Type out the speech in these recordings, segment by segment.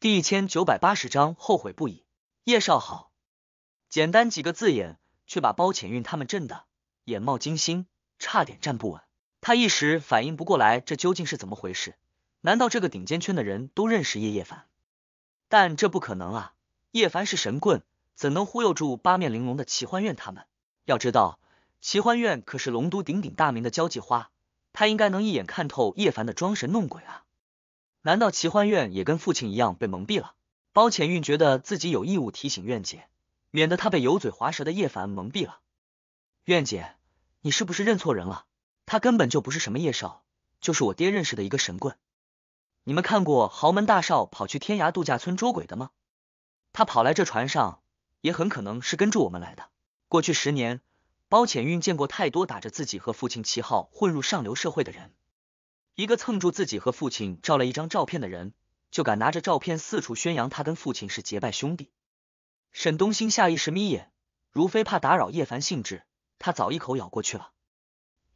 第一千九百八十章后悔不已。叶少好，简单几个字眼，却把包浅韵他们震得眼冒金星，差点站不稳。他一时反应不过来，这究竟是怎么回事？难道这个顶尖圈的人都认识叶叶凡？但这不可能啊！叶凡是神棍，怎能忽悠住八面玲珑的齐欢院他们？要知道，齐欢院可是龙都鼎鼎大名的交际花，他应该能一眼看透叶凡的装神弄鬼啊！难道齐欢院也跟父亲一样被蒙蔽了？包浅韵觉得自己有义务提醒院姐，免得她被油嘴滑舌的叶凡蒙蔽了。院姐，你是不是认错人了？他根本就不是什么叶少，就是我爹认识的一个神棍。你们看过豪门大少跑去天涯度假村捉鬼的吗？他跑来这船上，也很可能是跟住我们来的。过去十年，包浅韵见过太多打着自己和父亲旗号混入上流社会的人。一个蹭住自己和父亲照了一张照片的人，就敢拿着照片四处宣扬他跟父亲是结拜兄弟。沈东兴下意识眯眼，如非怕打扰叶凡兴致，他早一口咬过去了。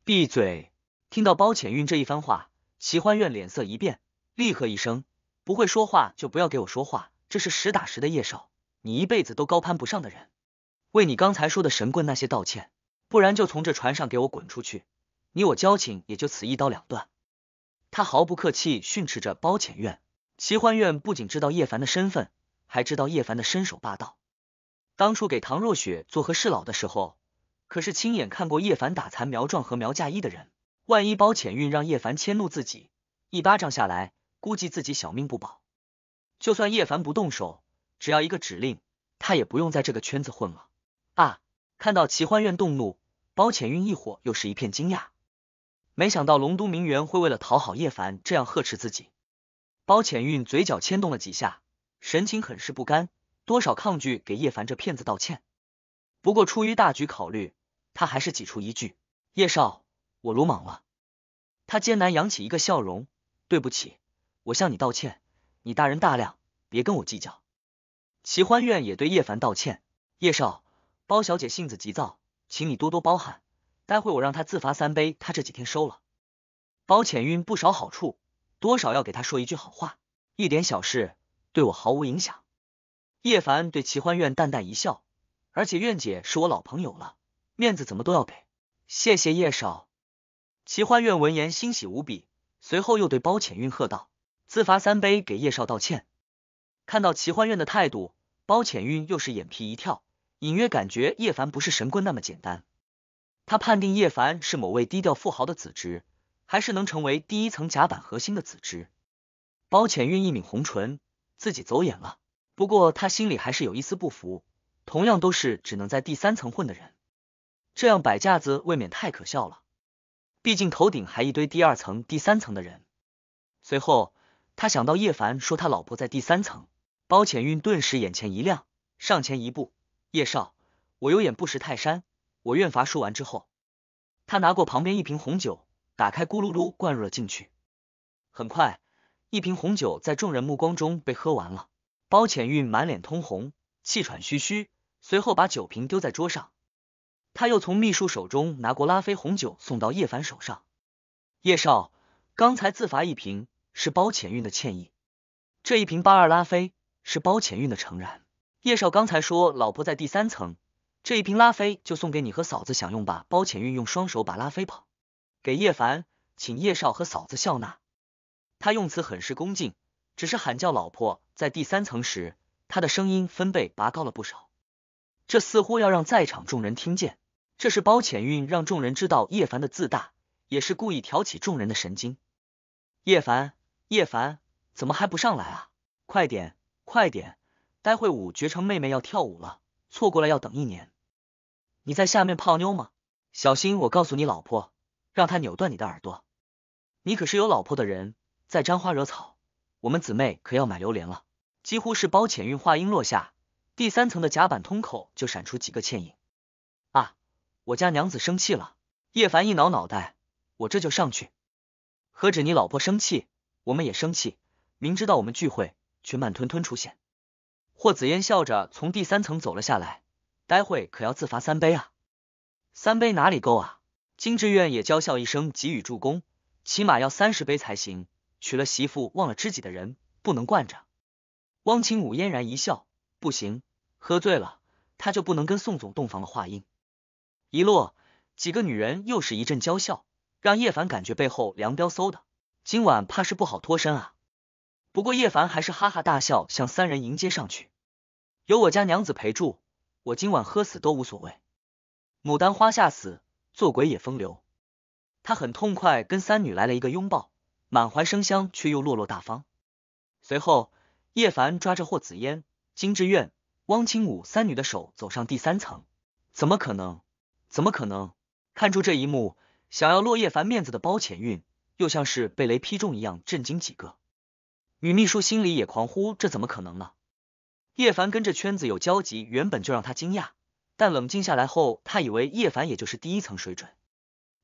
闭嘴！听到包浅运这一番话，齐欢愿脸色一变，厉喝一声：“不会说话就不要给我说话，这是实打实的叶少，你一辈子都高攀不上的人。为你刚才说的神棍那些道歉，不然就从这船上给我滚出去，你我交情也就此一刀两断。”他毫不客气训斥着包浅院，齐欢院不仅知道叶凡的身份，还知道叶凡的身手霸道。当初给唐若雪做和事佬的时候，可是亲眼看过叶凡打残苗壮和苗嫁衣的人。万一包浅运让叶凡迁怒自己，一巴掌下来，估计自己小命不保。就算叶凡不动手，只要一个指令，他也不用在这个圈子混了啊！看到齐欢院动怒，包浅运一伙又是一片惊讶。没想到龙都名媛会为了讨好叶凡这样呵斥自己，包浅韵嘴角牵动了几下，神情很是不甘，多少抗拒给叶凡这骗子道歉。不过出于大局考虑，他还是挤出一句：“叶少，我鲁莽了。”他艰难扬起一个笑容：“对不起，我向你道歉，你大人大量，别跟我计较。”齐欢苑也对叶凡道歉：“叶少，包小姐性子急躁，请你多多包涵。”待会我让他自罚三杯，他这几天收了包浅运不少好处，多少要给他说一句好话。一点小事对我毫无影响。叶凡对齐欢院淡淡一笑，而且院姐是我老朋友了，面子怎么都要给。谢谢叶少。齐欢院闻言欣喜无比，随后又对包浅运喝道：“自罚三杯，给叶少道歉。”看到齐欢院的态度，包浅运又是眼皮一跳，隐约感觉叶凡不是神棍那么简单。他判定叶凡是某位低调富豪的子侄，还是能成为第一层甲板核心的子侄。包浅韵一抿红唇，自己走眼了。不过他心里还是有一丝不服。同样都是只能在第三层混的人，这样摆架子未免太可笑了。毕竟头顶还一堆第二层、第三层的人。随后他想到叶凡说他老婆在第三层，包浅韵顿时眼前一亮，上前一步：“叶少，我有眼不识泰山。”我愿罚。说完之后，他拿过旁边一瓶红酒，打开，咕噜噜灌入了进去。很快，一瓶红酒在众人目光中被喝完了。包浅运满脸通红，气喘吁吁，随后把酒瓶丢在桌上。他又从秘书手中拿过拉菲红酒，送到叶凡手上。叶少，刚才自罚一瓶是包浅运的歉意，这一瓶八二拉菲是包浅运的诚然。叶少刚才说老婆在第三层。这一瓶拉菲就送给你和嫂子享用吧。包浅运用双手把拉菲捧给叶凡，请叶少和嫂子笑纳。他用词很是恭敬，只是喊叫老婆在第三层时，他的声音分贝拔高了不少，这似乎要让在场众人听见。这是包浅运让众人知道叶凡的自大，也是故意挑起众人的神经。叶凡，叶凡，怎么还不上来啊？快点，快点！待会舞绝城妹妹要跳舞了，错过了要等一年。你在下面泡妞吗？小心我告诉你老婆，让她扭断你的耳朵。你可是有老婆的人，在沾花惹草，我们姊妹可要买榴莲了。几乎是包浅韵话音落下，第三层的甲板通口就闪出几个倩影。啊，我家娘子生气了。叶凡一挠脑袋，我这就上去。何止你老婆生气，我们也生气。明知道我们聚会，却慢吞吞出现。霍紫嫣笑着从第三层走了下来。待会可要自罚三杯啊！三杯哪里够啊？金志远也娇笑一声，给予助攻，起码要三十杯才行。娶了媳妇忘了知己的人，不能惯着。汪清武嫣然一笑，不行，喝醉了，他就不能跟宋总洞房了。话音一落，几个女人又是一阵娇笑，让叶凡感觉背后凉彪嗖的，今晚怕是不好脱身啊！不过叶凡还是哈哈大笑，向三人迎接上去，有我家娘子陪住。我今晚喝死都无所谓，牡丹花下死，做鬼也风流。他很痛快跟三女来了一个拥抱，满怀生香却又落落大方。随后，叶凡抓着霍紫嫣、金志愿、汪清武三女的手走上第三层。怎么可能？怎么可能？看出这一幕，想要落叶凡面子的包浅韵又像是被雷劈中一样震惊。几个女秘书心里也狂呼：这怎么可能呢？叶凡跟这圈子有交集，原本就让他惊讶。但冷静下来后，他以为叶凡也就是第一层水准。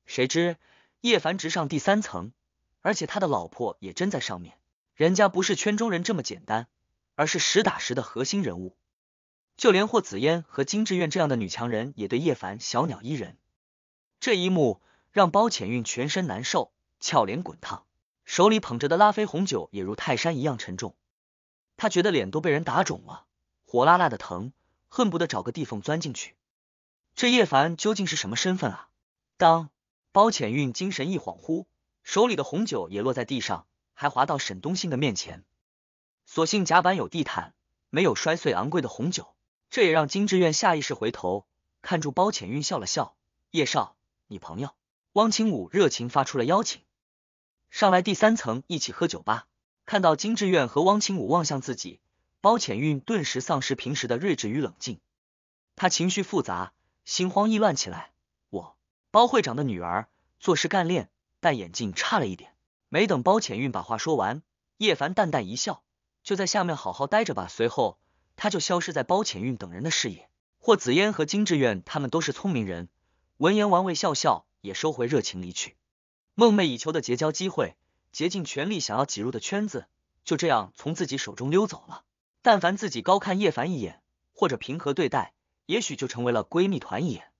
谁知叶凡直上第三层，而且他的老婆也真在上面。人家不是圈中人这么简单，而是实打实的核心人物。就连霍紫嫣和金志远这样的女强人，也对叶凡小鸟依人。这一幕让包浅韵全身难受，俏脸滚烫，手里捧着的拉菲红酒也如泰山一样沉重。他觉得脸都被人打肿了，火辣辣的疼，恨不得找个地缝钻进去。这叶凡究竟是什么身份啊？当包浅运精神一恍惚，手里的红酒也落在地上，还滑到沈东兴的面前。所幸甲板有地毯，没有摔碎昂贵的红酒。这也让金志远下意识回头看住包浅运，笑了笑。叶少，你朋友汪清武热情发出了邀请，上来第三层一起喝酒吧。看到金志愿和汪清武望向自己，包浅运顿时丧失平时的睿智与冷静，他情绪复杂，心慌意乱起来。我包会长的女儿，做事干练，但眼睛差了一点。没等包浅运把话说完，叶凡淡淡一笑，就在下面好好待着吧。随后，他就消失在包浅运等人的视野。霍紫嫣和金志愿他们都是聪明人，闻言玩味笑笑，也收回热情离去。梦寐以求的结交机会。竭尽全力想要挤入的圈子就这样从自己手中溜走了。但凡自己高看叶凡一眼，或者平和对待，也许就成为了闺蜜团。一眼，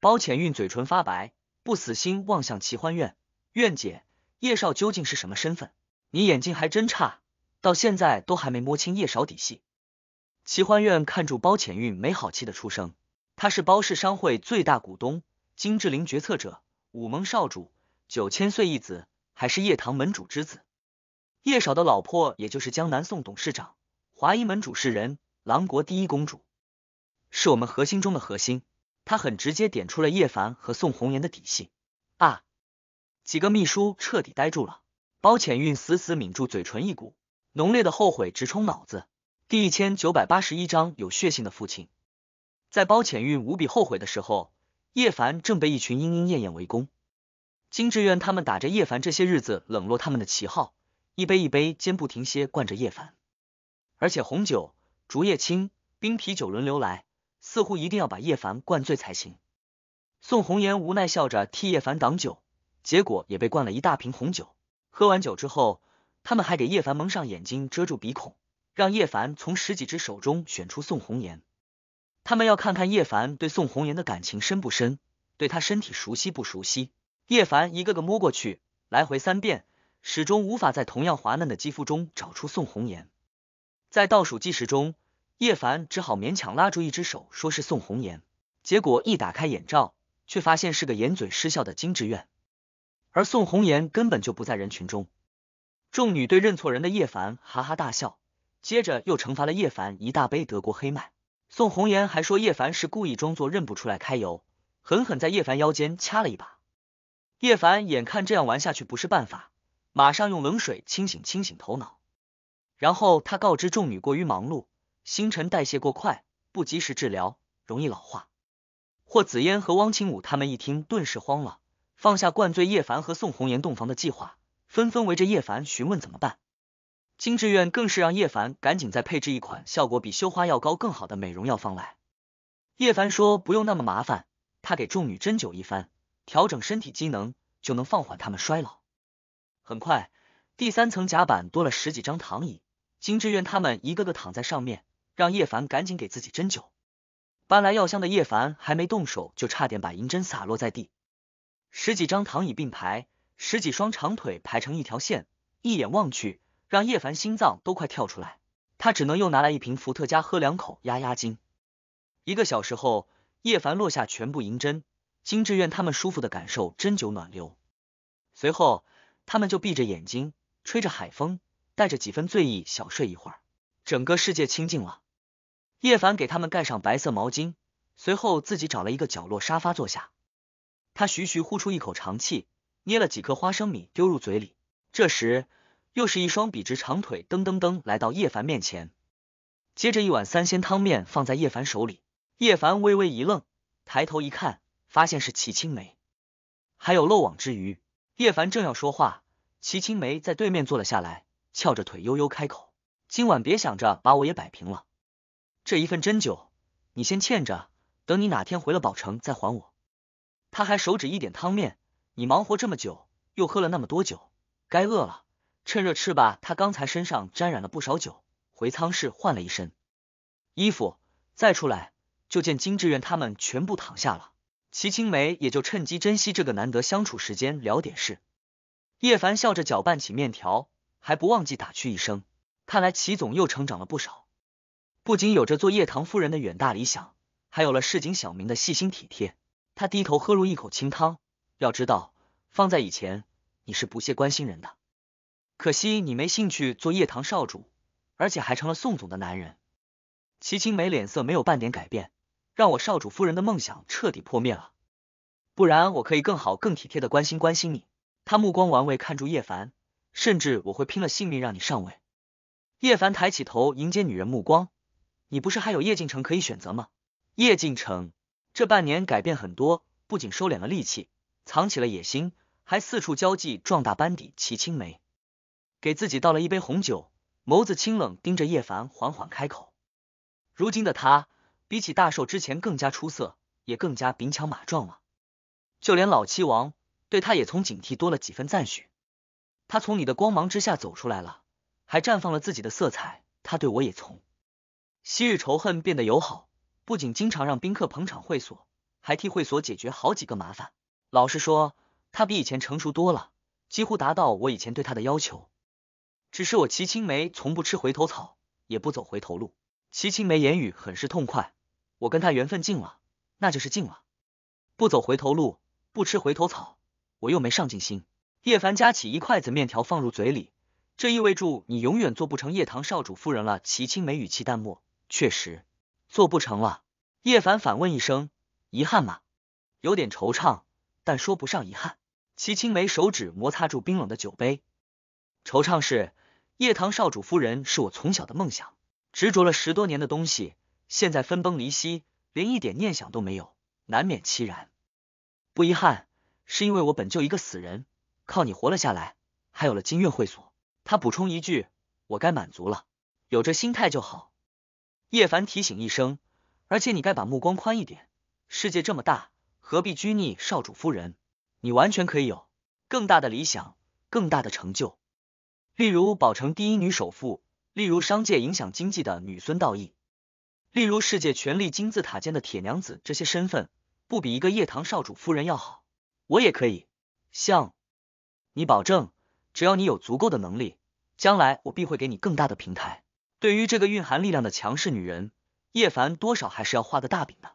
包浅韵嘴唇发白，不死心望向齐欢苑。苑姐，叶少究竟是什么身份？你眼睛还真差，到现在都还没摸清叶少底细。齐欢苑看住包浅韵，没好气的出声：“他是包氏商会最大股东，金志玲决策者，武盟少主，九千岁一子。”还是叶堂门主之子，叶少的老婆，也就是江南宋董事长、华一门主，是人，狼国第一公主，是我们核心中的核心。他很直接点出了叶凡和宋红颜的底细啊！几个秘书彻底呆住了，包浅韵死死抿住嘴唇，一股浓烈的后悔直冲脑子。第一千九百八十一章有血性的父亲，在包浅韵无比后悔的时候，叶凡正被一群莺莺燕燕围攻。金志远他们打着叶凡这些日子冷落他们的旗号，一杯一杯间不停歇灌着叶凡，而且红酒、竹叶青、冰啤酒轮流来，似乎一定要把叶凡灌醉才行。宋红颜无奈笑着替叶凡挡酒，结果也被灌了一大瓶红酒。喝完酒之后，他们还给叶凡蒙上眼睛，遮住鼻孔，让叶凡从十几只手中选出宋红颜。他们要看看叶凡对宋红颜的感情深不深，对他身体熟悉不熟悉。叶凡一个个摸过去，来回三遍，始终无法在同样滑嫩的肌肤中找出宋红颜。在倒数计时中，叶凡只好勉强拉住一只手，说是宋红颜。结果一打开眼罩，却发现是个眼嘴失效的金之愿。而宋红颜根本就不在人群中。众女对认错人的叶凡哈哈大笑，接着又惩罚了叶凡一大杯德国黑麦。宋红颜还说叶凡是故意装作认不出来开油，狠狠在叶凡腰间掐了一把。叶凡眼看这样玩下去不是办法，马上用冷水清醒清醒头脑。然后他告知众女过于忙碌，新陈代谢过快，不及时治疗容易老化。霍紫嫣和汪清武他们一听顿时慌了，放下灌醉叶凡和宋红颜洞房的计划，纷纷围着叶凡询问怎么办。金志远更是让叶凡赶紧再配置一款效果比修花药膏更好的美容药方来。叶凡说不用那么麻烦，他给众女针灸一番。调整身体机能，就能放缓他们衰老。很快，第三层甲板多了十几张躺椅，金志愿他们一个个躺在上面，让叶凡赶紧给自己针灸。搬来药箱的叶凡还没动手，就差点把银针洒落在地。十几张躺椅并排，十几双长腿排成一条线，一眼望去，让叶凡心脏都快跳出来。他只能又拿来一瓶伏特加喝两口压压惊。一个小时后，叶凡落下全部银针。金志愿他们舒服的感受针灸暖流，随后他们就闭着眼睛，吹着海风，带着几分醉意小睡一会儿。整个世界清静了。叶凡给他们盖上白色毛巾，随后自己找了一个角落沙发坐下。他徐徐呼出一口长气，捏了几颗花生米丢入嘴里。这时，又是一双笔直长腿噔噔噔来到叶凡面前，接着一碗三鲜汤面放在叶凡手里。叶凡微微一愣，抬头一看。发现是齐青梅，还有漏网之鱼。叶凡正要说话，齐青梅在对面坐了下来，翘着腿悠悠开口：“今晚别想着把我也摆平了，这一份针灸你先欠着，等你哪天回了宝城再还我。”他还手指一点汤面：“你忙活这么久，又喝了那么多酒，该饿了，趁热吃吧。”他刚才身上沾染了不少酒，回舱室换了一身衣服，再出来就见金志远他们全部躺下了。齐青梅也就趁机珍惜这个难得相处时间，聊点事。叶凡笑着搅拌起面条，还不忘记打趣一声：“看来齐总又成长了不少，不仅有着做叶堂夫人的远大理想，还有了市井小民的细心体贴。”他低头喝入一口清汤，要知道，放在以前，你是不屑关心人的。可惜你没兴趣做叶堂少主，而且还成了宋总的男人。齐青梅脸色没有半点改变。让我少主夫人的梦想彻底破灭了，不然我可以更好、更体贴的关心关心你。他目光玩味，看住叶凡，甚至我会拼了性命让你上位。叶凡抬起头，迎接女人目光。你不是还有叶敬城可以选择吗？叶敬城这半年改变很多，不仅收敛了戾气，藏起了野心，还四处交际，壮大班底，齐青梅给自己倒了一杯红酒，眸子清冷，盯着叶凡，缓缓开口。如今的他。比起大寿之前更加出色，也更加兵强马壮了。就连老七王对他也从警惕多了几分赞许。他从你的光芒之下走出来了，还绽放了自己的色彩。他对我也从昔日仇恨变得友好，不仅经常让宾客捧场会所，还替会所解决好几个麻烦。老实说，他比以前成熟多了，几乎达到我以前对他的要求。只是我齐青梅从不吃回头草，也不走回头路。齐青梅言语很是痛快。我跟他缘分尽了，那就是尽了，不走回头路，不吃回头草。我又没上进心。叶凡夹起一筷子面条放入嘴里，这意味着你永远做不成叶堂少主夫人了。齐青梅语气淡漠，确实做不成了。叶凡反问一声，遗憾吗？有点惆怅，但说不上遗憾。齐青梅手指摩擦住冰冷的酒杯，惆怅是，叶堂少主夫人是我从小的梦想，执着了十多年的东西。现在分崩离析，连一点念想都没有，难免凄然。不遗憾，是因为我本就一个死人，靠你活了下来，还有了金月会所。他补充一句，我该满足了，有这心态就好。叶凡提醒一声，而且你该把目光宽一点，世界这么大，何必拘泥少主夫人？你完全可以有更大的理想，更大的成就。例如宝城第一女首富，例如商界影响经济的女孙道义。例如世界权力金字塔尖的铁娘子，这些身份不比一个叶堂少主夫人要好。我也可以像你保证，只要你有足够的能力，将来我必会给你更大的平台。对于这个蕴含力量的强势女人，叶凡多少还是要画个大饼的。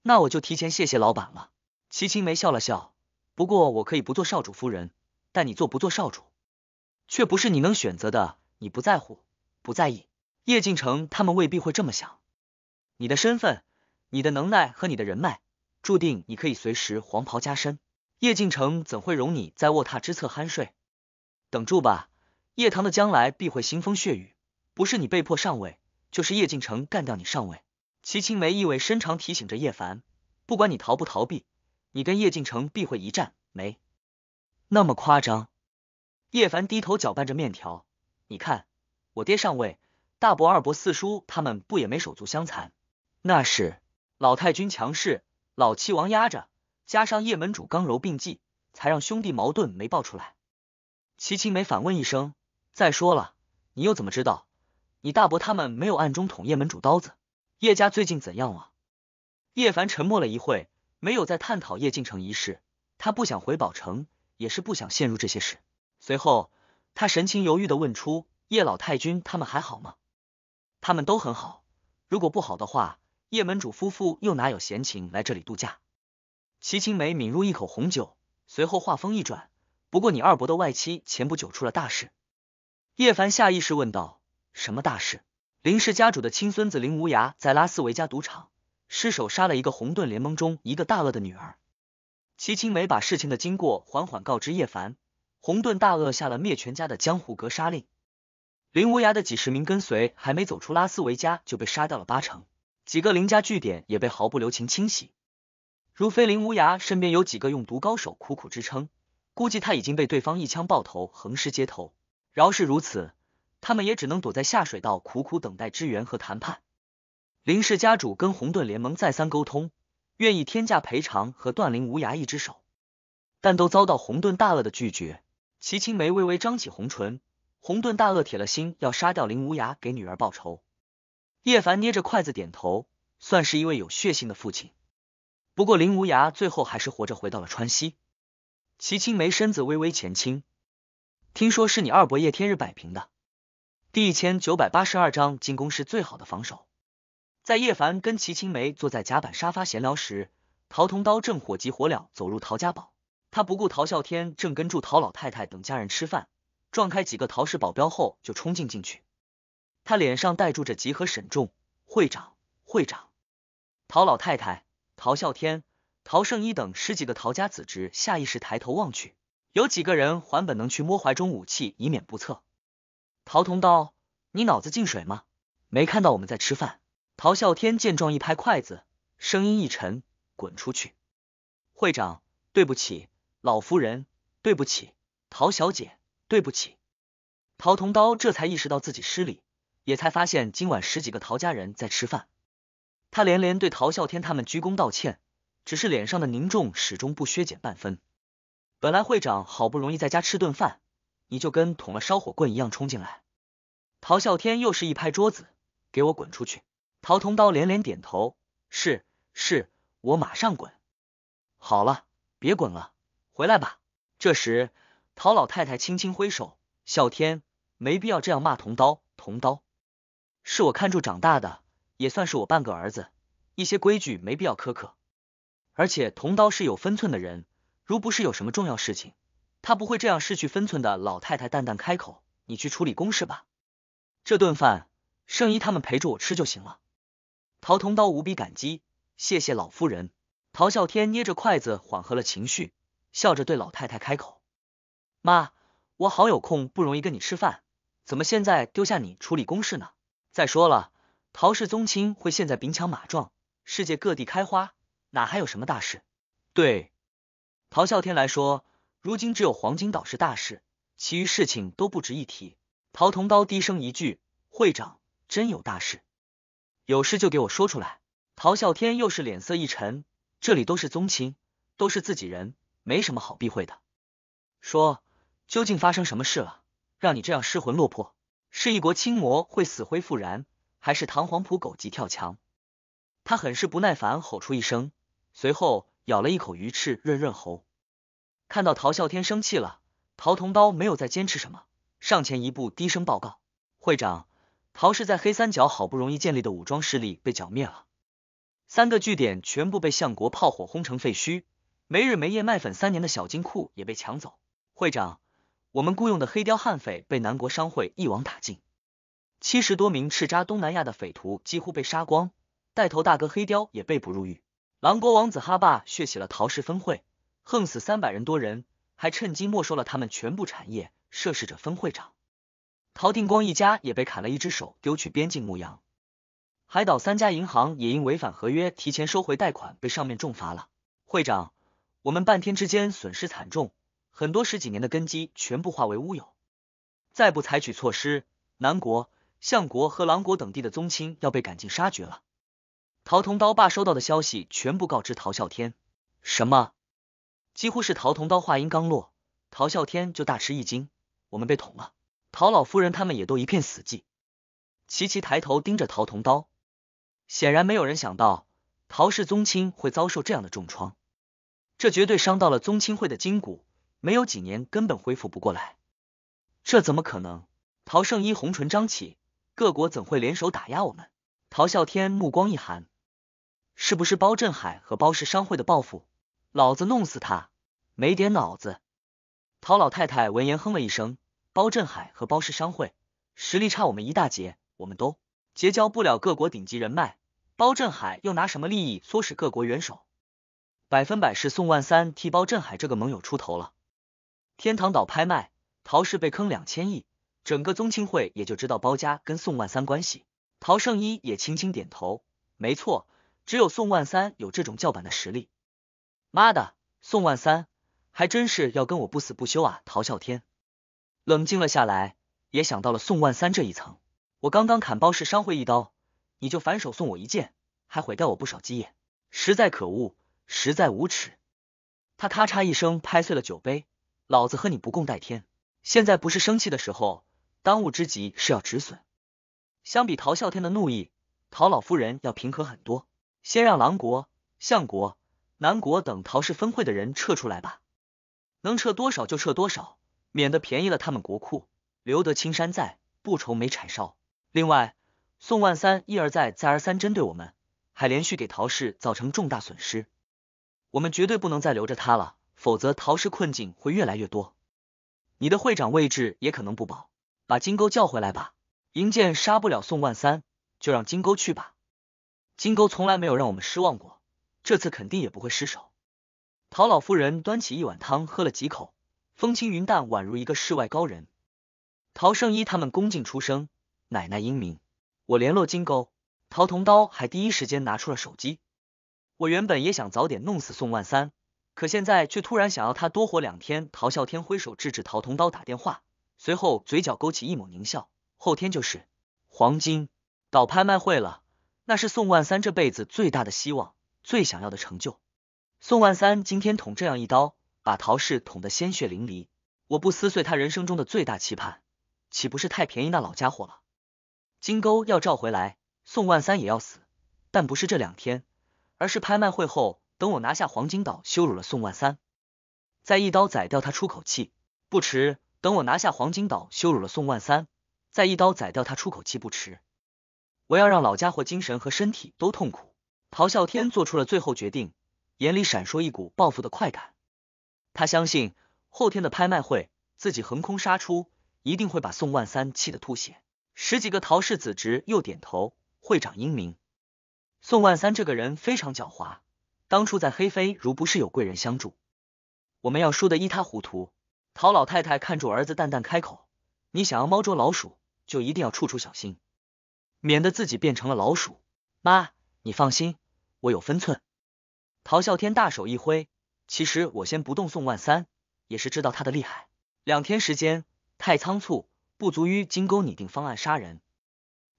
那我就提前谢谢老板了。齐青梅笑了笑，不过我可以不做少主夫人，但你做不做少主却不是你能选择的。你不在乎，不在意。叶敬城他们未必会这么想。你的身份、你的能耐和你的人脉，注定你可以随时黄袍加身。叶敬城怎会容你在卧榻之侧酣睡？等住吧，叶唐的将来必会腥风血雨，不是你被迫上位，就是叶敬城干掉你上位。齐青梅意味深长提醒着叶凡：“不管你逃不逃避，你跟叶敬城必会一战。”没那么夸张。叶凡低头搅拌着面条：“你看，我爹上位，大伯、二伯、四叔他们不也没手足相残？”那是老太君强势，老七王压着，加上叶门主刚柔并济，才让兄弟矛盾没爆出来。齐青梅反问一声：“再说了，你又怎么知道你大伯他们没有暗中捅叶门主刀子？叶家最近怎样了？”叶凡沉默了一会，没有再探讨叶晋城一事。他不想回宝城，也是不想陷入这些事。随后，他神情犹豫的问出：“叶老太君他们还好吗？”他们都很好。如果不好的话。叶门主夫妇又哪有闲情来这里度假？齐青梅抿入一口红酒，随后话锋一转：“不过你二伯的外妻前不久出了大事。”叶凡下意识问道：“什么大事？”林氏家主的亲孙子林无涯在拉斯维加赌场失手杀了一个红盾联盟中一个大鳄的女儿。齐青梅把事情的经过缓缓告知叶凡。红盾大鳄下了灭全家的江湖格杀令，林无涯的几十名跟随还没走出拉斯维加就被杀掉了八成。几个林家据点也被毫不留情清洗，如非林无涯身边有几个用毒高手苦苦支撑，估计他已经被对方一枪爆头，横尸街头。饶是如此，他们也只能躲在下水道苦苦等待支援和谈判。林氏家主跟红盾联盟再三沟通，愿意天价赔偿和断林无涯一只手，但都遭到红盾大鳄的拒绝。齐青梅微微张起红唇，红盾大鳄铁了心要杀掉林无涯，给女儿报仇。叶凡捏着筷子点头，算是一位有血性的父亲。不过林无涯最后还是活着回到了川西。齐青梅身子微微前倾，听说是你二伯叶天日摆平的。第一千九百八十二章进攻是最好的防守。在叶凡跟齐青梅坐在甲板沙发闲聊时，陶同刀正火急火燎走入陶家堡。他不顾陶啸天正跟住陶老太太等家人吃饭，撞开几个陶氏保镖后就冲进进去。他脸上带住着急和沈重，会长、会长，陶老太太、陶笑天、陶胜一等十几个陶家子侄下意识抬头望去，有几个人还本能去摸怀中武器，以免不测。陶同刀，你脑子进水吗？没看到我们在吃饭？陶啸天见状一拍筷子，声音一沉：“滚出去！”会长，对不起，老夫人，对不起，陶小姐，对不起。陶同刀这才意识到自己失礼。也才发现今晚十几个陶家人在吃饭，他连连对陶笑天他们鞠躬道歉，只是脸上的凝重始终不削减半分。本来会长好不容易在家吃顿饭，你就跟捅了烧火棍一样冲进来。陶笑天又是一拍桌子：“给我滚出去！”陶同刀连连点头：“是是，我马上滚。”好了，别滚了，回来吧。这时陶老太太轻轻挥手：“笑天，没必要这样骂同刀，同刀。”是我看住长大的，也算是我半个儿子。一些规矩没必要苛刻，而且童刀是有分寸的人，如不是有什么重要事情，他不会这样失去分寸。的老太太淡淡开口：“你去处理公事吧，这顿饭圣依他们陪着我吃就行了。”陶同刀无比感激：“谢谢老夫人。”陶啸天捏着筷子缓和了情绪，笑着对老太太开口：“妈，我好有空不容易跟你吃饭，怎么现在丢下你处理公事呢？”再说了，陶氏宗亲会现在兵强马壮，世界各地开花，哪还有什么大事？对陶啸天来说，如今只有黄金岛是大事，其余事情都不值一提。陶同刀低声一句：“会长，真有大事，有事就给我说出来。”陶啸天又是脸色一沉：“这里都是宗亲，都是自己人，没什么好避讳的。说，究竟发生什么事了，让你这样失魂落魄？”是一国清魔会死灰复燃，还是唐皇普狗急跳墙？他很是不耐烦，吼出一声，随后咬了一口鱼翅润润喉。看到陶啸天生气了，陶同刀没有再坚持什么，上前一步低声报告：“会长，陶氏在黑三角好不容易建立的武装势力被剿灭了，三个据点全部被相国炮火轰成废墟，没日没夜卖粉三年的小金库也被抢走。”会长。我们雇佣的黑雕悍匪被南国商会一网打尽，七十多名叱咤东南亚的匪徒几乎被杀光，带头大哥黑雕也被捕入狱。狼国王子哈巴血洗了陶氏分会，横死三百人多人，还趁机没收了他们全部产业。涉事者分会长陶定光一家也被砍了一只手，丢去边境牧羊。海岛三家银行也因违反合约提前收回贷款，被上面重罚了。会长，我们半天之间损失惨重。很多十几年的根基全部化为乌有，再不采取措施，南国、相国和狼国等地的宗亲要被赶尽杀绝了。陶同刀把收到的消息全部告知陶孝天。什么？几乎是陶同刀话音刚落，陶孝天就大吃一惊：“我们被捅了！”陶老夫人他们也都一片死寂，齐齐抬头盯着陶同刀，显然没有人想到陶氏宗亲会遭受这样的重创，这绝对伤到了宗亲会的筋骨。没有几年根本恢复不过来，这怎么可能？陶圣依红唇张起，各国怎会联手打压我们？陶笑天目光一寒，是不是包振海和包氏商会的报复？老子弄死他！没点脑子？陶老太太闻言哼了一声，包振海和包氏商会实力差我们一大截，我们都结交不了各国顶级人脉，包振海又拿什么利益唆使各国元首？百分百是宋万三替包振海这个盟友出头了。天堂岛拍卖，陶氏被坑两千亿，整个宗亲会也就知道包家跟宋万三关系。陶圣一也轻轻点头，没错，只有宋万三有这种叫板的实力。妈的，宋万三还真是要跟我不死不休啊！陶啸天冷静了下来，也想到了宋万三这一层。我刚刚砍包氏商会一刀，你就反手送我一剑，还毁掉我不少基业，实在可恶，实在无耻！他咔嚓一声拍碎了酒杯。老子和你不共戴天，现在不是生气的时候，当务之急是要止损。相比陶孝天的怒意，陶老夫人要平和很多。先让狼国、相国、南国等陶氏分会的人撤出来吧，能撤多少就撤多少，免得便宜了他们国库，留得青山在，不愁没柴烧。另外，宋万三一而再、再而三针对我们，还连续给陶氏造成重大损失，我们绝对不能再留着他了。否则，陶氏困境会越来越多，你的会长位置也可能不保。把金钩叫回来吧，银剑杀不了宋万三，就让金钩去吧。金钩从来没有让我们失望过，这次肯定也不会失手。陶老夫人端起一碗汤，喝了几口，风轻云淡，宛如一个世外高人。陶圣依他们恭敬出声：“奶奶英明，我联络金钩。”陶同刀还第一时间拿出了手机。我原本也想早点弄死宋万三。可现在却突然想要他多活两天。陶啸天挥手制止陶同刀打电话，随后嘴角勾起一抹狞笑。后天就是黄金岛拍卖会了，那是宋万三这辈子最大的希望，最想要的成就。宋万三今天捅这样一刀，把陶氏捅得鲜血淋漓，我不撕碎他人生中的最大期盼，岂不是太便宜那老家伙了？金钩要召回来，宋万三也要死，但不是这两天，而是拍卖会后。等我拿下黄金岛，羞辱了宋万三，再一刀宰掉他出口气不迟。等我拿下黄金岛，羞辱了宋万三，再一刀宰掉他出口气不迟。我要让老家伙精神和身体都痛苦。陶啸天做出了最后决定，眼里闪烁一股报复的快感。他相信后天的拍卖会，自己横空杀出，一定会把宋万三气得吐血。十几个陶氏子侄又点头：“会长英明。”宋万三这个人非常狡猾。当初在黑飞，如不是有贵人相助，我们要输得一塌糊涂。陶老太太看住儿子，淡淡开口：“你想要猫捉老鼠，就一定要处处小心，免得自己变成了老鼠。”妈，你放心，我有分寸。陶啸天大手一挥，其实我先不动宋万三，也是知道他的厉害。两天时间太仓促，不足于金钩拟定方案杀人，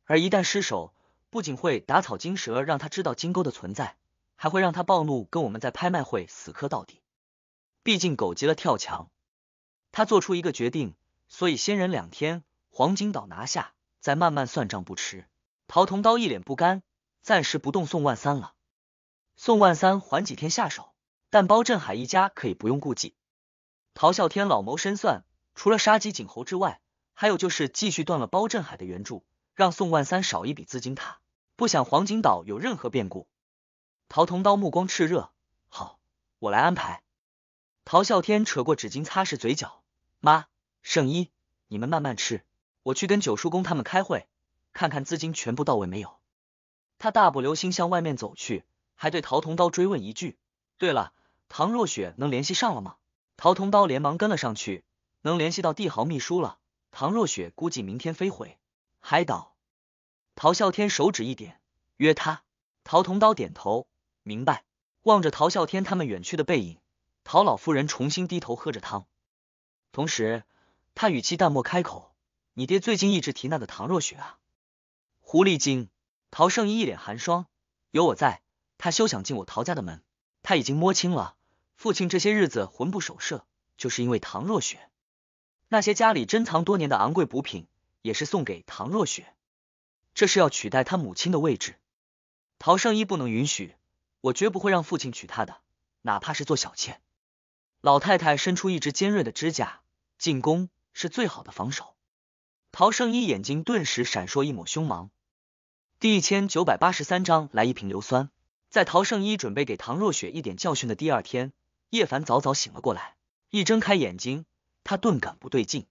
而一旦失手，不仅会打草惊蛇，让他知道金钩的存在。还会让他暴怒，跟我们在拍卖会死磕到底。毕竟狗急了跳墙，他做出一个决定，所以先忍两天，黄金岛拿下，再慢慢算账不迟。陶同刀一脸不甘，暂时不动宋万三了。宋万三缓几天下手，但包振海一家可以不用顾忌。陶啸天老谋深算，除了杀鸡儆猴之外，还有就是继续断了包振海的援助，让宋万三少一笔资金塔，不想黄金岛有任何变故。陶同刀目光炽热，好，我来安排。陶啸天扯过纸巾擦拭嘴角，妈，圣一，你们慢慢吃，我去跟九叔公他们开会，看看资金全部到位没有。他大步流星向外面走去，还对陶同刀追问一句：“对了，唐若雪能联系上了吗？”陶同刀连忙跟了上去，能联系到帝豪秘书了。唐若雪估计明天飞回海岛。陶啸天手指一点，约他。陶同刀点头。明白。望着陶笑天他们远去的背影，陶老夫人重新低头喝着汤，同时她语气淡漠开口：“你爹最近一直提那个唐若雪啊，狐狸精。”陶圣依一脸寒霜：“有我在，他休想进我陶家的门。他已经摸清了，父亲这些日子魂不守舍，就是因为唐若雪。那些家里珍藏多年的昂贵补品，也是送给唐若雪，这是要取代他母亲的位置。陶圣依不能允许。”我绝不会让父亲娶她的，哪怕是做小妾。老太太伸出一只尖锐的指甲，进攻是最好的防守。陶圣依眼睛顿时闪烁一抹凶芒。第一千九百八十三章来一瓶硫酸。在陶圣依准备给唐若雪一点教训的第二天，叶凡早早醒了过来，一睁开眼睛，他顿感不对劲，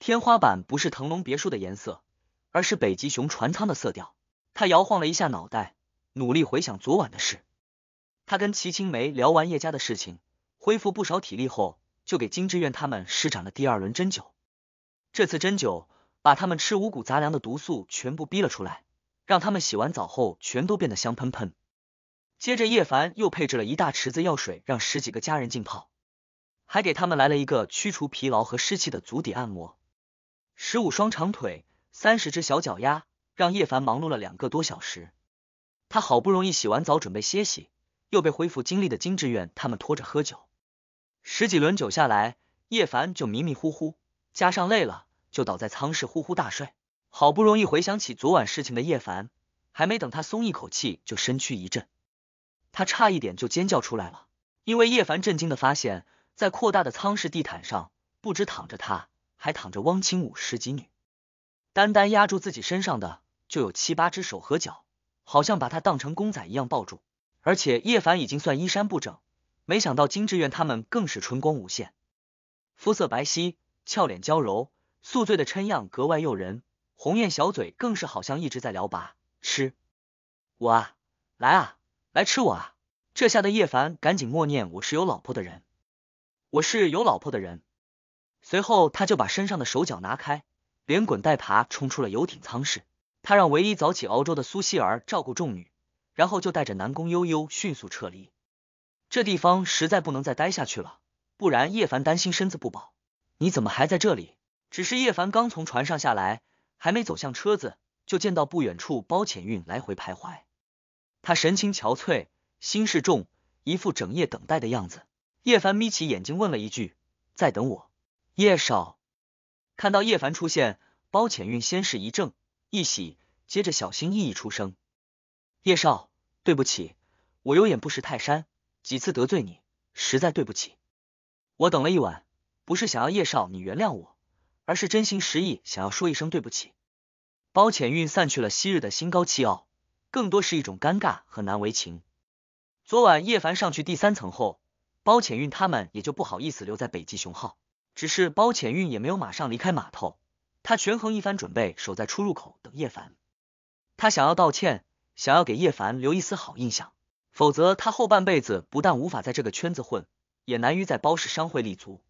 天花板不是腾龙别墅的颜色，而是北极熊船舱的色调。他摇晃了一下脑袋。努力回想昨晚的事，他跟齐青梅聊完叶家的事情，恢复不少体力后，就给金志远他们施展了第二轮针灸。这次针灸把他们吃五谷杂粮的毒素全部逼了出来，让他们洗完澡后全都变得香喷喷。接着，叶凡又配置了一大池子药水，让十几个家人浸泡，还给他们来了一个驱除疲劳和湿气的足底按摩。十五双长腿，三十只小脚丫，让叶凡忙碌了两个多小时。他好不容易洗完澡准备歇息，又被恢复精力的金志远他们拖着喝酒。十几轮酒下来，叶凡就迷迷糊糊，加上累了，就倒在舱室呼呼大睡。好不容易回想起昨晚事情的叶凡，还没等他松一口气，就身躯一震，他差一点就尖叫出来了。因为叶凡震惊的发现，在扩大的舱室地毯上，不止躺着他，还躺着汪清武十几女，单单压住自己身上的就有七八只手和脚。好像把他当成公仔一样抱住，而且叶凡已经算衣衫不整，没想到金志远他们更是春光无限，肤色白皙，俏脸娇柔，宿醉的嗔样格外诱人，红艳小嘴更是好像一直在撩拔吃我啊，来啊，来吃我啊！这下的叶凡赶紧默念我是有老婆的人，我是有老婆的人。随后他就把身上的手脚拿开，连滚带爬冲出了游艇舱室。他让唯一早起熬粥的苏西儿照顾众女，然后就带着南宫悠悠迅速撤离。这地方实在不能再待下去了，不然叶凡担心身子不保。你怎么还在这里？只是叶凡刚从船上下来，还没走向车子，就见到不远处包浅运来回徘徊。他神情憔悴，心事重，一副整夜等待的样子。叶凡眯起眼睛问了一句：“在等我，叶少？”看到叶凡出现，包浅运先是一怔。一喜，接着小心翼翼出声：“叶少，对不起，我有眼不识泰山，几次得罪你，实在对不起。我等了一晚，不是想要叶少你原谅我，而是真心实意想要说一声对不起。”包浅韵散去了昔日的心高气傲，更多是一种尴尬和难为情。昨晚叶凡上去第三层后，包浅韵他们也就不好意思留在北极熊号，只是包浅韵也没有马上离开码头。他权衡一番，准备守在出入口等叶凡。他想要道歉，想要给叶凡留一丝好印象，否则他后半辈子不但无法在这个圈子混，也难于在包氏商会立足。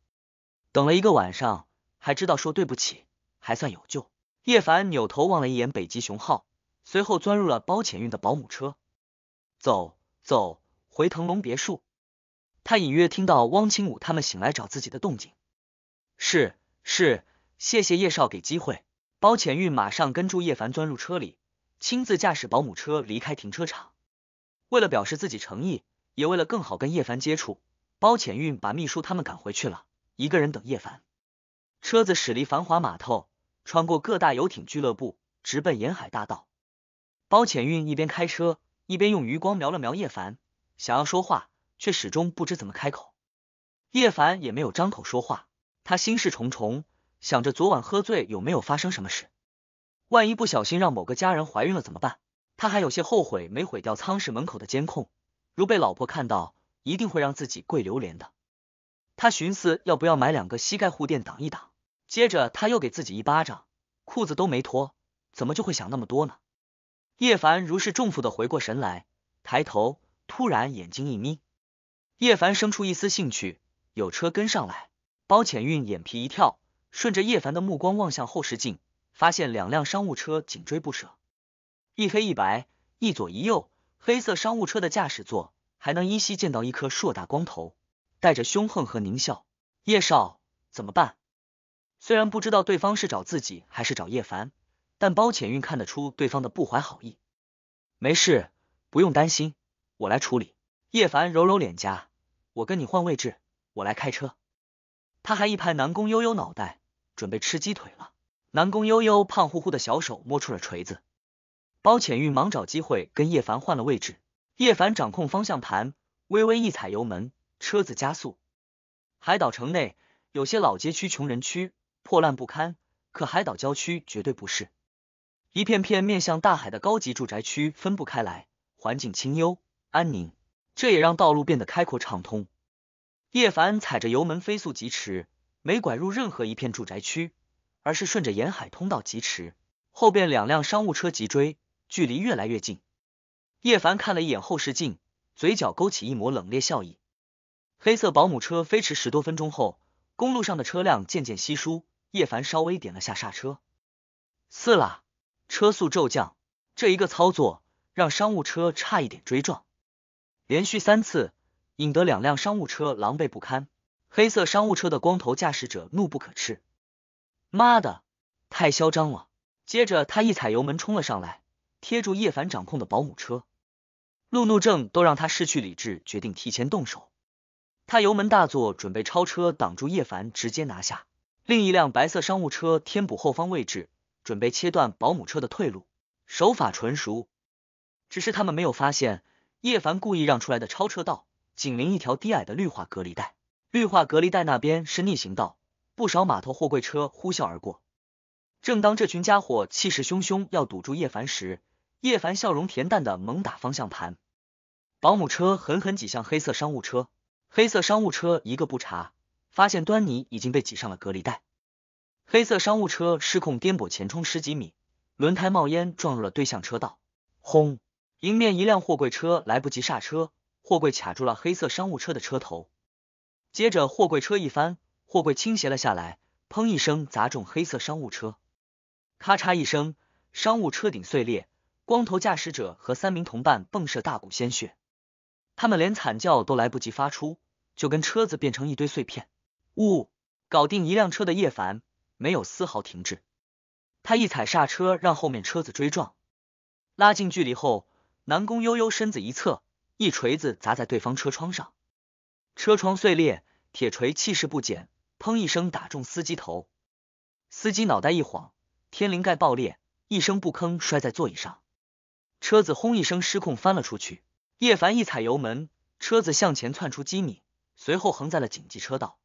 等了一个晚上，还知道说对不起，还算有救。叶凡扭头望了一眼北极熊号，随后钻入了包浅韵的保姆车，走走回腾龙别墅。他隐约听到汪清武他们醒来找自己的动静，是是。谢谢叶少给机会，包浅运马上跟住叶凡钻入车里，亲自驾驶保姆车离开停车场。为了表示自己诚意，也为了更好跟叶凡接触，包浅运把秘书他们赶回去了，一个人等叶凡。车子驶离繁华码头，穿过各大游艇俱乐部，直奔沿海大道。包浅运一边开车，一边用余光瞄了瞄叶凡，想要说话，却始终不知怎么开口。叶凡也没有张口说话，他心事重重。想着昨晚喝醉有没有发生什么事，万一不小心让某个家人怀孕了怎么办？他还有些后悔没毁掉仓室门口的监控，如被老婆看到，一定会让自己跪榴莲的。他寻思要不要买两个膝盖护垫挡一挡。接着他又给自己一巴掌，裤子都没脱，怎么就会想那么多呢？叶凡如释重负的回过神来，抬头突然眼睛一眯，叶凡生出一丝兴趣，有车跟上来。包浅运眼皮一跳。顺着叶凡的目光望向后视镜，发现两辆商务车紧追不舍，一黑一白，一左一右。黑色商务车的驾驶座还能依稀见到一颗硕大光头，带着凶横和狞笑。叶少怎么办？虽然不知道对方是找自己还是找叶凡，但包浅运看得出对方的不怀好意。没事，不用担心，我来处理。叶凡揉揉脸颊，我跟你换位置，我来开车。他还一拍南宫悠悠脑袋。准备吃鸡腿了。南宫悠悠胖乎乎的小手摸出了锤子，包浅玉忙找机会跟叶凡换了位置。叶凡掌控方向盘，微微一踩油门，车子加速。海岛城内有些老街区、穷人区破烂不堪，可海岛郊区绝对不是。一片片面向大海的高级住宅区分布开来，环境清幽安宁，这也让道路变得开阔畅通。叶凡踩着油门飞速疾驰。没拐入任何一片住宅区，而是顺着沿海通道疾驰。后边两辆商务车急追，距离越来越近。叶凡看了一眼后视镜，嘴角勾起一抹冷冽笑意。黑色保姆车飞驰十多分钟后，公路上的车辆渐渐稀疏。叶凡稍微点了下刹车，四啦，车速骤降。这一个操作让商务车差一点追撞，连续三次，引得两辆商务车狼狈不堪。黑色商务车的光头驾驶者怒不可斥，妈的，太嚣张了！接着他一踩油门冲了上来，贴住叶凡掌控的保姆车，路怒症都让他失去理智，决定提前动手。他油门大作，准备超车挡住叶凡，直接拿下另一辆白色商务车，填补后方位置，准备切断保姆车的退路。手法纯熟，只是他们没有发现叶凡故意让出来的超车道紧邻一条低矮的绿化隔离带。绿化隔离带那边是逆行道，不少码头货柜车呼啸而过。正当这群家伙气势汹汹要堵住叶凡时，叶凡笑容恬淡的猛打方向盘，保姆车狠狠挤向黑色商务车，黑色商务车一个不查，发现端倪已经被挤上了隔离带，黑色商务车失控颠簸前冲十几米，轮胎冒烟撞入了对向车道，轰！迎面一辆货柜车来不及刹车，货柜卡住了黑色商务车的车头。接着，货柜车一翻，货柜倾斜了下来，砰一声砸中黑色商务车，咔嚓一声，商务车顶碎裂，光头驾驶者和三名同伴迸射大股鲜血，他们连惨叫都来不及发出，就跟车子变成一堆碎片。呜，搞定一辆车的叶凡没有丝毫停滞，他一踩刹车让后面车子追撞，拉近距离后，南宫悠悠身子一侧，一锤子砸在对方车窗上。车窗碎裂，铁锤气势不减，砰一声打中司机头，司机脑袋一晃，天灵盖爆裂，一声不吭摔在座椅上，车子轰一声失控翻了出去。叶凡一踩油门，车子向前窜出几米，随后横在了紧急车道。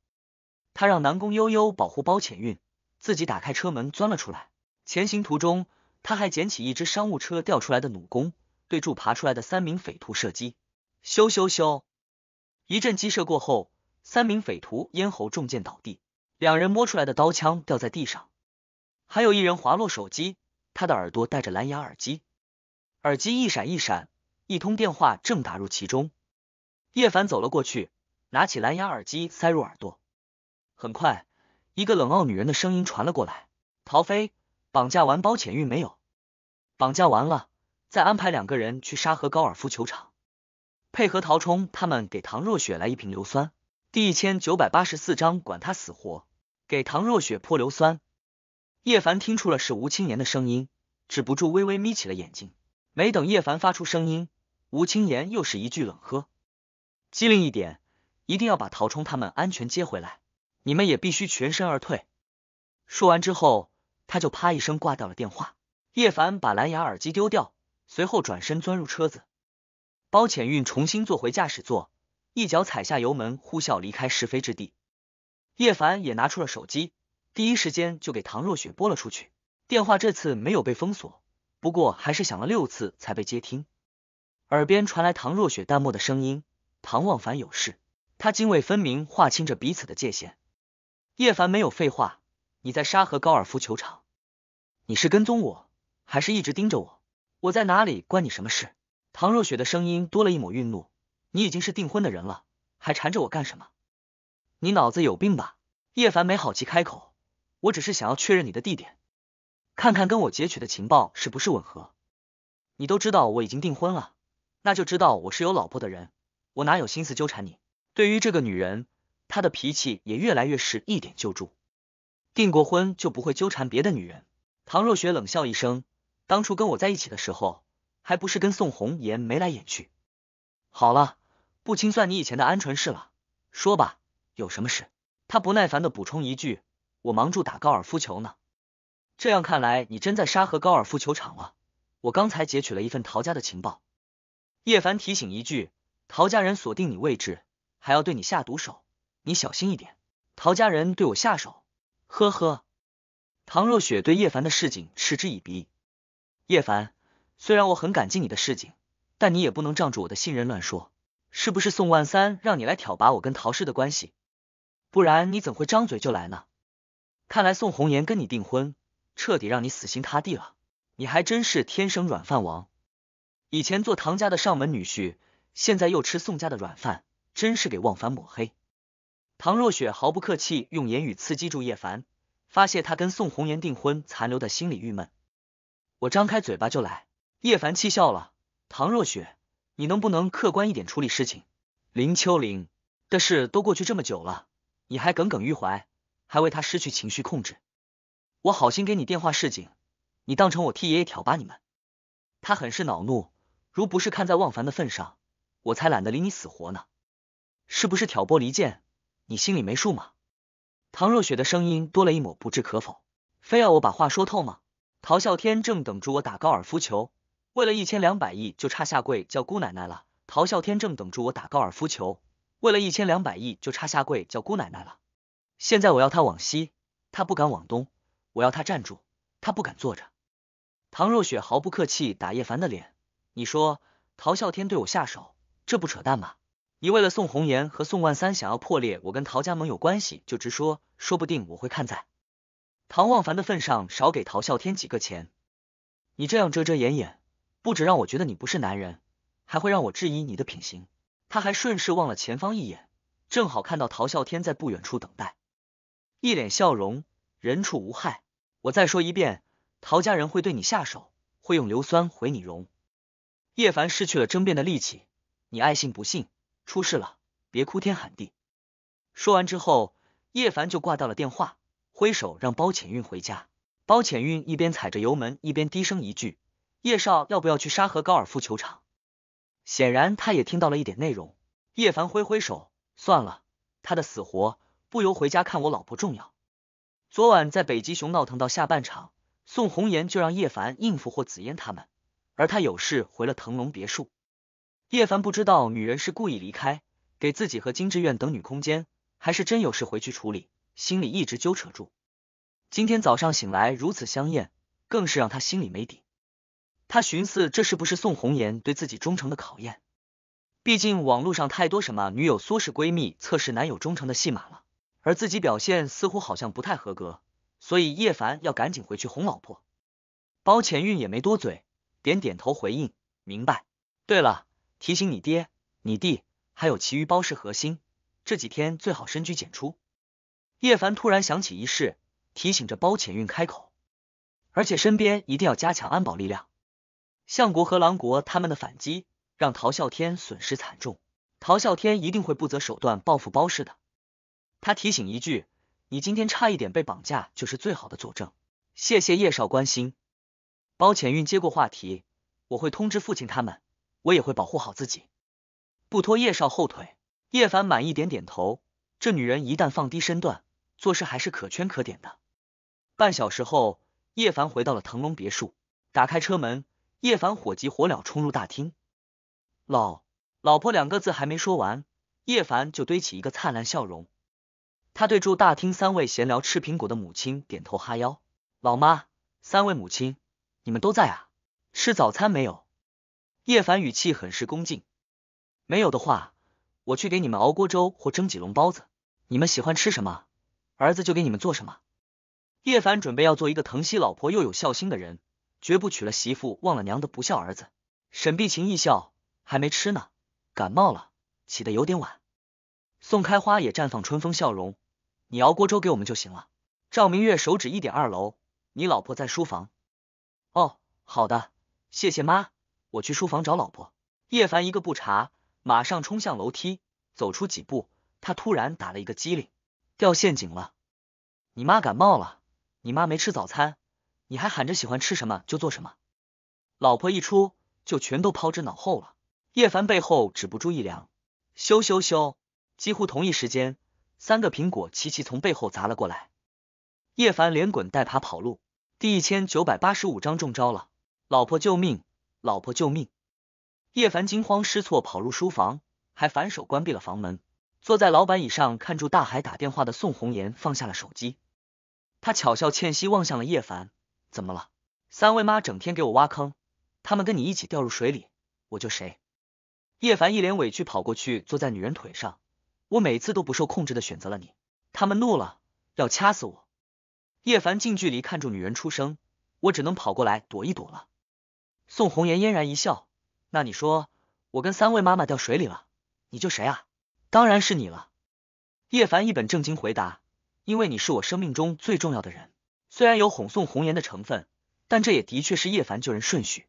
他让南宫悠悠保护包浅运，自己打开车门钻了出来。前行途中，他还捡起一只商务车掉出来的弩弓，对住爬出来的三名匪徒射击，咻咻咻。一阵击射过后，三名匪徒咽喉中箭倒地，两人摸出来的刀枪掉在地上，还有一人滑落手机，他的耳朵戴着蓝牙耳机，耳机一闪一闪，一通电话正打入其中。叶凡走了过去，拿起蓝牙耳机塞入耳朵，很快，一个冷傲女人的声音传了过来：“陶飞，绑架完包浅玉没有？绑架完了，再安排两个人去沙河高尔夫球场。”配合陶冲他们给唐若雪来一瓶硫酸。第一千九百八十四章，管他死活，给唐若雪泼硫酸。叶凡听出了是吴青岩的声音，止不住微微眯起了眼睛。没等叶凡发出声音，吴青岩又是一句冷呵：“机灵一点，一定要把陶冲他们安全接回来，你们也必须全身而退。”说完之后，他就啪一声挂掉了电话。叶凡把蓝牙耳机丢掉，随后转身钻入车子。包浅运重新坐回驾驶座，一脚踩下油门，呼啸离开是非之地。叶凡也拿出了手机，第一时间就给唐若雪拨了出去。电话这次没有被封锁，不过还是响了六次才被接听。耳边传来唐若雪淡漠的声音：“唐望凡有事。”他泾渭分明，划清着彼此的界限。叶凡没有废话：“你在沙河高尔夫球场？你是跟踪我还是一直盯着我？我在哪里关你什么事？”唐若雪的声音多了一抹愠怒：“你已经是订婚的人了，还缠着我干什么？你脑子有病吧？”叶凡没好气开口：“我只是想要确认你的地点，看看跟我截取的情报是不是吻合。你都知道我已经订婚了，那就知道我是有老婆的人，我哪有心思纠缠你？”对于这个女人，她的脾气也越来越是，一点就住。订过婚就不会纠缠别的女人。唐若雪冷笑一声：“当初跟我在一起的时候。”还不是跟宋红颜眉来眼去。好了，不清算你以前的鹌鹑事了。说吧，有什么事？他不耐烦的补充一句：“我忙着打高尔夫球呢。”这样看来，你真在沙河高尔夫球场了。我刚才截取了一份陶家的情报。叶凡提醒一句：“陶家人锁定你位置，还要对你下毒手，你小心一点。”陶家人对我下手？呵呵。唐若雪对叶凡的市井嗤之以鼻。叶凡。虽然我很感激你的市井，但你也不能仗着我的信任乱说，是不是宋万三让你来挑拔我跟陶氏的关系？不然你怎会张嘴就来呢？看来宋红颜跟你订婚，彻底让你死心塌地了。你还真是天生软饭王，以前做唐家的上门女婿，现在又吃宋家的软饭，真是给忘凡抹黑。唐若雪毫不客气用言语刺激住叶凡，发泄他跟宋红颜订婚残留的心理郁闷。我张开嘴巴就来。叶凡气笑了：“唐若雪，你能不能客观一点处理事情？林秋玲的事都过去这么久了，你还耿耿于怀，还为她失去情绪控制？我好心给你电话示警，你当成我替爷爷挑拨你们？他很是恼怒，如不是看在忘凡的份上，我才懒得理你死活呢！是不是挑拨离间？你心里没数吗？”唐若雪的声音多了一抹不置可否：“非要我把话说透吗？”陶啸天正等着我打高尔夫球。为了一千两百亿，就差下跪叫姑奶奶了。陶笑天正等着我打高尔夫球。为了一千两百亿，就差下跪叫姑奶奶了。现在我要他往西，他不敢往东；我要他站住，他不敢坐着。唐若雪毫不客气打叶凡的脸。你说陶笑天对我下手，这不扯淡吗？你为了宋红颜和宋万三想要破裂，我跟陶家盟有关系，就直说，说不定我会看在唐望凡的份上少给陶笑天几个钱。你这样遮遮掩掩。不止让我觉得你不是男人，还会让我质疑你的品行。他还顺势望了前方一眼，正好看到陶啸天在不远处等待，一脸笑容，人畜无害。我再说一遍，陶家人会对你下手，会用硫酸毁你容。叶凡失去了争辩的力气，你爱信不信。出事了，别哭天喊地。说完之后，叶凡就挂掉了电话，挥手让包浅运回家。包浅运一边踩着油门，一边低声一句。叶少要不要去沙河高尔夫球场？显然他也听到了一点内容。叶凡挥挥手，算了，他的死活不由回家看我老婆重要。昨晚在北极熊闹腾到下半场，宋红颜就让叶凡应付霍紫嫣他们，而他有事回了腾龙别墅。叶凡不知道女人是故意离开，给自己和金志愿等女空间，还是真有事回去处理，心里一直揪扯住。今天早上醒来如此香艳，更是让他心里没底。他寻思这是不是宋红颜对自己忠诚的考验？毕竟网络上太多什么女友唆使闺蜜测试男友忠诚的戏码了，而自己表现似乎好像不太合格，所以叶凡要赶紧回去哄老婆。包浅运也没多嘴，点点头回应，明白。对了，提醒你爹、你弟还有其余包氏核心，这几天最好深居简出。叶凡突然想起一事，提醒着包浅运开口，而且身边一定要加强安保力量。相国和狼国他们的反击让陶啸天损失惨重，陶啸天一定会不择手段报复包氏的。他提醒一句，你今天差一点被绑架就是最好的佐证。谢谢叶少关心。包浅韵接过话题，我会通知父亲他们，我也会保护好自己，不拖叶少后腿。叶凡满意点点头，这女人一旦放低身段，做事还是可圈可点的。半小时后，叶凡回到了腾龙别墅，打开车门。叶凡火急火燎冲入大厅，老老婆两个字还没说完，叶凡就堆起一个灿烂笑容。他对住大厅三位闲聊吃苹果的母亲点头哈腰：“老妈，三位母亲，你们都在啊？吃早餐没有？”叶凡语气很是恭敬：“没有的话，我去给你们熬锅粥或蒸几笼包子，你们喜欢吃什么，儿子就给你们做什么。”叶凡准备要做一个疼惜老婆又有孝心的人。绝不娶了媳妇忘了娘的不孝儿子。沈碧晴一笑，还没吃呢，感冒了，起得有点晚。宋开花也绽放春风笑容，你熬锅粥给我们就行了。赵明月手指一点二楼，你老婆在书房。哦，好的，谢谢妈，我去书房找老婆。叶凡一个不查，马上冲向楼梯，走出几步，他突然打了一个激灵，掉陷阱了。你妈感冒了，你妈没吃早餐。你还喊着喜欢吃什么就做什么，老婆一出就全都抛之脑后了。叶凡背后止不住一凉，咻咻咻！几乎同一时间，三个苹果齐齐从背后砸了过来，叶凡连滚带爬跑路。第一千九百八十五章中招了，老婆救命，老婆救命！叶凡惊慌失措跑入书房，还反手关闭了房门。坐在老板椅上看住大海打电话的宋红颜放下了手机，他巧笑倩兮望向了叶凡。怎么了？三位妈整天给我挖坑，他们跟你一起掉入水里，我救谁？叶凡一脸委屈跑过去，坐在女人腿上。我每次都不受控制的选择了你，他们怒了，要掐死我。叶凡近距离看住女人，出声，我只能跑过来躲一躲了。宋红颜嫣然一笑，那你说，我跟三位妈妈掉水里了，你救谁啊？当然是你了。叶凡一本正经回答，因为你是我生命中最重要的人。虽然有哄宋红颜的成分，但这也的确是叶凡救人顺序。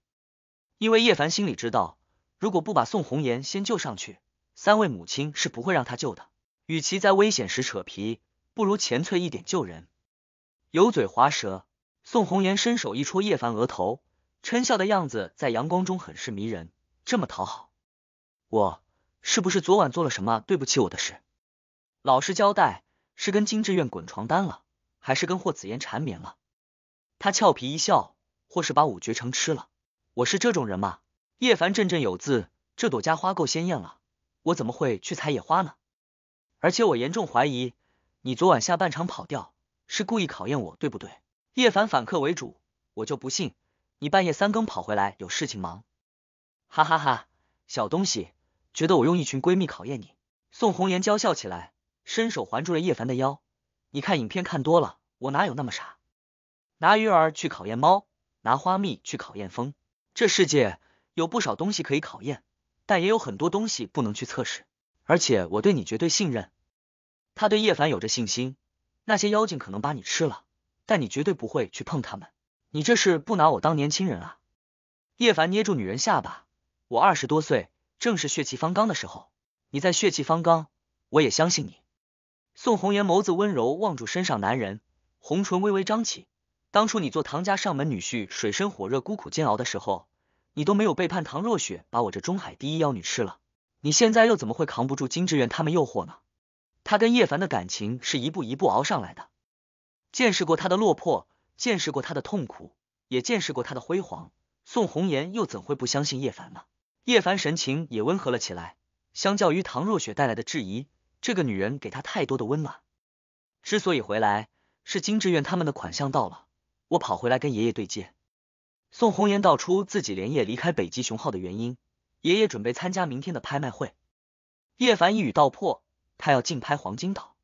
因为叶凡心里知道，如果不把宋红颜先救上去，三位母亲是不会让他救的。与其在危险时扯皮，不如前脆一点救人。油嘴滑舌，宋红颜伸手一戳叶凡额头，嗔笑的样子在阳光中很是迷人，这么讨好，我是不是昨晚做了什么对不起我的事？老实交代，是跟金志愿滚床单了。还是跟霍子烟缠绵了，他俏皮一笑，或是把五绝城吃了，我是这种人吗？叶凡振振有词，这朵家花够鲜艳了，我怎么会去采野花呢？而且我严重怀疑，你昨晚下半场跑掉是故意考验我对不对？叶凡反客为主，我就不信你半夜三更跑回来有事情忙，哈哈哈，小东西，觉得我用一群闺蜜考验你？宋红颜娇笑起来，伸手环住了叶凡的腰。你看影片看多了，我哪有那么傻？拿鱼儿去考验猫，拿花蜜去考验蜂。这世界有不少东西可以考验，但也有很多东西不能去测试。而且我对你绝对信任。他对叶凡有着信心，那些妖精可能把你吃了，但你绝对不会去碰他们。你这是不拿我当年轻人啊？叶凡捏住女人下巴，我二十多岁，正是血气方刚的时候。你在血气方刚，我也相信你。宋红颜眸子温柔，望住身上男人，红唇微微张起。当初你做唐家上门女婿，水深火热、孤苦煎熬的时候，你都没有背叛唐若雪，把我这中海第一妖女吃了。你现在又怎么会扛不住金之远他们诱惑呢？他跟叶凡的感情是一步一步熬上来的，见识过他的落魄，见识过他的痛苦，也见识过他的辉煌。宋红颜又怎会不相信叶凡呢？叶凡神情也温和了起来，相较于唐若雪带来的质疑。这个女人给她太多的温暖，之所以回来是金志愿他们的款项到了，我跑回来跟爷爷对接。宋红颜道出自己连夜离开北极熊号的原因，爷爷准备参加明天的拍卖会。叶凡一语道破，他要竞拍黄金岛，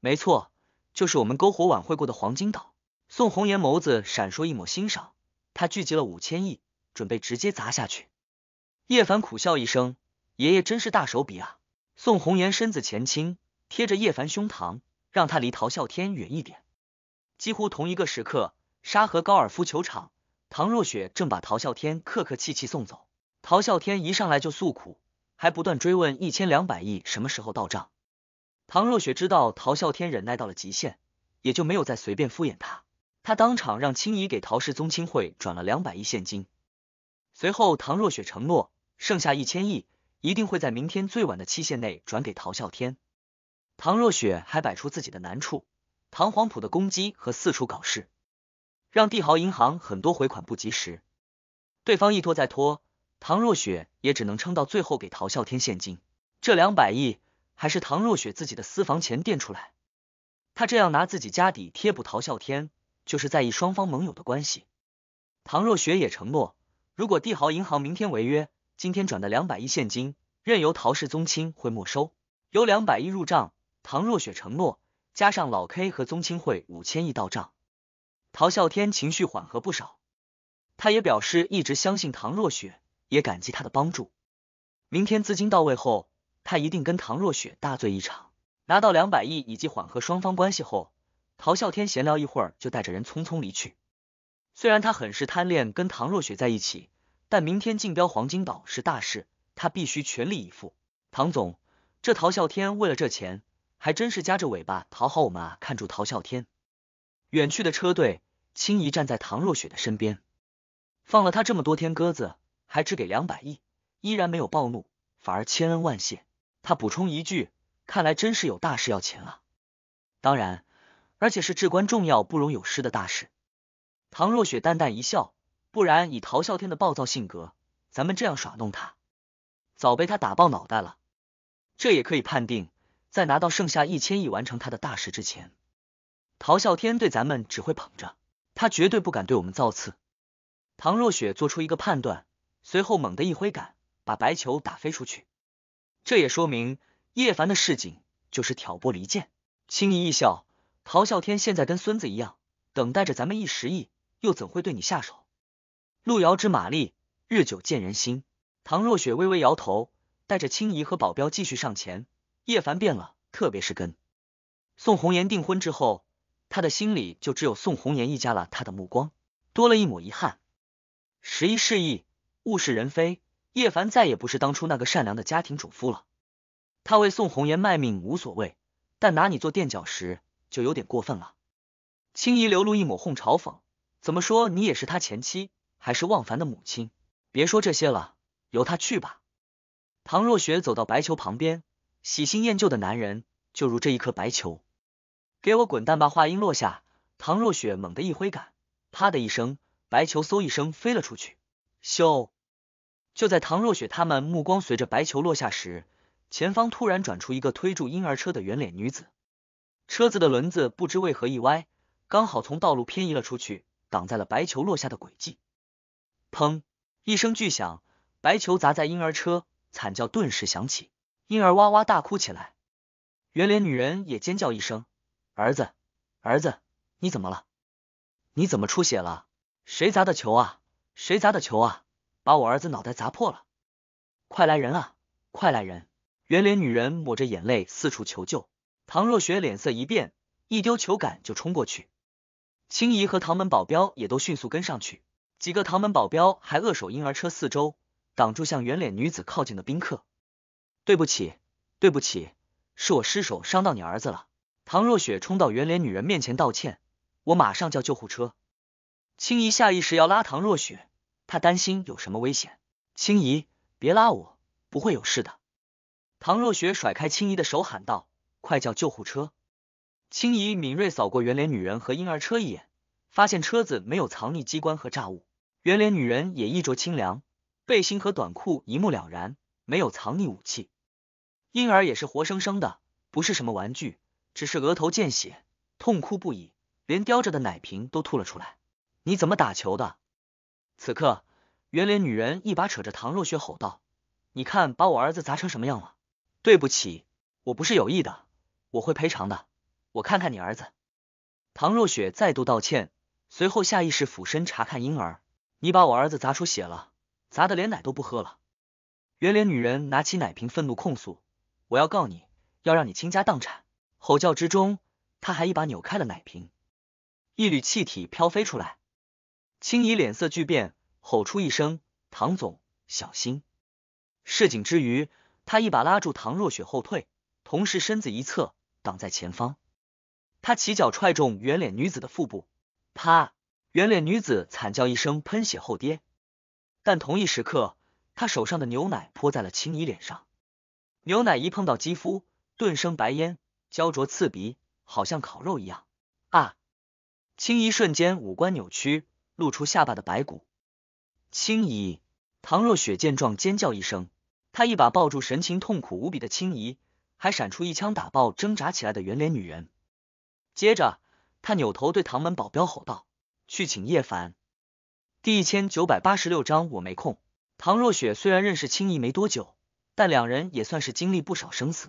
没错，就是我们篝火晚会过的黄金岛。宋红颜眸子闪烁一抹欣赏，他聚集了五千亿，准备直接砸下去。叶凡苦笑一声，爷爷真是大手笔啊。宋红颜身子前倾，贴着叶凡胸膛，让他离陶啸天远一点。几乎同一个时刻，沙河高尔夫球场，唐若雪正把陶啸天客客气气送走。陶啸天一上来就诉苦，还不断追问一千两百亿什么时候到账。唐若雪知道陶啸天忍耐到了极限，也就没有再随便敷衍他。他当场让青姨给陶氏宗亲会转了两百亿现金，随后唐若雪承诺，剩下一千亿。一定会在明天最晚的期限内转给陶笑天。唐若雪还摆出自己的难处，唐黄埔的攻击和四处搞事，让帝豪银行很多回款不及时。对方一拖再拖，唐若雪也只能撑到最后给陶笑天现金，这两百亿还是唐若雪自己的私房钱垫出来。他这样拿自己家底贴补陶笑天，就是在意双方盟友的关系。唐若雪也承诺，如果帝豪银行明天违约。今天转的两百亿现金，任由陶氏宗亲会没收，有两百亿入账。唐若雪承诺，加上老 K 和宗亲会五千亿到账。陶啸天情绪缓和不少，他也表示一直相信唐若雪，也感激他的帮助。明天资金到位后，他一定跟唐若雪大醉一场。拿到两百亿以及缓和双方关系后，陶啸天闲聊一会儿就带着人匆匆离去。虽然他很是贪恋跟唐若雪在一起。但明天竞标黄金岛是大事，他必须全力以赴。唐总，这陶笑天为了这钱，还真是夹着尾巴讨好我们啊！看住陶笑天，远去的车队，青怡站在唐若雪的身边，放了他这么多天鸽子，还只给两百亿，依然没有暴怒，反而千恩万谢。他补充一句，看来真是有大事要钱啊！当然，而且是至关重要、不容有失的大事。唐若雪淡淡一笑。不然以陶啸天的暴躁性格，咱们这样耍弄他，早被他打爆脑袋了。这也可以判定，在拿到剩下一千亿完成他的大事之前，陶啸天对咱们只会捧着，他绝对不敢对我们造次。唐若雪做出一个判断，随后猛地一挥杆，把白球打飞出去。这也说明叶凡的市井就是挑拨离间。轻易一笑，陶啸天现在跟孙子一样，等待着咱们一十亿，又怎会对你下手？路遥知马力，日久见人心。唐若雪微微摇头，带着青怡和保镖继续上前。叶凡变了，特别是跟宋红颜订婚之后，他的心里就只有宋红颜一家了。他的目光多了一抹遗憾。十一示意，物是人非，叶凡再也不是当初那个善良的家庭主妇了。他为宋红颜卖命无所谓，但拿你做垫脚石就有点过分了。青怡流露一抹哄嘲讽，怎么说你也是他前妻。还是忘凡的母亲。别说这些了，由他去吧。唐若雪走到白球旁边，喜新厌旧的男人，就如这一颗白球，给我滚蛋吧！话音落下，唐若雪猛地一挥杆，啪的一声，白球嗖一声飞了出去。咻！就在唐若雪他们目光随着白球落下时，前方突然转出一个推住婴儿车的圆脸女子，车子的轮子不知为何一歪，刚好从道路偏移了出去，挡在了白球落下的轨迹。砰！一声巨响，白球砸在婴儿车，惨叫顿时响起，婴儿哇哇大哭起来。圆脸女人也尖叫一声：“儿子，儿子，你怎么了？你怎么出血了？谁砸的球啊？谁砸的球啊？把我儿子脑袋砸破了！快来人啊！快来人！”圆脸女人抹着眼泪四处求救。唐若雪脸色一变，一丢球杆就冲过去。青怡和唐门保镖也都迅速跟上去。几个唐门保镖还扼守婴儿车四周，挡住向圆脸女子靠近的宾客。对不起，对不起，是我失手伤到你儿子了。唐若雪冲到圆脸女人面前道歉：“我马上叫救护车。”青怡下意识要拉唐若雪，她担心有什么危险。青姨，别拉我，不会有事的。唐若雪甩开青姨的手，喊道：“快叫救护车！”青姨敏锐扫过圆脸女人和婴儿车一眼，发现车子没有藏匿机关和炸物。圆脸女人也衣着清凉，背心和短裤一目了然，没有藏匿武器。婴儿也是活生生的，不是什么玩具，只是额头见血，痛哭不已，连叼着的奶瓶都吐了出来。你怎么打球的？此刻，圆脸女人一把扯着唐若雪吼道：“你看，把我儿子砸成什么样了？对不起，我不是有意的，我会赔偿的。我看看你儿子。”唐若雪再度道歉，随后下意识俯身查看婴儿。你把我儿子砸出血了，砸的连奶都不喝了。圆脸女人拿起奶瓶，愤怒控诉：“我要告你，要让你倾家荡产！”吼叫之中，她还一把扭开了奶瓶，一缕气体飘飞出来。青怡脸色巨变，吼出一声：“唐总，小心！”示警之余，她一把拉住唐若雪后退，同时身子一侧，挡在前方。她起脚踹中圆脸女子的腹部，啪。圆脸女子惨叫一声，喷血后跌，但同一时刻，她手上的牛奶泼在了青怡脸上，牛奶一碰到肌肤，顿生白烟，焦灼刺鼻，好像烤肉一样啊！青怡瞬间五官扭曲，露出下巴的白骨。青怡，唐若雪见状尖叫一声，她一把抱住神情痛苦无比的青怡，还闪出一枪打爆挣扎起来的圆脸女人，接着她扭头对唐门保镖吼道。去请叶凡。第一千九百八十六章我没空。唐若雪虽然认识青怡没多久，但两人也算是经历不少生死，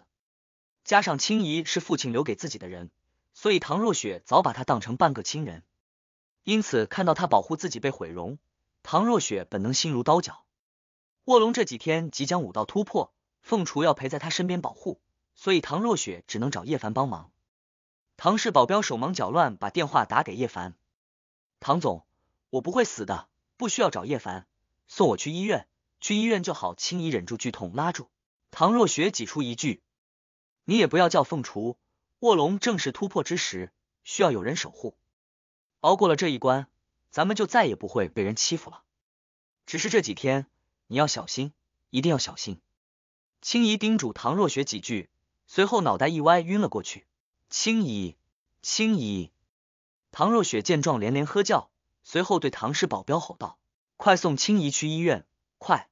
加上青怡是父亲留给自己的人，所以唐若雪早把她当成半个亲人。因此看到她保护自己被毁容，唐若雪本能心如刀绞。卧龙这几天即将武道突破，凤雏要陪在他身边保护，所以唐若雪只能找叶凡帮忙。唐氏保镖手忙脚乱把电话打给叶凡。唐总，我不会死的，不需要找叶凡，送我去医院，去医院就好。青姨忍住剧痛，拉住唐若雪，挤出一句：“你也不要叫凤雏，卧龙正是突破之时，需要有人守护。熬过了这一关，咱们就再也不会被人欺负了。只是这几天你要小心，一定要小心。”青姨叮嘱唐若雪几句，随后脑袋一歪，晕了过去。青姨，青姨。唐若雪见状连连喝叫，随后对唐氏保镖吼道：“快送青怡去医院！快！”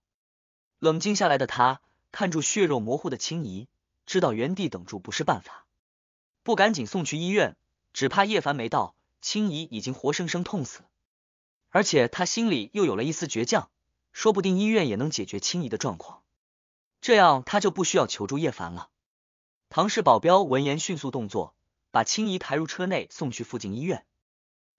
冷静下来的他，看住血肉模糊的青怡，知道原地等住不是办法，不赶紧送去医院，只怕叶凡没到，青怡已经活生生痛死。而且他心里又有了一丝倔强，说不定医院也能解决青怡的状况，这样他就不需要求助叶凡了。唐氏保镖闻言迅速动作，把青怡抬入车内，送去附近医院。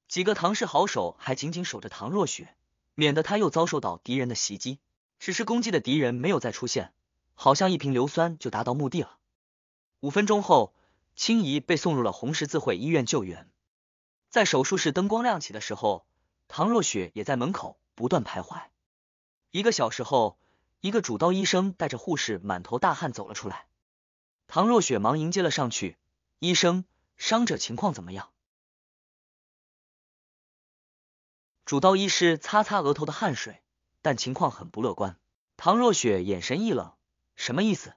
几个唐氏好手还紧紧守着唐若雪，免得她又遭受到敌人的袭击。只是攻击的敌人没有再出现，好像一瓶硫酸就达到目的了。五分钟后，青怡被送入了红十字会医院救援。在手术室灯光亮起的时候，唐若雪也在门口不断徘徊。一个小时后，一个主刀医生带着护士满头大汗走了出来，唐若雪忙迎接了上去。医生，伤者情况怎么样？主刀医师擦擦额头的汗水，但情况很不乐观。唐若雪眼神一冷，什么意思？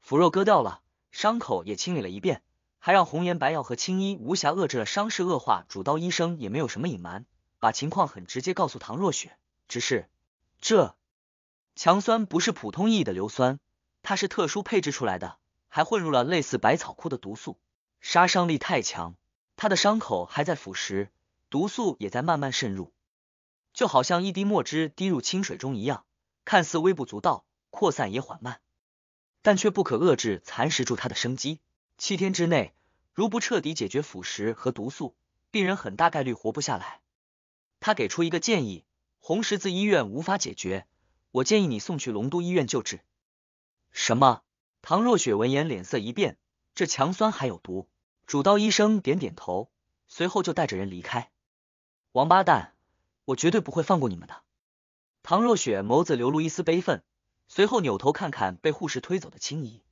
腐肉割掉了，伤口也清理了一遍，还让红颜、白药和青衣无暇遏制了伤势恶化。主刀医生也没有什么隐瞒，把情况很直接告诉唐若雪。只是这强酸不是普通意义的硫酸，它是特殊配置出来的，还混入了类似百草枯的毒素，杀伤力太强。他的伤口还在腐蚀。毒素也在慢慢渗入，就好像一滴墨汁滴入清水中一样，看似微不足道，扩散也缓慢，但却不可遏制，蚕食住它的生机。七天之内，如不彻底解决腐蚀和毒素，病人很大概率活不下来。他给出一个建议：红十字医院无法解决，我建议你送去龙都医院救治。什么？唐若雪闻言脸色一变，这强酸还有毒。主刀医生点点头，随后就带着人离开。王八蛋，我绝对不会放过你们的！唐若雪眸子流露一丝悲愤，随后扭头看看被护士推走的青怡。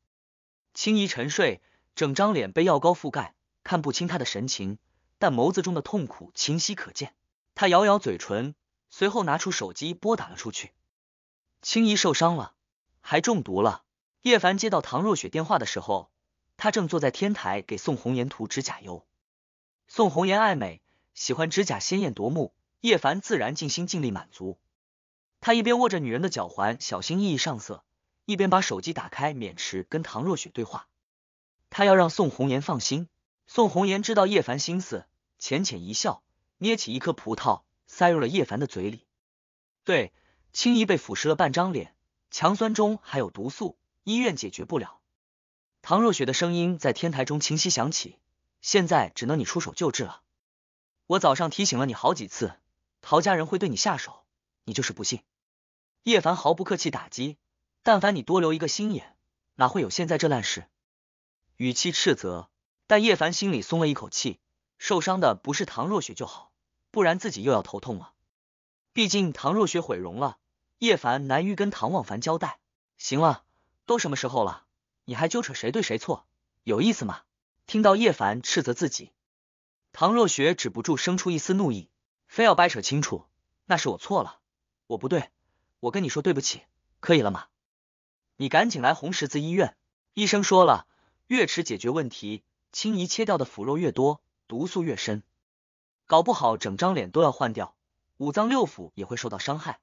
青怡沉睡，整张脸被药膏覆盖，看不清她的神情，但眸子中的痛苦清晰可见。她咬咬嘴唇，随后拿出手机拨打了出去。青怡受伤了，还中毒了。叶凡接到唐若雪电话的时候，他正坐在天台给宋红颜涂指甲油。宋红颜爱美。喜欢指甲鲜艳夺目，叶凡自然尽心尽力满足。他一边握着女人的脚环，小心翼翼上色，一边把手机打开，免持跟唐若雪对话。他要让宋红颜放心。宋红颜知道叶凡心思，浅浅一笑，捏起一颗葡萄塞入了叶凡的嘴里。对，青衣被腐蚀了半张脸，强酸中还有毒素，医院解决不了。唐若雪的声音在天台中清晰响起：“现在只能你出手救治了。”我早上提醒了你好几次，陶家人会对你下手，你就是不信。叶凡毫不客气打击，但凡你多留一个心眼，哪会有现在这烂事？语气斥责，但叶凡心里松了一口气，受伤的不是唐若雪就好，不然自己又要头痛了。毕竟唐若雪毁容了，叶凡难于跟唐望凡交代。行了，都什么时候了，你还纠扯谁对谁错，有意思吗？听到叶凡斥责自己。唐若雪止不住生出一丝怒意，非要掰扯清楚，那是我错了，我不对，我跟你说对不起，可以了吗？你赶紧来红十字医院，医生说了，越迟解决问题，青怡切掉的腐肉越多，毒素越深，搞不好整张脸都要换掉，五脏六腑也会受到伤害。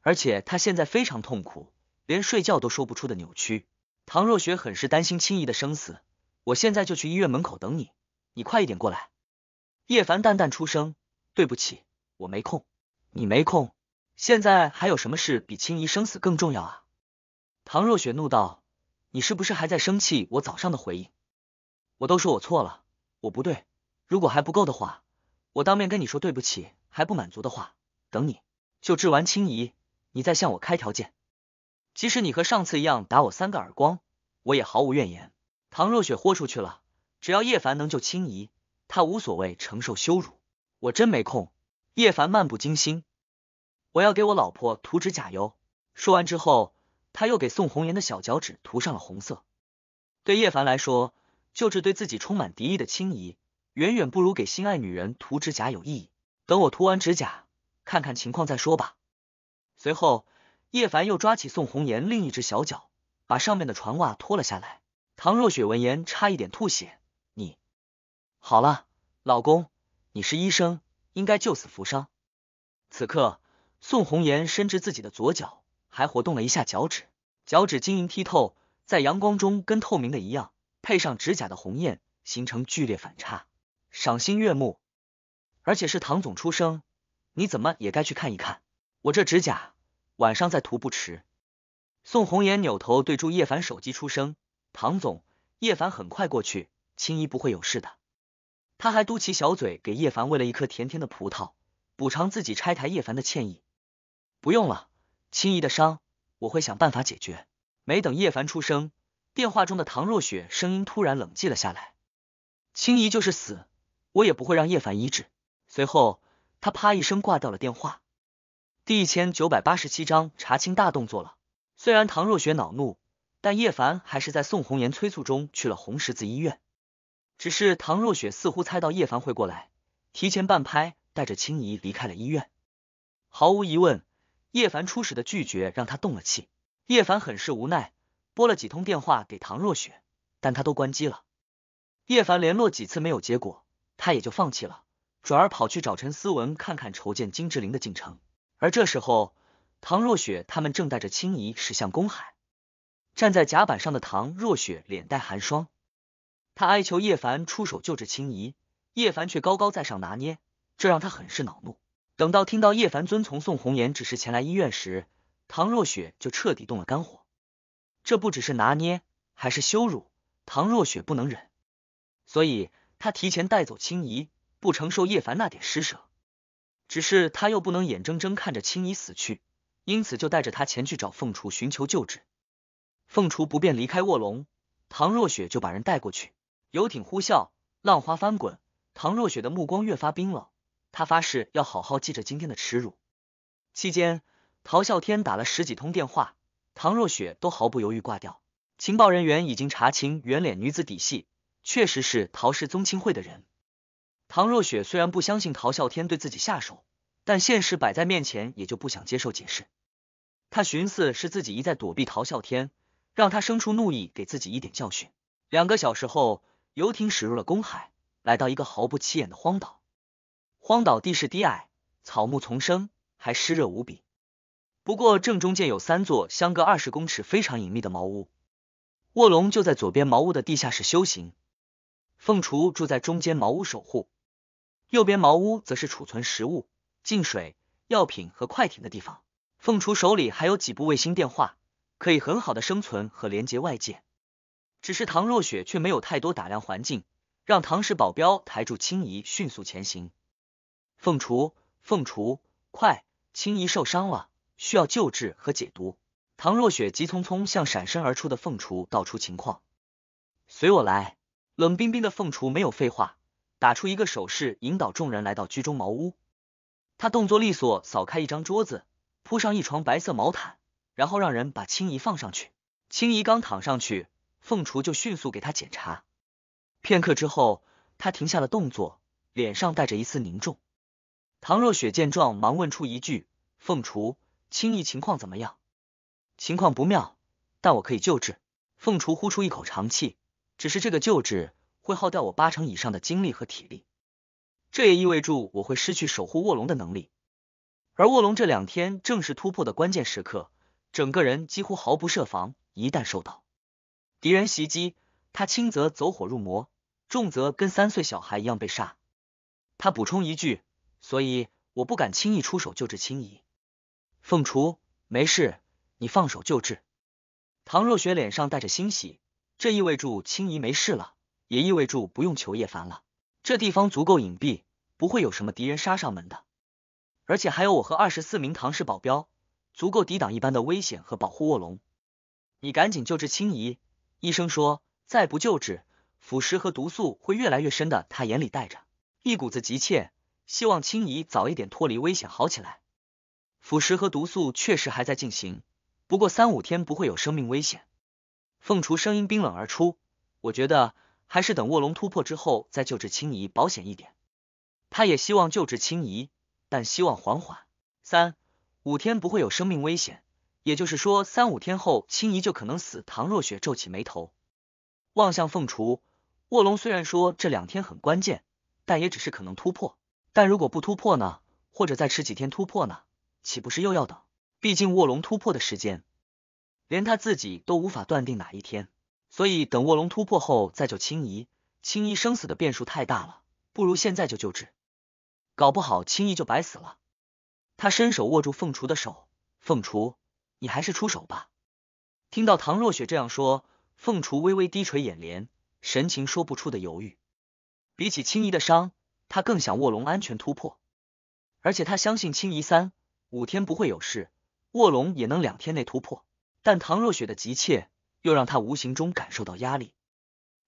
而且她现在非常痛苦，连睡觉都说不出的扭曲。唐若雪很是担心青怡的生死，我现在就去医院门口等你，你快一点过来。叶凡淡淡出声：“对不起，我没空。你没空。现在还有什么事比青姨生死更重要啊？”唐若雪怒道：“你是不是还在生气我早上的回应？我都说我错了，我不对。如果还不够的话，我当面跟你说对不起还不满足的话，等你就治完青姨，你再向我开条件。即使你和上次一样打我三个耳光，我也毫无怨言。”唐若雪豁出去了，只要叶凡能救青姨。他无所谓承受羞辱，我真没空。叶凡漫不经心，我要给我老婆涂指甲油。说完之后，他又给宋红颜的小脚趾涂上了红色。对叶凡来说，救治对自己充满敌意的青姨，远远不如给心爱女人涂指甲有意义。等我涂完指甲，看看情况再说吧。随后，叶凡又抓起宋红颜另一只小脚，把上面的船袜脱了下来。唐若雪闻言，差一点吐血。好了，老公，你是医生，应该救死扶伤。此刻，宋红颜伸直自己的左脚，还活动了一下脚趾，脚趾晶莹剔透，在阳光中跟透明的一样，配上指甲的红艳，形成剧烈反差，赏心悦目。而且是唐总出生，你怎么也该去看一看。我这指甲，晚上再涂不迟。宋红颜扭头对住叶凡手机出声：“唐总，叶凡很快过去，青衣不会有事的。”他还嘟起小嘴，给叶凡喂了一颗甜甜的葡萄，补偿自己拆台叶凡的歉意。不用了，青姨的伤我会想办法解决。没等叶凡出声，电话中的唐若雪声音突然冷寂了下来。青姨就是死，我也不会让叶凡医治。随后，她啪一声挂掉了电话。第一千九百八十七章查清大动作了。虽然唐若雪恼怒，但叶凡还是在宋红颜催促中去了红十字医院。只是唐若雪似乎猜到叶凡会过来，提前半拍带着青怡离开了医院。毫无疑问，叶凡初始的拒绝让他动了气。叶凡很是无奈，拨了几通电话给唐若雪，但他都关机了。叶凡联络几次没有结果，他也就放弃了，转而跑去找陈思文看看筹建金志玲的进程。而这时候，唐若雪他们正带着青怡驶向公海。站在甲板上的唐若雪，脸带寒霜。他哀求叶凡出手救治青怡，叶凡却高高在上拿捏，这让他很是恼怒。等到听到叶凡遵从宋红颜，只是前来医院时，唐若雪就彻底动了肝火。这不只是拿捏，还是羞辱。唐若雪不能忍，所以她提前带走青怡，不承受叶凡那点施舍。只是他又不能眼睁睁看着青怡死去，因此就带着他前去找凤雏寻求救治。凤雏不便离开卧龙，唐若雪就把人带过去。游艇呼啸，浪花翻滚。唐若雪的目光越发冰冷，她发誓要好好记着今天的耻辱。期间，陶笑天打了十几通电话，唐若雪都毫不犹豫挂掉。情报人员已经查清圆脸女子底细，确实是陶氏宗亲会的人。唐若雪虽然不相信陶笑天对自己下手，但现实摆在面前，也就不想接受解释。他寻思是自己一再躲避陶笑天，让他生出怒意，给自己一点教训。两个小时后。游艇驶入了公海，来到一个毫不起眼的荒岛。荒岛地势低矮，草木丛生，还湿热无比。不过正中间有三座相隔二十公尺、非常隐秘的茅屋。卧龙就在左边茅屋的地下室修行，凤雏住在中间茅屋守护，右边茅屋则是储存食物、净水、药品和快艇的地方。凤雏手里还有几部卫星电话，可以很好的生存和连接外界。只是唐若雪却没有太多打量环境，让唐氏保镖抬住青怡，迅速前行。凤雏，凤雏，快！青怡受伤了，需要救治和解毒。唐若雪急匆匆向闪身而出的凤雏道出情况：“随我来。”冷冰冰的凤雏没有废话，打出一个手势，引导众人来到居中茅屋。他动作利索，扫开一张桌子，铺上一床白色毛毯，然后让人把青怡放上去。青怡刚躺上去。凤雏就迅速给他检查，片刻之后，他停下了动作，脸上带着一丝凝重。唐若雪见状，忙问出一句：“凤雏，青翼情况怎么样？”“情况不妙，但我可以救治。”凤雏呼出一口长气，只是这个救治会耗掉我八成以上的精力和体力，这也意味住我会失去守护卧龙的能力。而卧龙这两天正是突破的关键时刻，整个人几乎毫不设防，一旦受到。敌人袭击他，轻则走火入魔，重则跟三岁小孩一样被杀。他补充一句，所以我不敢轻易出手救治青怡。凤雏没事，你放手救治。唐若雪脸上带着欣喜，这意味住青怡没事了，也意味住不用求叶凡了。这地方足够隐蔽，不会有什么敌人杀上门的。而且还有我和二十四名唐氏保镖，足够抵挡一般的危险和保护卧龙。你赶紧救治青怡。医生说，再不救治，腐蚀和毒素会越来越深的。他眼里带着一股子急切，希望青怡早一点脱离危险好起来。腐蚀和毒素确实还在进行，不过三五天不会有生命危险。凤雏声音冰冷而出，我觉得还是等卧龙突破之后再救治青怡，保险一点。他也希望救治青怡，但希望缓缓，三五天不会有生命危险。也就是说，三五天后，青怡就可能死。唐若雪皱起眉头，望向凤雏。卧龙虽然说这两天很关键，但也只是可能突破。但如果不突破呢？或者再迟几天突破呢？岂不是又要等？毕竟卧龙突破的时间，连他自己都无法断定哪一天。所以等卧龙突破后再救青怡，青怡生死的变数太大了，不如现在就救治。搞不好青怡就白死了。他伸手握住凤雏的手，凤雏。你还是出手吧。听到唐若雪这样说，凤雏微微低垂眼帘，神情说不出的犹豫。比起青怡的伤，他更想卧龙安全突破。而且他相信青怡三五天不会有事，卧龙也能两天内突破。但唐若雪的急切又让他无形中感受到压力。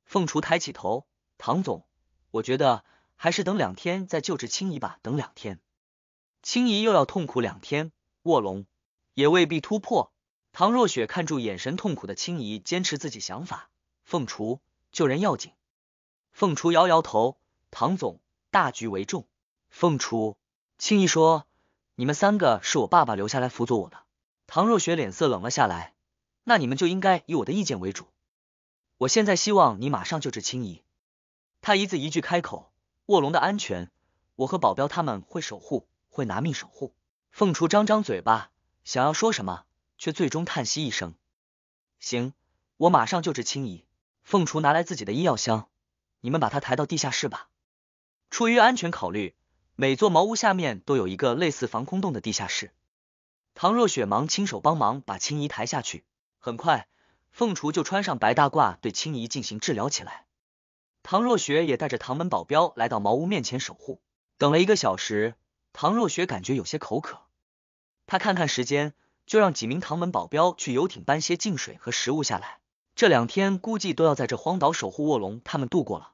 凤雏抬起头，唐总，我觉得还是等两天再救治青怡吧。等两天，青怡又要痛苦两天，卧龙。也未必突破。唐若雪看住眼神痛苦的青怡，坚持自己想法。凤雏，救人要紧。凤雏摇摇头，唐总大局为重。凤雏，青怡说：“你们三个是我爸爸留下来辅佐我的。”唐若雪脸色冷了下来，那你们就应该以我的意见为主。我现在希望你马上救治青怡。他一字一句开口：“卧龙的安全，我和保镖他们会守护，会拿命守护。”凤雏张张嘴巴。想要说什么，却最终叹息一声。行，我马上救治青怡。凤雏拿来自己的医药箱，你们把她抬到地下室吧。出于安全考虑，每座茅屋下面都有一个类似防空洞的地下室。唐若雪忙亲手帮忙把青怡抬下去。很快，凤雏就穿上白大褂，对青怡进行治疗起来。唐若雪也带着唐门保镖来到茅屋面前守护。等了一个小时，唐若雪感觉有些口渴。他看看时间，就让几名唐门保镖去游艇搬些净水和食物下来。这两天估计都要在这荒岛守护卧龙他们度过了。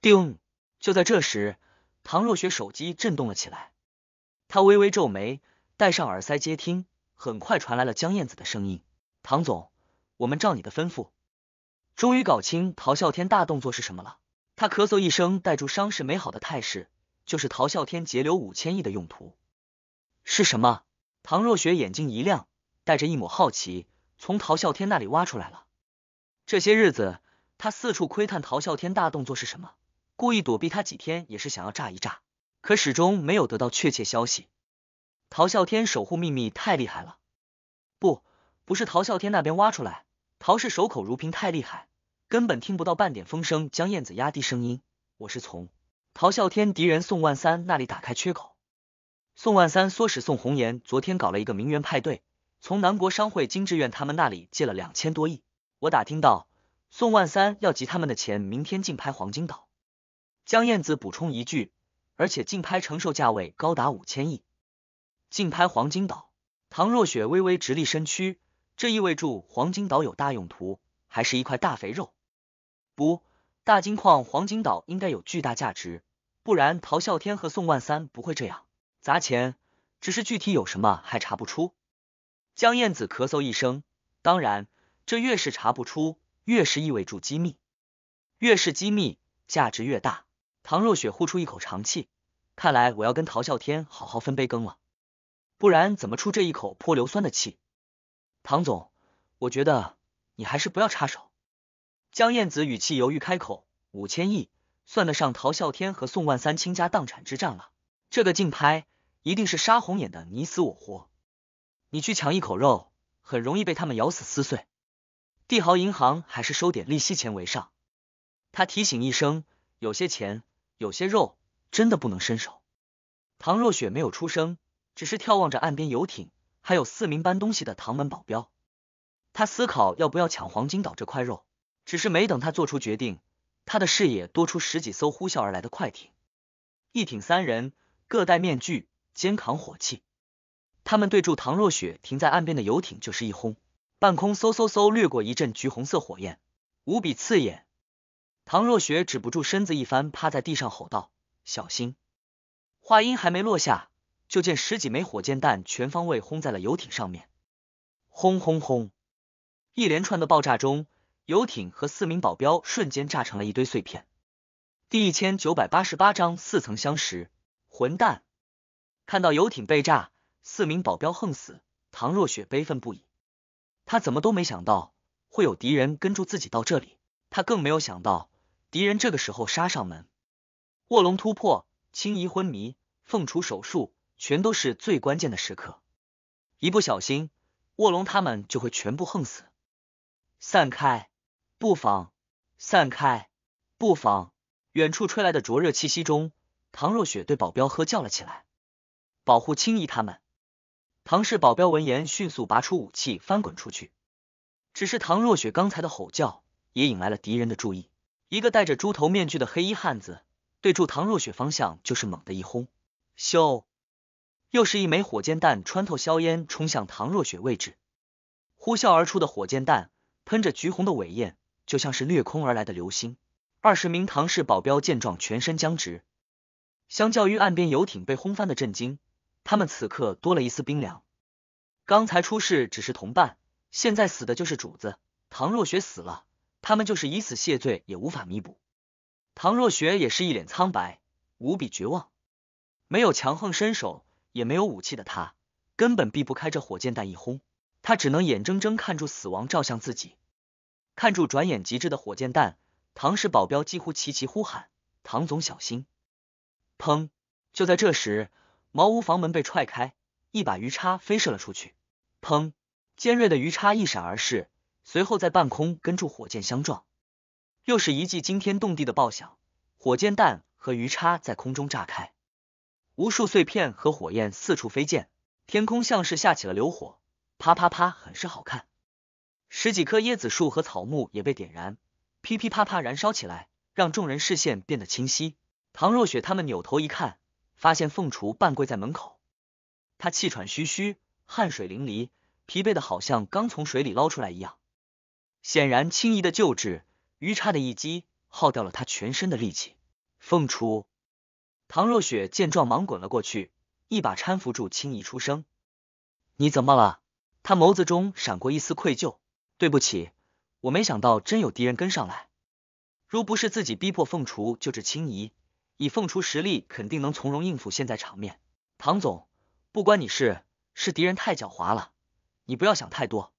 叮！就在这时，唐若雪手机震动了起来，他微微皱眉，戴上耳塞接听，很快传来了江燕子的声音：“唐总，我们照你的吩咐，终于搞清陶啸天大动作是什么了。”他咳嗽一声，带住伤势美好的态势，就是陶啸天截留五千亿的用途是什么？唐若雪眼睛一亮，带着一抹好奇，从陶啸天那里挖出来了。这些日子，他四处窥探陶啸天大动作是什么，故意躲避他几天，也是想要炸一炸，可始终没有得到确切消息。陶啸天守护秘密太厉害了，不，不是陶啸天那边挖出来，陶氏守口如瓶太厉害，根本听不到半点风声。将燕子压低声音，我是从陶啸天敌人宋万三那里打开缺口。宋万三唆使宋红颜昨天搞了一个名媛派对，从南国商会金志愿他们那里借了两千多亿。我打听到，宋万三要集他们的钱，明天竞拍黄金岛。江燕子补充一句，而且竞拍承受价位高达五千亿。竞拍黄金岛，唐若雪微微直立身躯，这意味住黄金岛有大用途，还是一块大肥肉。不，大金矿黄金岛应该有巨大价值，不然陶啸天和宋万三不会这样。砸钱，只是具体有什么还查不出。江燕子咳嗽一声，当然，这越是查不出，越是意味住机密，越是机密，价值越大。唐若雪呼出一口长气，看来我要跟陶笑天好好分杯羹了，不然怎么出这一口泼硫酸的气？唐总，我觉得你还是不要插手。江燕子语气犹豫开口：“五千亿，算得上陶笑天和宋万三倾家荡产之战了，这个竞拍。”一定是杀红眼的，你死我活。你去抢一口肉，很容易被他们咬死撕碎。帝豪银行还是收点利息钱为上。他提醒一声，有些钱，有些肉，真的不能伸手。唐若雪没有出声，只是眺望着岸边游艇，还有四名搬东西的唐门保镖。他思考要不要抢黄金岛这块肉，只是没等他做出决定，他的视野多出十几艘呼啸而来的快艇，一艇三人，各戴面具。肩扛火器，他们对住唐若雪停在岸边的游艇就是一轰，半空嗖嗖嗖掠过一阵橘红色火焰，无比刺眼。唐若雪止不住身子一翻，趴在地上吼道：“小心！”话音还没落下，就见十几枚火箭弹全方位轰在了游艇上面，轰轰轰！一连串的爆炸中，游艇和四名保镖瞬间炸成了一堆碎片。第一千九百八十八章似曾相识，混蛋！看到游艇被炸，四名保镖横死，唐若雪悲愤不已。他怎么都没想到会有敌人跟住自己到这里，他更没有想到敌人这个时候杀上门。卧龙突破，青怡昏迷，凤雏手术，全都是最关键的时刻。一不小心，卧龙他们就会全部横死。散开，不妨。散开，不妨。远处吹来的灼热气息中，唐若雪对保镖呵叫了起来。保护青衣他们！唐氏保镖闻言迅速拔出武器，翻滚出去。只是唐若雪刚才的吼叫也引来了敌人的注意。一个戴着猪头面具的黑衣汉子对住唐若雪方向就是猛的一轰，咻！又是一枚火箭弹穿透硝烟冲向唐若雪位置。呼啸而出的火箭弹喷着橘红的尾焰，就像是掠空而来的流星。二十名唐氏保镖见状，全身僵直。相较于岸边游艇被轰翻的震惊。他们此刻多了一丝冰凉。刚才出事只是同伴，现在死的就是主子唐若雪死了，他们就是以死谢罪也无法弥补。唐若雪也是一脸苍白，无比绝望。没有强横身手，也没有武器的他，根本避不开这火箭弹一轰，他只能眼睁睁看住死亡照向自己，看住转眼即至的火箭弹。唐氏保镖几乎齐齐呼喊：“唐总，小心！”砰！就在这时。茅屋房门被踹开，一把鱼叉飞射了出去，砰！尖锐的鱼叉一闪而逝，随后在半空跟住火箭相撞，又是一记惊天动地的爆响，火箭弹和鱼叉在空中炸开，无数碎片和火焰四处飞溅，天空像是下起了流火，啪啪啪，很是好看。十几棵椰子树和草木也被点燃，噼噼啪啪燃烧起来，让众人视线变得清晰。唐若雪他们扭头一看。发现凤雏半跪在门口，他气喘吁吁，汗水淋漓，疲惫的好像刚从水里捞出来一样。显然青怡的救治，鱼叉的一击耗掉了他全身的力气。凤雏，唐若雪见状忙滚了过去，一把搀扶住青怡，出声：“你怎么了？”他眸子中闪过一丝愧疚：“对不起，我没想到真有敌人跟上来。如不是自己逼迫凤雏救治青怡。”以凤雏实力，肯定能从容应付现在场面。唐总，不关你事，是敌人太狡猾了，你不要想太多。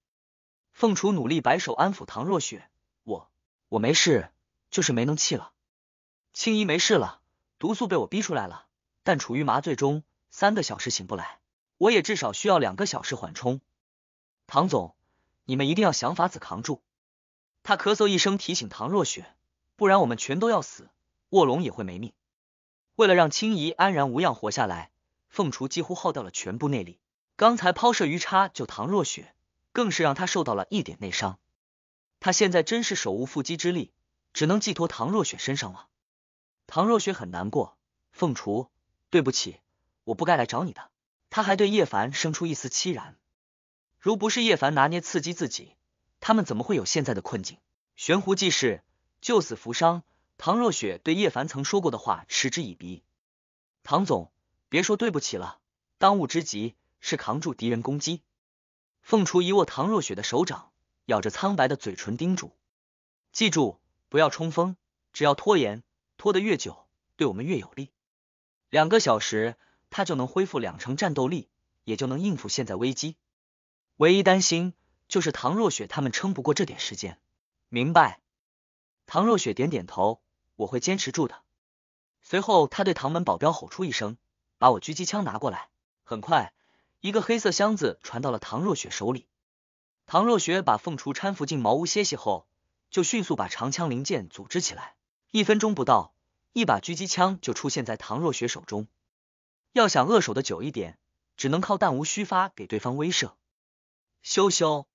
凤雏努力摆手安抚唐若雪：“我我没事，就是没能气了。青衣没事了，毒素被我逼出来了，但处于麻醉中，三个小时醒不来，我也至少需要两个小时缓冲。唐总，你们一定要想法子扛住。”他咳嗽一声，提醒唐若雪：“不然我们全都要死，卧龙也会没命。”为了让青怡安然无恙活下来，凤雏几乎耗掉了全部内力。刚才抛射鱼叉救唐若雪，更是让他受到了一点内伤。他现在真是手无缚鸡之力，只能寄托唐若雪身上了。唐若雪很难过，凤雏，对不起，我不该来找你的。他还对叶凡生出一丝凄然。如不是叶凡拿捏刺激自己，他们怎么会有现在的困境？悬壶济世，救死扶伤。唐若雪对叶凡曾说过的话嗤之以鼻。唐总，别说对不起了，当务之急是扛住敌人攻击。凤雏一握唐若雪的手掌，咬着苍白的嘴唇叮嘱：“记住，不要冲锋，只要拖延，拖得越久，对我们越有利。两个小时，他就能恢复两成战斗力，也就能应付现在危机。唯一担心就是唐若雪他们撑不过这点时间。”明白？唐若雪点点头。我会坚持住的。随后，他对唐门保镖吼出一声：“把我狙击枪拿过来。”很快，一个黑色箱子传到了唐若雪手里。唐若雪把凤雏搀扶进茅屋歇息后，就迅速把长枪零件组织起来。一分钟不到，一把狙击枪就出现在唐若雪手中。要想扼守的久一点，只能靠弹无虚发给对方威慑。咻咻！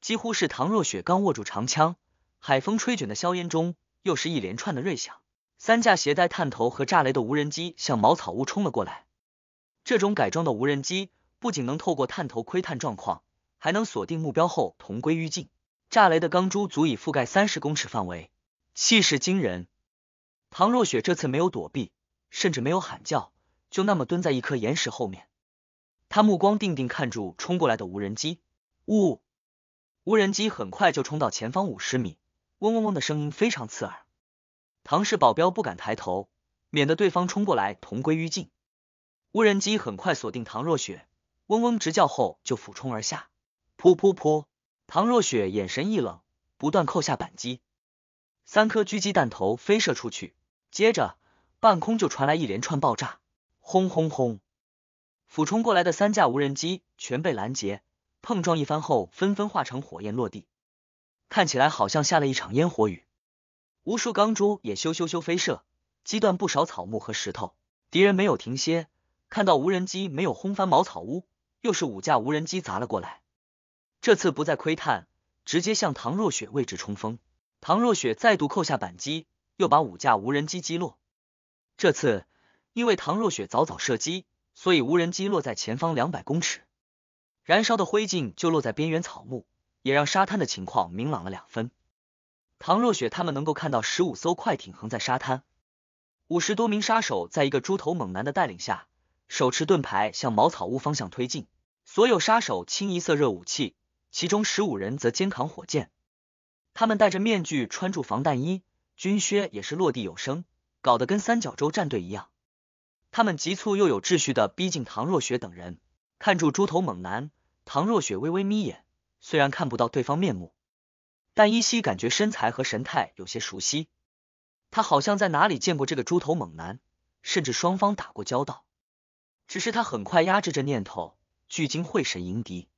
几乎是唐若雪刚握住长枪，海风吹卷的硝烟中。又是一连串的锐响，三架携带探头和炸雷的无人机向茅草屋冲了过来。这种改装的无人机不仅能透过探头窥探状况，还能锁定目标后同归于尽。炸雷的钢珠足以覆盖三十公尺范围，气势惊人。唐若雪这次没有躲避，甚至没有喊叫，就那么蹲在一颗岩石后面。他目光定定看住冲过来的无人机。呜，无人机很快就冲到前方五十米。嗡嗡嗡的声音非常刺耳，唐氏保镖不敢抬头，免得对方冲过来同归于尽。无人机很快锁定唐若雪，嗡嗡直叫后就俯冲而下，噗噗噗！唐若雪眼神一冷，不断扣下扳机，三颗狙击弹头飞射出去，接着半空就传来一连串爆炸，轰轰轰。俯冲过来的三架无人机全被拦截，碰撞一番后纷纷化成火焰落地。看起来好像下了一场烟火雨，无数钢珠也咻咻咻飞射，击断不少草木和石头。敌人没有停歇，看到无人机没有轰翻茅草屋，又是五架无人机砸了过来。这次不再窥探，直接向唐若雪位置冲锋。唐若雪再度扣下扳机，又把五架无人机击落。这次因为唐若雪早早射击，所以无人机落在前方两百公尺，燃烧的灰烬就落在边缘草木。也让沙滩的情况明朗了两分。唐若雪他们能够看到十五艘快艇横在沙滩，五十多名杀手在一个猪头猛男的带领下，手持盾牌向茅草屋方向推进。所有杀手清一色热武器，其中十五人则肩扛火箭。他们戴着面具，穿住防弹衣、军靴，也是落地有声，搞得跟三角洲战队一样。他们急促又有秩序的逼近唐若雪等人。看住猪头猛男，唐若雪微微眯眼。虽然看不到对方面目，但依稀感觉身材和神态有些熟悉。他好像在哪里见过这个猪头猛男，甚至双方打过交道。只是他很快压制着念头，聚精会神迎敌。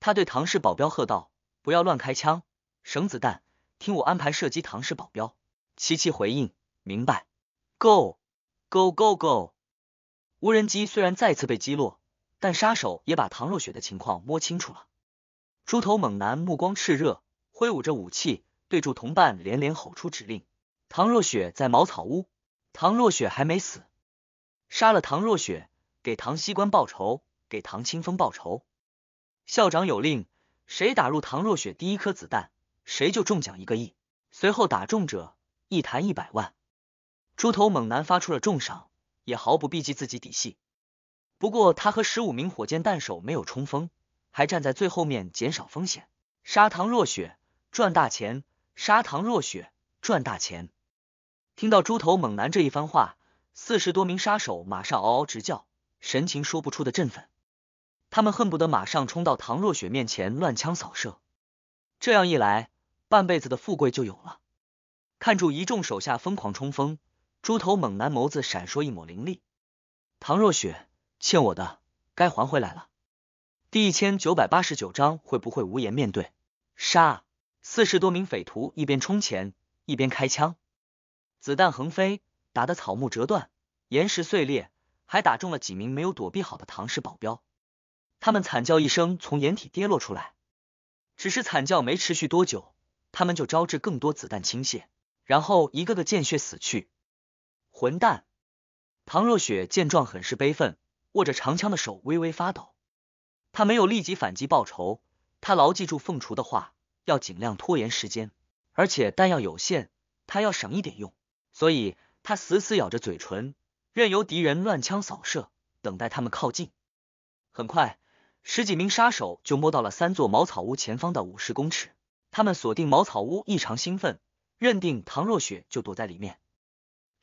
他对唐氏保镖喝道：“不要乱开枪，省子弹，听我安排射击。”唐氏保镖琪琪回应：“明白。”Go，go，go，go。无人机虽然再次被击落，但杀手也把唐若雪的情况摸清楚了。猪头猛男目光炽热，挥舞着武器，对住同伴连连吼出指令。唐若雪在茅草屋，唐若雪还没死，杀了唐若雪，给唐西关报仇，给唐清风报仇。校长有令，谁打入唐若雪第一颗子弹，谁就中奖一个亿。随后打中者一弹一百万。猪头猛男发出了重赏，也毫不避忌自己底细。不过他和十五名火箭弹手没有冲锋。还站在最后面减少风险，杀唐若雪赚大钱，杀唐若雪赚大钱。听到猪头猛男这一番话，四十多名杀手马上嗷嗷直叫，神情说不出的振奋。他们恨不得马上冲到唐若雪面前乱枪扫射，这样一来，半辈子的富贵就有了。看住一众手下疯狂冲锋，猪头猛男眸子闪烁一抹凌厉。唐若雪欠我的，该还回来了。第一千九百八十九章会不会无言面对？杀！四十多名匪徒一边冲前，一边开枪，子弹横飞，打得草木折断，岩石碎裂，还打中了几名没有躲避好的唐氏保镖。他们惨叫一声，从掩体跌落出来，只是惨叫没持续多久，他们就招致更多子弹倾泻，然后一个个见血死去。混蛋！唐若雪见状很是悲愤，握着长枪的手微微发抖。他没有立即反击报仇，他牢记住凤雏的话，要尽量拖延时间，而且弹药有限，他要省一点用，所以他死死咬着嘴唇，任由敌人乱枪扫射，等待他们靠近。很快，十几名杀手就摸到了三座茅草屋前方的五十公尺，他们锁定茅草屋，异常兴奋，认定唐若雪就躲在里面。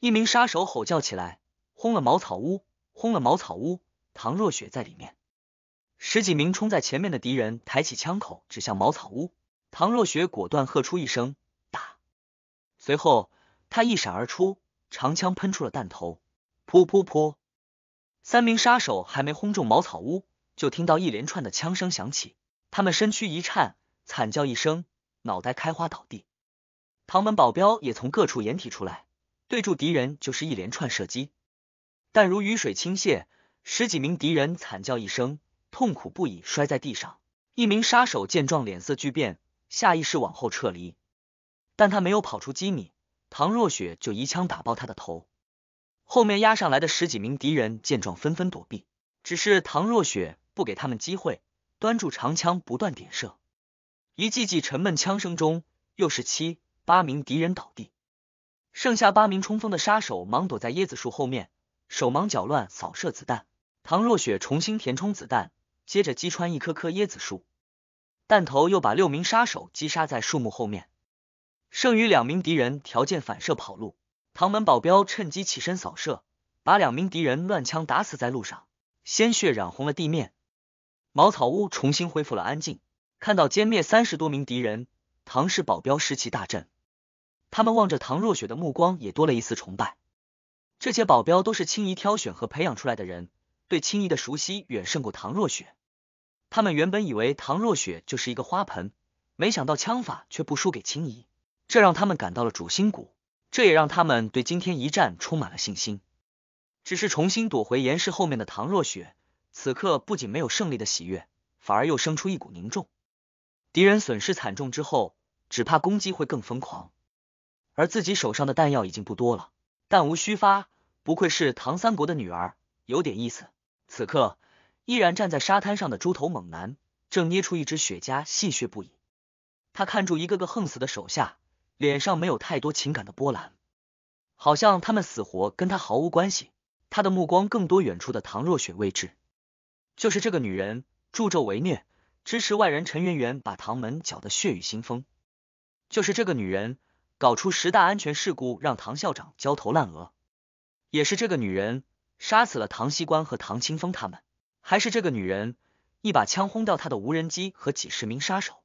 一名杀手吼叫起来：“轰了茅草屋，轰了茅草屋，唐若雪在里面！”十几名冲在前面的敌人抬起枪口指向茅草屋，唐若雪果断喝出一声“打”，随后他一闪而出，长枪喷出了弹头，噗噗噗！三名杀手还没轰中茅草屋，就听到一连串的枪声响起，他们身躯一颤，惨叫一声，脑袋开花倒地。唐门保镖也从各处掩体出来，对住敌人就是一连串射击，但如雨水倾泻，十几名敌人惨叫一声。痛苦不已，摔在地上。一名杀手见状，脸色巨变，下意识往后撤离，但他没有跑出几米，唐若雪就一枪打爆他的头。后面压上来的十几名敌人见状，纷纷躲避，只是唐若雪不给他们机会，端住长枪不断点射。一记记沉闷枪声中，又是七八名敌人倒地，剩下八名冲锋的杀手忙躲在椰子树后面，手忙脚乱扫射子弹。唐若雪重新填充子弹。接着击穿一棵棵椰子树，弹头又把六名杀手击杀在树木后面，剩余两名敌人条件反射跑路，唐门保镖趁机起身扫射，把两名敌人乱枪打死在路上，鲜血染红了地面。茅草屋重新恢复了安静，看到歼灭三十多名敌人，唐氏保镖士气大振，他们望着唐若雪的目光也多了一丝崇拜。这些保镖都是青怡挑选和培养出来的人。对青怡的熟悉远胜过唐若雪，他们原本以为唐若雪就是一个花盆，没想到枪法却不输给青怡，这让他们感到了主心骨，这也让他们对今天一战充满了信心。只是重新躲回岩石后面的唐若雪，此刻不仅没有胜利的喜悦，反而又生出一股凝重。敌人损失惨重之后，只怕攻击会更疯狂，而自己手上的弹药已经不多了，弹无虚发，不愧是唐三国的女儿，有点意思。此刻，依然站在沙滩上的猪头猛男正捏出一只雪茄，戏谑不已。他看住一个个横死的手下，脸上没有太多情感的波澜，好像他们死活跟他毫无关系。他的目光更多远处的唐若雪位置，就是这个女人助纣为虐，支持外人陈圆圆把唐门搅得血雨腥风；就是这个女人搞出十大安全事故，让唐校长焦头烂额；也是这个女人。杀死了唐西关和唐清风，他们还是这个女人一把枪轰掉他的无人机和几十名杀手，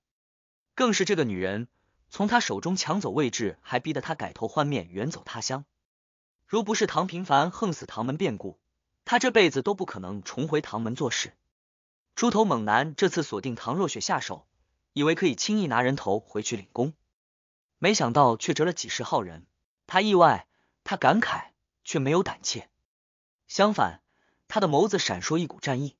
更是这个女人从他手中抢走位置，还逼得他改头换面远走他乡。如不是唐平凡横死唐门变故，他这辈子都不可能重回唐门做事。猪头猛男这次锁定唐若雪下手，以为可以轻易拿人头回去领功，没想到却折了几十号人。他意外，他感慨，却没有胆怯。相反，他的眸子闪烁一股战意。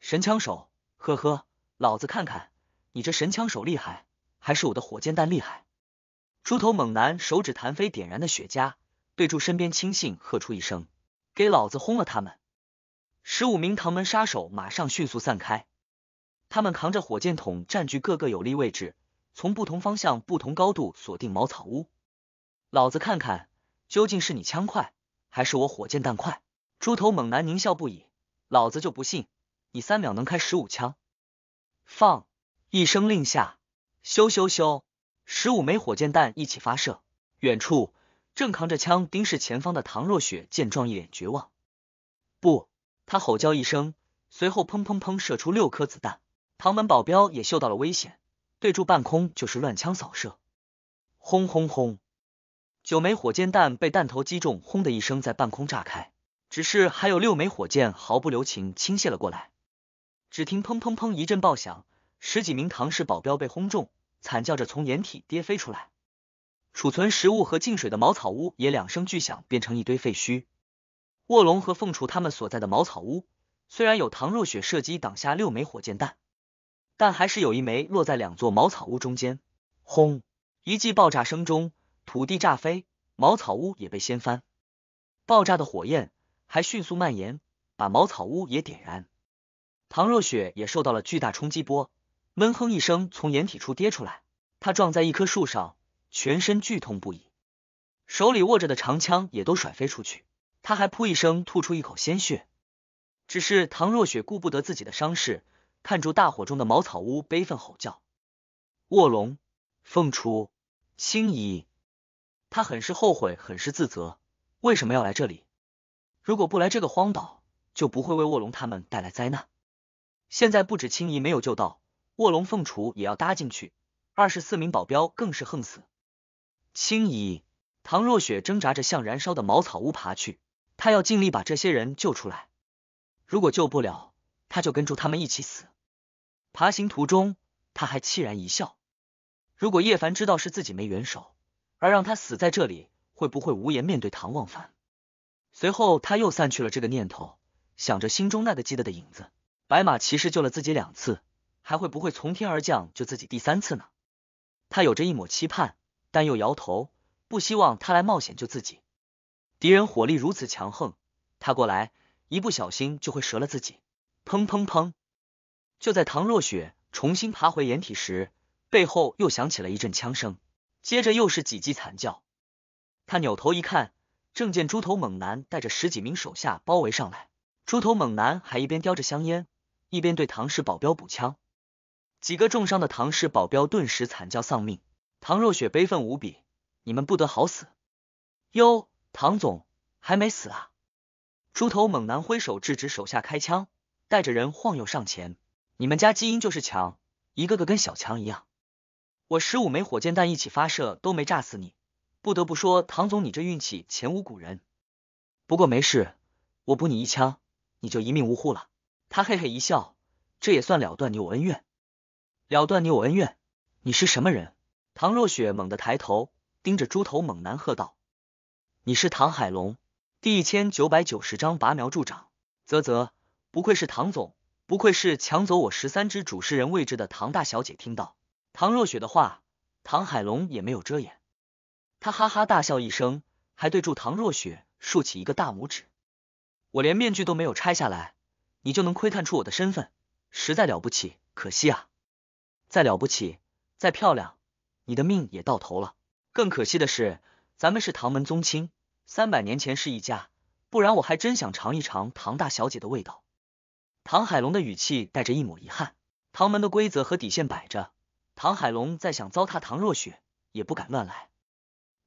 神枪手，呵呵，老子看看你这神枪手厉害，还是我的火箭弹厉害？猪头猛男手指弹飞点燃的雪茄，对住身边亲信喝出一声：“给老子轰了他们！”十五名唐门杀手马上迅速散开，他们扛着火箭筒占据各个有利位置，从不同方向、不同高度锁定茅草屋。老子看看，究竟是你枪快，还是我火箭弹快？猪头猛男狞笑不已，老子就不信你三秒能开十五枪！放一声令下，咻咻咻，十五枚火箭弹一起发射。远处正扛着枪盯视前方的唐若雪见状一脸绝望，不，他吼叫一声，随后砰砰砰射出六颗子弹。唐门保镖也嗅到了危险，对住半空就是乱枪扫射，轰轰轰，九枚火箭弹被弹头击中，轰的一声在半空炸开。只是还有六枚火箭毫不留情倾泻了过来，只听砰砰砰一阵爆响，十几名唐氏保镖被轰中，惨叫着从掩体跌飞出来。储存食物和净水的茅草屋也两声巨响变成一堆废墟。卧龙和凤雏他们所在的茅草屋虽然有唐若雪射击挡下六枚火箭弹，但还是有一枚落在两座茅草屋中间，轰！一记爆炸声中，土地炸飞，茅草屋也被掀翻。爆炸的火焰。还迅速蔓延，把茅草屋也点燃。唐若雪也受到了巨大冲击波，闷哼一声从掩体处跌出来，她撞在一棵树上，全身剧痛不已，手里握着的长枪也都甩飞出去。她还扑一声吐出一口鲜血。只是唐若雪顾不得自己的伤势，看住大火中的茅草屋，悲愤吼叫：“卧龙，凤雏，青怡！”他很是后悔，很是自责，为什么要来这里？如果不来这个荒岛，就不会为卧龙他们带来灾难。现在不止青怡没有救到，卧龙凤雏也要搭进去，二十四名保镖更是横死。青怡，唐若雪挣扎着向燃烧的茅草屋爬去，她要尽力把这些人救出来。如果救不了，她就跟住他们一起死。爬行途中，他还凄然一笑。如果叶凡知道是自己没援手，而让他死在这里，会不会无颜面对唐望凡？随后，他又散去了这个念头，想着心中那个记得的影子，白马骑士救了自己两次，还会不会从天而降救自己第三次呢？他有着一抹期盼，但又摇头，不希望他来冒险救自己。敌人火力如此强横，他过来一不小心就会折了自己。砰砰砰！就在唐若雪重新爬回掩体时，背后又响起了一阵枪声，接着又是几记惨叫。他扭头一看。正见猪头猛男带着十几名手下包围上来，猪头猛男还一边叼着香烟，一边对唐氏保镖补枪。几个重伤的唐氏保镖顿时惨叫丧命，唐若雪悲愤无比：“你们不得好死！”哟，唐总还没死啊！猪头猛男挥手制止手下开枪，带着人晃悠上前：“你们家基因就是强，一个个跟小强一样，我十五枚火箭弹一起发射都没炸死你。”不得不说，唐总你这运气前无古人。不过没事，我补你一枪，你就一命呜呼了。他嘿嘿一笑，这也算了断你我恩怨，了断你我恩怨。你是什么人？唐若雪猛地抬头，盯着猪头猛男喝道：“你是唐海龙。”第一千九百九十章拔苗助长。啧啧，不愧是唐总，不愧是抢走我十三只主持人位置的唐大小姐。听到唐若雪的话，唐海龙也没有遮掩。他哈哈大笑一声，还对住唐若雪竖起一个大拇指。我连面具都没有拆下来，你就能窥探出我的身份，实在了不起。可惜啊，再了不起，再漂亮，你的命也到头了。更可惜的是，咱们是唐门宗亲，三百年前是一家，不然我还真想尝一尝唐大小姐的味道。唐海龙的语气带着一抹遗憾。唐门的规则和底线摆着，唐海龙再想糟蹋唐若雪，也不敢乱来。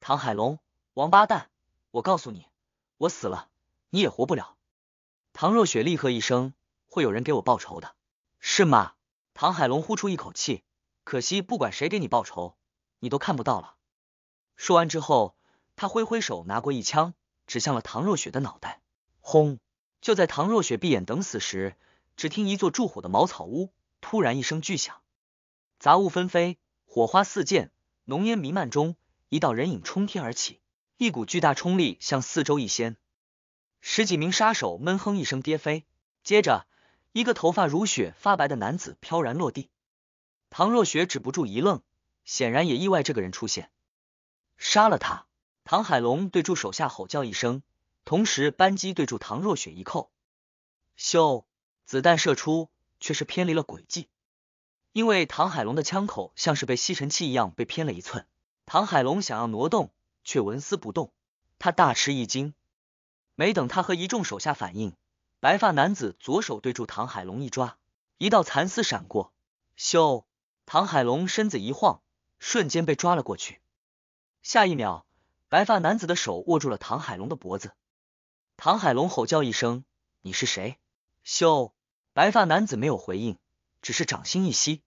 唐海龙，王八蛋！我告诉你，我死了，你也活不了。唐若雪厉喝一声：“会有人给我报仇的，是吗？”唐海龙呼出一口气，可惜，不管谁给你报仇，你都看不到了。说完之后，他挥挥手，拿过一枪，指向了唐若雪的脑袋。轰！就在唐若雪闭眼等死时，只听一座住火的茅草屋突然一声巨响，杂物纷飞，火花四溅，浓烟弥漫中。一道人影冲天而起，一股巨大冲力向四周一掀，十几名杀手闷哼一声跌飞。接着，一个头发如雪发白的男子飘然落地。唐若雪止不住一愣，显然也意外这个人出现。杀了他！唐海龙对住手下吼叫一声，同时扳机对住唐若雪一扣。咻，子弹射出，却是偏离了轨迹，因为唐海龙的枪口像是被吸尘器一样被偏了一寸。唐海龙想要挪动，却纹丝不动。他大吃一惊。没等他和一众手下反应，白发男子左手对住唐海龙一抓，一道蚕丝闪过，咻！唐海龙身子一晃，瞬间被抓了过去。下一秒，白发男子的手握住了唐海龙的脖子。唐海龙吼叫一声：“你是谁？”咻！白发男子没有回应，只是掌心一吸，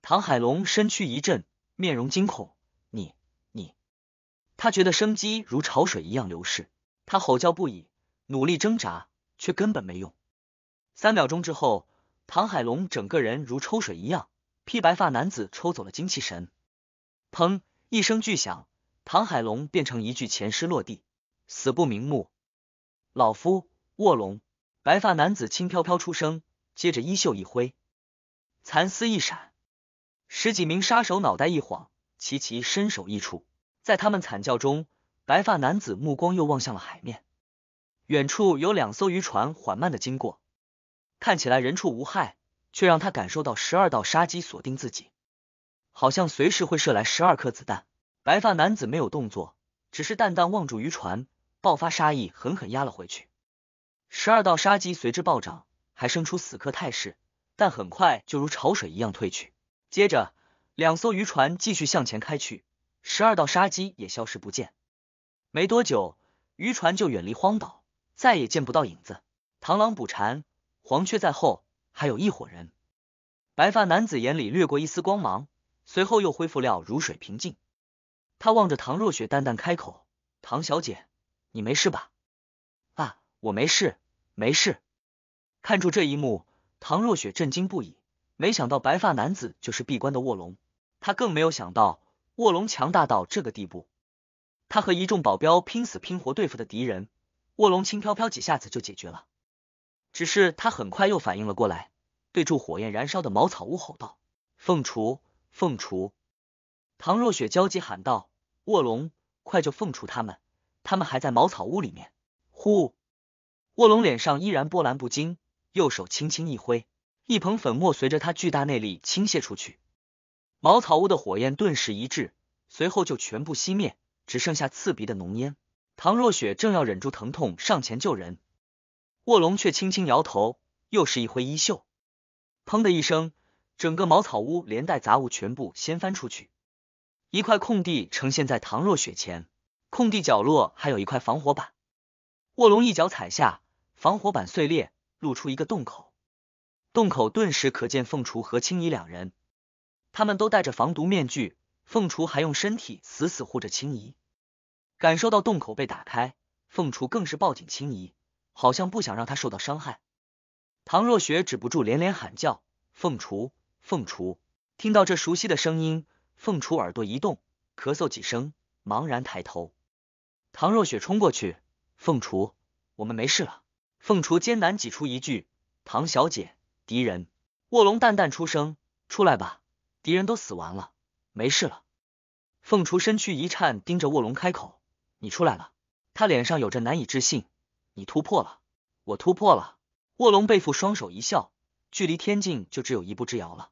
唐海龙身躯一震，面容惊恐。他觉得生机如潮水一样流逝，他吼叫不已，努力挣扎，却根本没用。三秒钟之后，唐海龙整个人如抽水一样，披白发男子抽走了精气神。砰！一声巨响，唐海龙变成一具前尸落地，死不瞑目。老夫卧龙，白发男子轻飘飘出声，接着衣袖一挥，蚕丝一闪，十几名杀手脑袋一晃，齐齐身首异处。在他们惨叫中，白发男子目光又望向了海面，远处有两艘渔船缓慢的经过，看起来人畜无害，却让他感受到十二道杀机锁定自己，好像随时会射来十二颗子弹。白发男子没有动作，只是淡淡望住渔船，爆发杀意狠狠压了回去，十二道杀机随之暴涨，还生出死磕态势，但很快就如潮水一样退去。接着，两艘渔船继续向前开去。十二道杀机也消失不见，没多久，渔船就远离荒岛，再也见不到影子。螳螂捕蝉，黄雀在后，还有一伙人。白发男子眼里掠过一丝光芒，随后又恢复了如水平静。他望着唐若雪，淡淡开口：“唐小姐，你没事吧？”“啊，我没事，没事。”看出这一幕，唐若雪震惊不已，没想到白发男子就是闭关的卧龙，他更没有想到。卧龙强大到这个地步，他和一众保镖拼死拼活对付的敌人，卧龙轻飘飘几下子就解决了。只是他很快又反应了过来，对住火焰燃烧的茅草屋吼道：“凤雏，凤雏！”唐若雪焦急喊道：“卧龙，快救凤雏他们！他们还在茅草屋里面！”呼！卧龙脸上依然波澜不惊，右手轻轻一挥，一捧粉末随着他巨大内力倾泻出去。茅草屋的火焰顿时一滞，随后就全部熄灭，只剩下刺鼻的浓烟。唐若雪正要忍住疼痛上前救人，卧龙却轻轻摇头，又是一挥衣袖，砰的一声，整个茅草屋连带杂物全部掀翻出去，一块空地呈现在唐若雪前。空地角落还有一块防火板，卧龙一脚踩下，防火板碎裂，露出一个洞口。洞口顿时可见凤雏和青衣两人。他们都戴着防毒面具，凤雏还用身体死死护着青怡。感受到洞口被打开，凤雏更是抱紧青怡，好像不想让她受到伤害。唐若雪止不住连连喊叫：“凤雏，凤雏！”听到这熟悉的声音，凤雏耳朵一动，咳嗽几声，茫然抬头。唐若雪冲过去：“凤雏，我们没事了。”凤雏艰难挤出一句：“唐小姐，敌人。”卧龙淡淡出声：“出来吧。”敌人都死完了，没事了。凤雏身躯一颤，盯着卧龙开口：“你出来了。”他脸上有着难以置信：“你突破了，我突破了。”卧龙背负双手，一笑：“距离天境就只有一步之遥了。”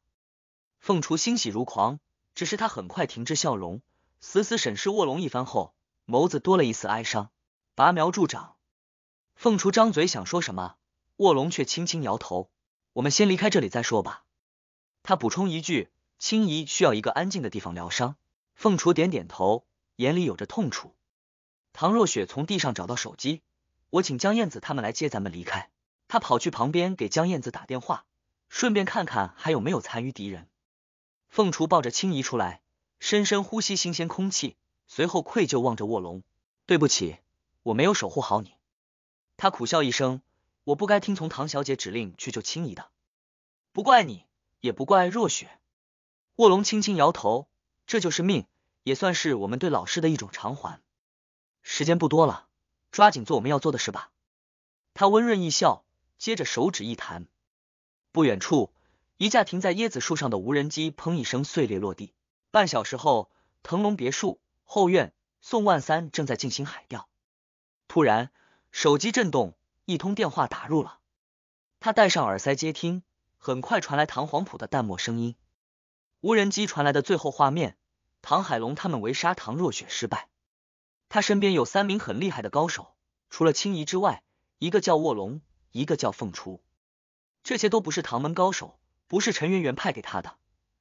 凤雏欣喜如狂，只是他很快停止笑容，死死审视卧龙一番后，眸子多了一丝哀伤。拔苗助长，凤雏张嘴想说什么，卧龙却轻轻摇头：“我们先离开这里再说吧。”他补充一句。青怡需要一个安静的地方疗伤。凤雏点点头，眼里有着痛楚。唐若雪从地上找到手机，我请江燕子他们来接咱们离开。她跑去旁边给江燕子打电话，顺便看看还有没有残余敌人。凤雏抱着青怡出来，深深呼吸新鲜空气，随后愧疚望着卧龙：“对不起，我没有守护好你。”他苦笑一声：“我不该听从唐小姐指令去救青怡的。”不怪你，也不怪若雪。卧龙轻轻摇头，这就是命，也算是我们对老师的一种偿还。时间不多了，抓紧做我们要做的事吧。他温润一笑，接着手指一弹，不远处一架停在椰子树上的无人机，砰一声碎裂落地。半小时后，腾龙别墅后院，宋万三正在进行海钓，突然手机震动，一通电话打入了。他戴上耳塞接听，很快传来唐黄甫的淡漠声音。无人机传来的最后画面，唐海龙他们围杀唐若雪失败。他身边有三名很厉害的高手，除了青怡之外，一个叫卧龙，一个叫凤雏。这些都不是唐门高手，不是陈圆圆派给他的，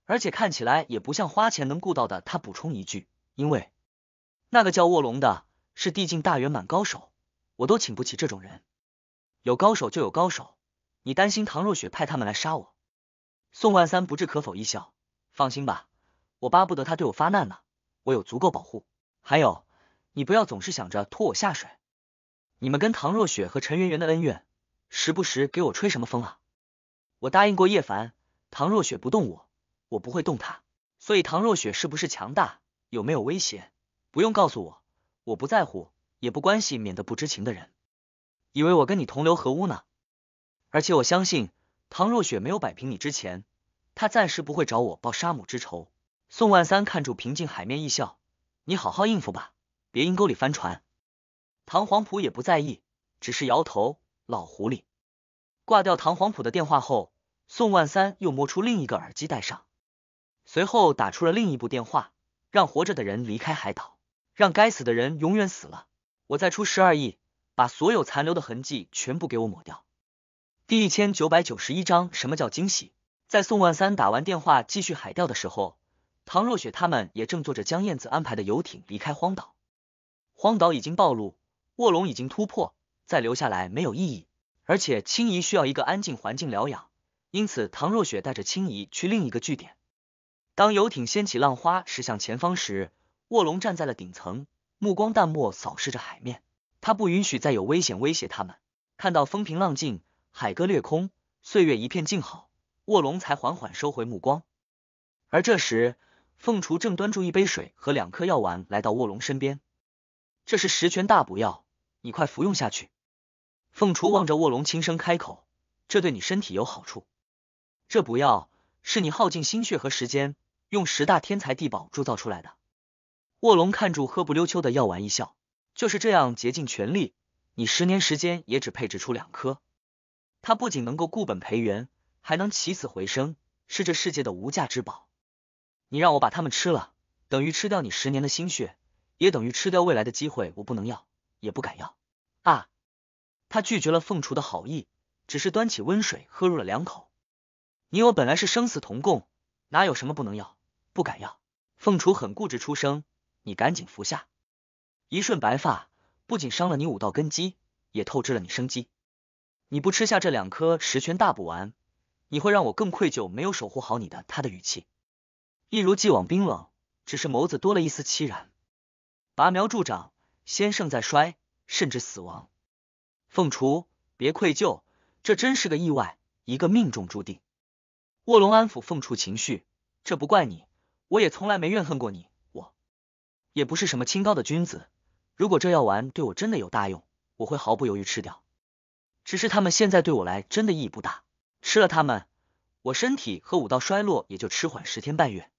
而且看起来也不像花钱能雇到的。他补充一句，因为那个叫卧龙的是地境大圆满高手，我都请不起这种人。有高手就有高手，你担心唐若雪派他们来杀我？宋万三不置可否，一笑。放心吧，我巴不得他对我发难呢，我有足够保护。还有，你不要总是想着拖我下水。你们跟唐若雪和陈圆圆的恩怨，时不时给我吹什么风啊？我答应过叶凡，唐若雪不动我，我不会动她。所以唐若雪是不是强大，有没有威胁，不用告诉我，我不在乎，也不关系，免得不知情的人以为我跟你同流合污呢。而且我相信唐若雪没有摆平你之前。他暂时不会找我报杀母之仇。宋万三看住平静海面，一笑：“你好好应付吧，别阴沟里翻船。”唐黄埔也不在意，只是摇头：“老狐狸。”挂掉唐黄埔的电话后，宋万三又摸出另一个耳机戴上，随后打出了另一部电话，让活着的人离开海岛，让该死的人永远死了。我再出十二亿，把所有残留的痕迹全部给我抹掉。第一千九百九十一章，什么叫惊喜？在宋万三打完电话，继续海钓的时候，唐若雪他们也正坐着江燕子安排的游艇离开荒岛。荒岛已经暴露，卧龙已经突破，再留下来没有意义。而且青怡需要一个安静环境疗养，因此唐若雪带着青怡去另一个据点。当游艇掀起浪花驶向前方时，卧龙站在了顶层，目光淡漠扫视着海面。他不允许再有危险威胁他们。看到风平浪静，海歌掠空，岁月一片静好。卧龙才缓缓收回目光，而这时，凤雏正端住一杯水和两颗药丸来到卧龙身边。这是十全大补药，你快服用下去。凤雏望着卧龙，轻声开口：“这对你身体有好处。这补药是你耗尽心血和时间，用十大天才地宝铸造出来的。”卧龙看住喝不溜秋的药丸一笑：“就是这样竭尽全力，你十年时间也只配置出两颗。它不仅能够固本培元。”还能起死回生，是这世界的无价之宝。你让我把他们吃了，等于吃掉你十年的心血，也等于吃掉未来的机会。我不能要，也不敢要。啊！他拒绝了凤雏的好意，只是端起温水喝入了两口。你我本来是生死同共，哪有什么不能要、不敢要？凤雏很固执，出声：“你赶紧服下，一瞬白发不仅伤了你五道根基，也透支了你生机。你不吃下这两颗十全大补丸。”你会让我更愧疚，没有守护好你的。他的语气一如既往冰冷，只是眸子多了一丝凄然。拔苗助长，先胜再衰，甚至死亡。凤雏，别愧疚，这真是个意外，一个命中注定。卧龙安抚凤雏情绪，这不怪你，我也从来没怨恨过你。我，也不是什么清高的君子。如果这药丸对我真的有大用，我会毫不犹豫吃掉。只是他们现在对我来，真的意义不大。吃了它们，我身体和武道衰落也就迟缓十天半月。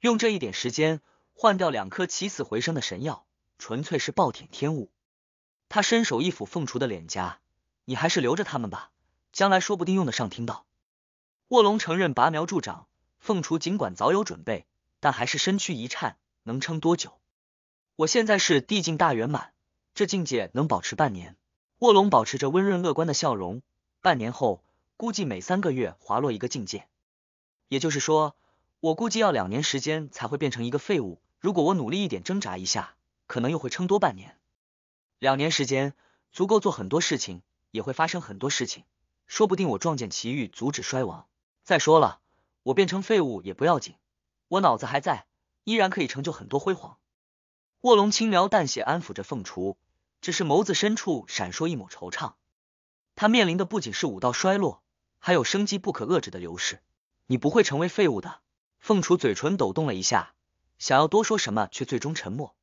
用这一点时间换掉两颗起死回生的神药，纯粹是暴殄天物。他伸手一抚凤雏的脸颊，你还是留着他们吧，将来说不定用得上。听到卧龙承认拔苗助长，凤雏尽管早有准备，但还是身躯一颤，能撑多久？我现在是地境大圆满，这境界能保持半年。卧龙保持着温润乐观的笑容，半年后。估计每三个月滑落一个境界，也就是说，我估计要两年时间才会变成一个废物。如果我努力一点，挣扎一下，可能又会撑多半年。两年时间足够做很多事情，也会发生很多事情。说不定我撞见奇遇，阻止衰亡。再说了，我变成废物也不要紧，我脑子还在，依然可以成就很多辉煌。卧龙轻描淡写安抚着凤雏，只是眸子深处闪烁一抹惆怅。他面临的不仅是武道衰落。还有生机不可遏制的流逝，你不会成为废物的。凤雏嘴唇抖动了一下，想要多说什么，却最终沉默。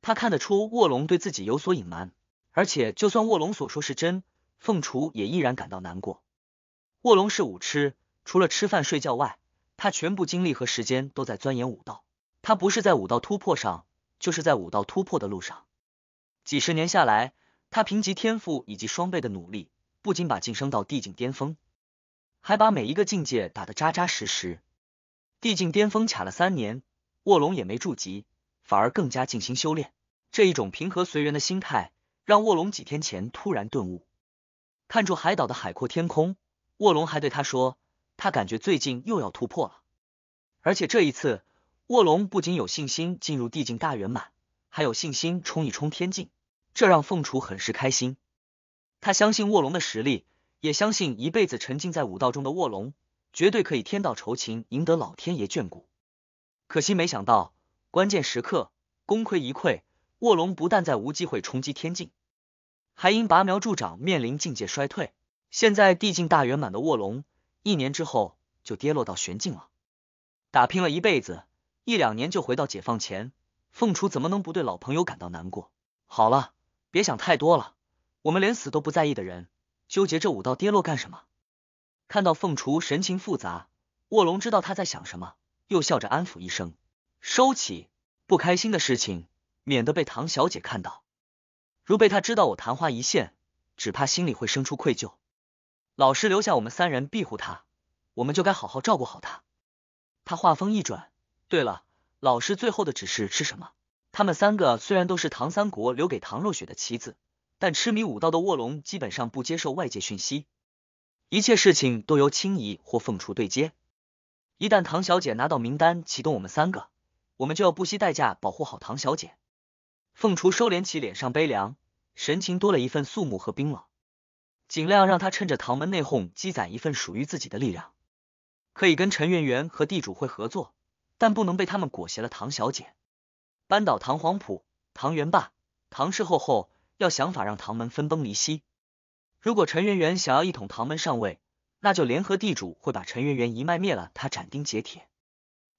他看得出卧龙对自己有所隐瞒，而且就算卧龙所说是真，凤雏也依然感到难过。卧龙是武痴，除了吃饭睡觉外，他全部精力和时间都在钻研武道。他不是在武道突破上，就是在武道突破的路上。几十年下来，他凭借天赋以及双倍的努力，不仅把晋升到地境巅峰。还把每一个境界打得扎扎实实，地境巅峰卡了三年，卧龙也没筑基，反而更加静心修炼。这一种平和随缘的心态，让卧龙几天前突然顿悟。看住海岛的海阔天空，卧龙还对他说：“他感觉最近又要突破了，而且这一次，卧龙不仅有信心进入地境大圆满，还有信心冲一冲天境。”这让凤雏很是开心，他相信卧龙的实力。也相信一辈子沉浸在武道中的卧龙，绝对可以天道酬勤，赢得老天爷眷顾。可惜没想到关键时刻功亏一篑，卧龙不但再无机会冲击天境，还因拔苗助长面临境界衰退。现在地境大圆满的卧龙，一年之后就跌落到玄境了。打拼了一辈子，一两年就回到解放前，凤雏怎么能不对老朋友感到难过？好了，别想太多了，我们连死都不在意的人。纠结这五道跌落干什么？看到凤雏神情复杂，卧龙知道他在想什么，又笑着安抚一声，收起不开心的事情，免得被唐小姐看到。如被他知道我昙花一现，只怕心里会生出愧疚。老师留下我们三人庇护他，我们就该好好照顾好他。他话锋一转，对了，老师最后的指示是什么？他们三个虽然都是唐三国留给唐若雪的棋子。但痴迷武道的卧龙基本上不接受外界讯息，一切事情都由青怡或凤雏对接。一旦唐小姐拿到名单，启动我们三个，我们就要不惜代价保护好唐小姐。凤雏收敛起脸上悲凉，神情多了一份肃穆和冰冷，尽量让他趁着唐门内讧积攒一份属于自己的力量，可以跟陈圆圆和地主会合作，但不能被他们裹挟了。唐小姐扳倒唐黄甫、唐元霸、唐世后后。要想法让唐门分崩离析。如果陈圆圆想要一统唐门上位，那就联合地主会把陈圆圆一脉灭了。他斩钉截铁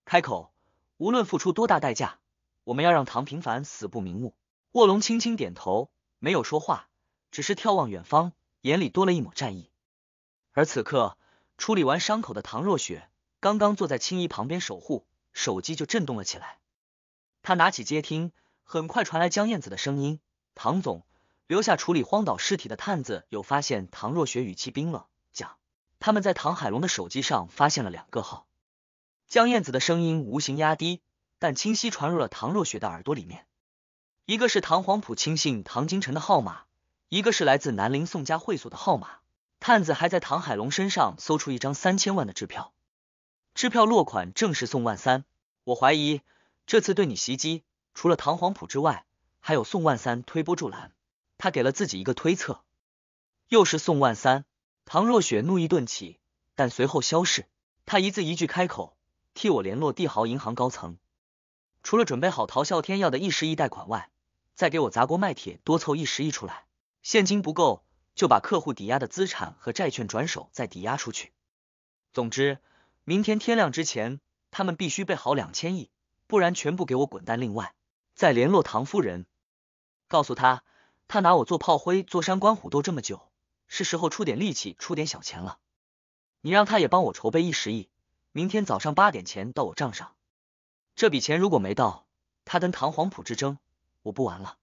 开口：“无论付出多大代价，我们要让唐平凡死不瞑目。”卧龙轻轻点头，没有说话，只是眺望远方，眼里多了一抹战意。而此刻处理完伤口的唐若雪，刚刚坐在青衣旁边守护，手机就震动了起来。他拿起接听，很快传来江燕子的声音：“唐总。”留下处理荒岛尸体的探子有发现，唐若雪语气冰冷讲：“他们在唐海龙的手机上发现了两个号。”江燕子的声音无形压低，但清晰传入了唐若雪的耳朵里面。一个是唐黄埔亲信唐金晨的号码，一个是来自南陵宋家会所的号码。探子还在唐海龙身上搜出一张三千万的支票，支票落款正是宋万三。我怀疑这次对你袭击，除了唐黄埔之外，还有宋万三推波助澜。他给了自己一个推测，又是宋万三。唐若雪怒意顿起，但随后消逝。他一字一句开口：“替我联络帝豪银行高层，除了准备好陶啸天要的一十亿贷款外，再给我砸锅卖铁多凑一十亿出来。现金不够，就把客户抵押的资产和债券转手再抵押出去。总之，明天天亮之前，他们必须备好两千亿，不然全部给我滚蛋。另外，再联络唐夫人，告诉他。”他拿我做炮灰，坐山观虎斗这么久，是时候出点力气，出点小钱了。你让他也帮我筹备一十亿，明天早上八点前到我账上。这笔钱如果没到，他跟唐黄埔之争，我不玩了。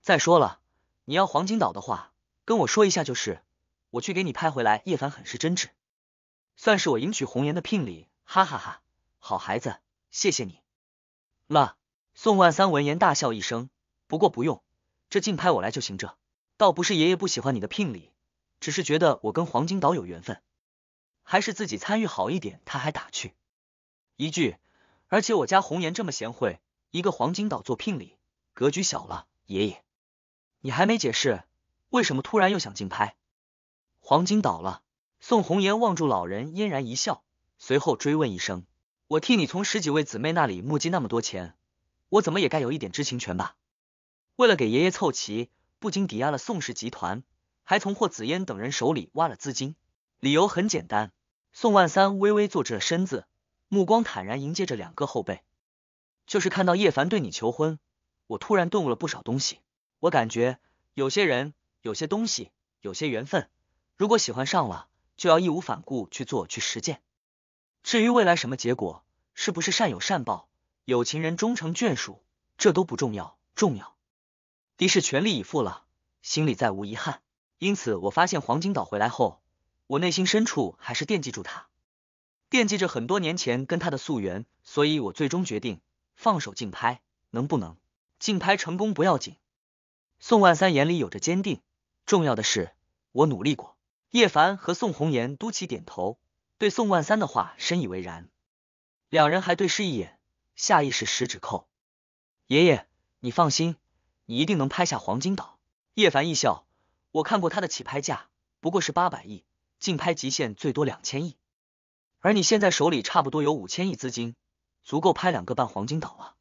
再说了，你要黄金岛的话，跟我说一下就是，我去给你拍回来。叶凡很是真挚，算是我迎娶红颜的聘礼，哈哈哈，好孩子，谢谢你了。宋万三闻言大笑一声，不过不用。这竞拍我来就行，这倒不是爷爷不喜欢你的聘礼，只是觉得我跟黄金岛有缘分，还是自己参与好一点。他还打趣一句，而且我家红颜这么贤惠，一个黄金岛做聘礼，格局小了。爷爷，你还没解释，为什么突然又想竞拍黄金岛了？宋红颜望住老人，嫣然一笑，随后追问一声：我替你从十几位姊妹那里募集那么多钱，我怎么也该有一点知情权吧？为了给爷爷凑齐，不仅抵押了宋氏集团，还从霍子嫣等人手里挖了资金。理由很简单。宋万三微微坐直了身子，目光坦然迎接着两个后辈。就是看到叶凡对你求婚，我突然顿悟了不少东西。我感觉有些人、有些东西、有些缘分，如果喜欢上了，就要义无反顾去做、去实践。至于未来什么结果，是不是善有善报，有情人终成眷属，这都不重要，重要。一是全力以赴了，心里再无遗憾。因此，我发现黄金岛回来后，我内心深处还是惦记住他，惦记着很多年前跟他的溯缘。所以我最终决定放手竞拍，能不能竞拍成功不要紧。宋万三眼里有着坚定，重要的是我努力过。叶凡和宋红颜都起点头，对宋万三的话深以为然。两人还对视一眼，下意识十指扣。爷爷，你放心。你一定能拍下黄金岛。叶凡一笑，我看过他的起拍价，不过是八百亿，竞拍极限最多两千亿，而你现在手里差不多有五千亿资金，足够拍两个半黄金岛了。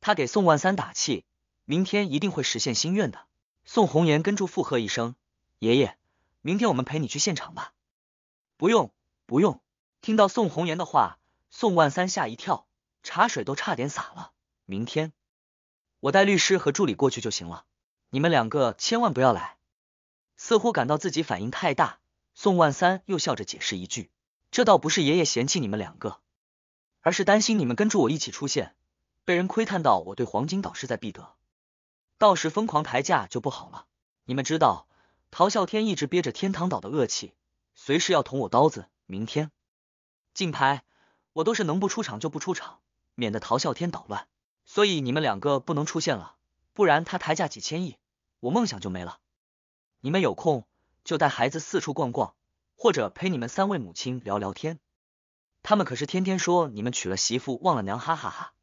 他给宋万三打气，明天一定会实现心愿的。宋红颜跟住附和一声：“爷爷，明天我们陪你去现场吧。”不用，不用。听到宋红颜的话，宋万三吓一跳，茶水都差点洒了。明天。我带律师和助理过去就行了，你们两个千万不要来。似乎感到自己反应太大，宋万三又笑着解释一句：“这倒不是爷爷嫌弃你们两个，而是担心你们跟住我一起出现，被人窥探到我对黄金岛势在必得，到时疯狂抬价就不好了。你们知道，陶啸天一直憋着天堂岛的恶气，随时要捅我刀子。明天竞拍，我都是能不出场就不出场，免得陶啸天捣乱。”所以你们两个不能出现了，不然他抬价几千亿，我梦想就没了。你们有空就带孩子四处逛逛，或者陪你们三位母亲聊聊天。他们可是天天说你们娶了媳妇忘了娘，哈哈哈。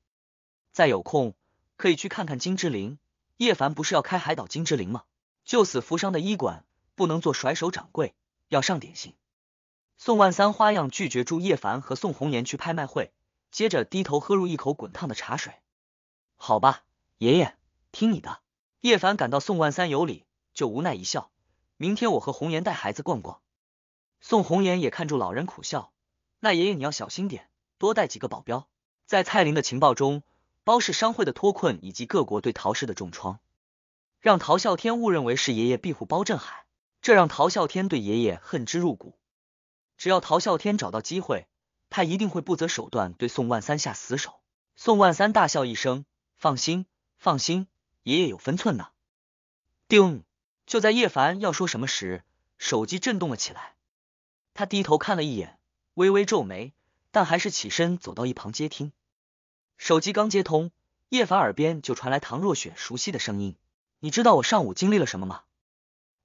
再有空可以去看看金之林。叶凡不是要开海岛金之林吗？救死扶伤的医馆不能做甩手掌柜，要上点心。宋万三花样拒绝住叶凡和宋红颜去拍卖会，接着低头喝入一口滚烫的茶水。好吧，爷爷，听你的。叶凡感到宋万三有理，就无奈一笑。明天我和红颜带孩子逛逛。宋红颜也看住老人，苦笑。那爷爷你要小心点，多带几个保镖。在蔡林的情报中，包氏商会的脱困以及各国对陶氏的重创，让陶孝天误认为是爷爷庇护包振海，这让陶孝天对爷爷恨之入骨。只要陶孝天找到机会，他一定会不择手段对宋万三下死手。宋万三大笑一声。放心，放心，爷爷有分寸呢。叮，就在叶凡要说什么时，手机震动了起来。他低头看了一眼，微微皱眉，但还是起身走到一旁接听。手机刚接通，叶凡耳边就传来唐若雪熟悉的声音：“你知道我上午经历了什么吗？”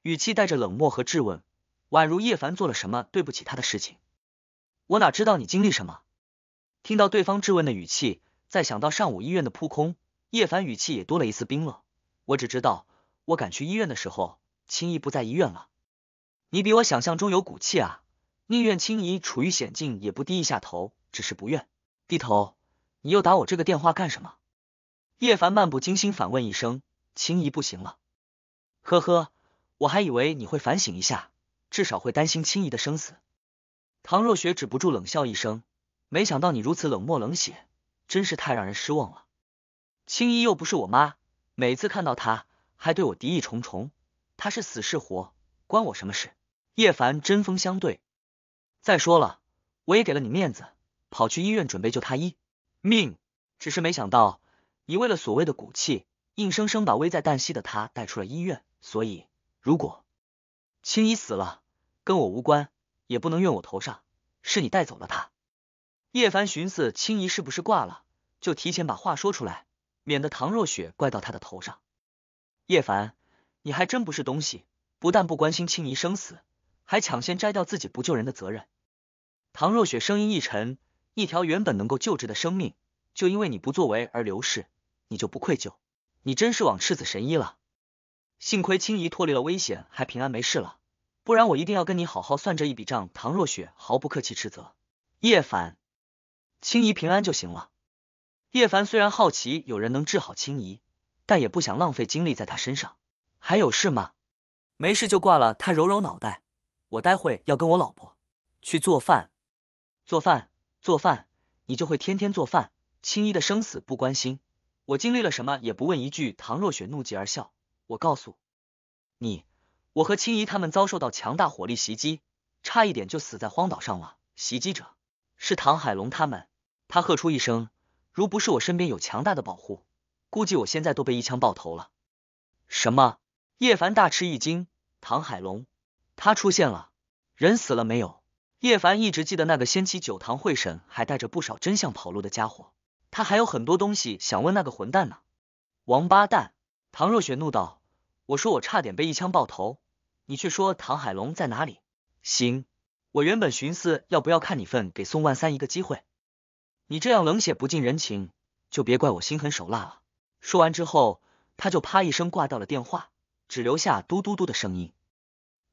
语气带着冷漠和质问，宛如叶凡做了什么对不起他的事情。我哪知道你经历什么？听到对方质问的语气，再想到上午医院的扑空。叶凡语气也多了一丝冰冷，我只知道我赶去医院的时候，青怡不在医院了。你比我想象中有骨气啊，宁愿青怡处于险境也不低一下头，只是不愿低头。你又打我这个电话干什么？叶凡漫不经心反问一声：“青怡不行了。”呵呵，我还以为你会反省一下，至少会担心青怡的生死。唐若雪止不住冷笑一声，没想到你如此冷漠冷血，真是太让人失望了。青衣又不是我妈，每次看到她还对我敌意重重，她是死是活关我什么事？叶凡针锋相对。再说了，我也给了你面子，跑去医院准备救她一命，只是没想到你为了所谓的骨气，硬生生把危在旦夕的她带出了医院。所以，如果青衣死了，跟我无关，也不能怨我头上，是你带走了她。叶凡寻思青衣是不是挂了，就提前把话说出来。免得唐若雪怪到他的头上。叶凡，你还真不是东西，不但不关心青怡生死，还抢先摘掉自己不救人的责任。唐若雪声音一沉，一条原本能够救治的生命，就因为你不作为而流逝，你就不愧疚？你真是枉赤子神医了。幸亏青怡脱离了危险，还平安没事了，不然我一定要跟你好好算这一笔账。唐若雪毫不客气斥责叶凡，青怡平安就行了。叶凡虽然好奇有人能治好青姨，但也不想浪费精力在她身上。还有事吗？没事就挂了。他揉揉脑袋，我待会要跟我老婆去做饭，做饭，做饭，你就会天天做饭。青姨的生死不关心，我经历了什么也不问一句。唐若雪怒极而笑，我告诉你，我和青姨他们遭受到强大火力袭击，差一点就死在荒岛上了。袭击者是唐海龙他们。他喝出一声。如不是我身边有强大的保护，估计我现在都被一枪爆头了。什么？叶凡大吃一惊。唐海龙，他出现了，人死了没有？叶凡一直记得那个掀起酒堂会审，还带着不少真相跑路的家伙，他还有很多东西想问那个混蛋呢。王八蛋！唐若雪怒道：“我说我差点被一枪爆头，你却说唐海龙在哪里？”行，我原本寻思要不要看你份给宋万三一个机会。你这样冷血不近人情，就别怪我心狠手辣了。说完之后，他就啪一声挂掉了电话，只留下嘟嘟嘟的声音。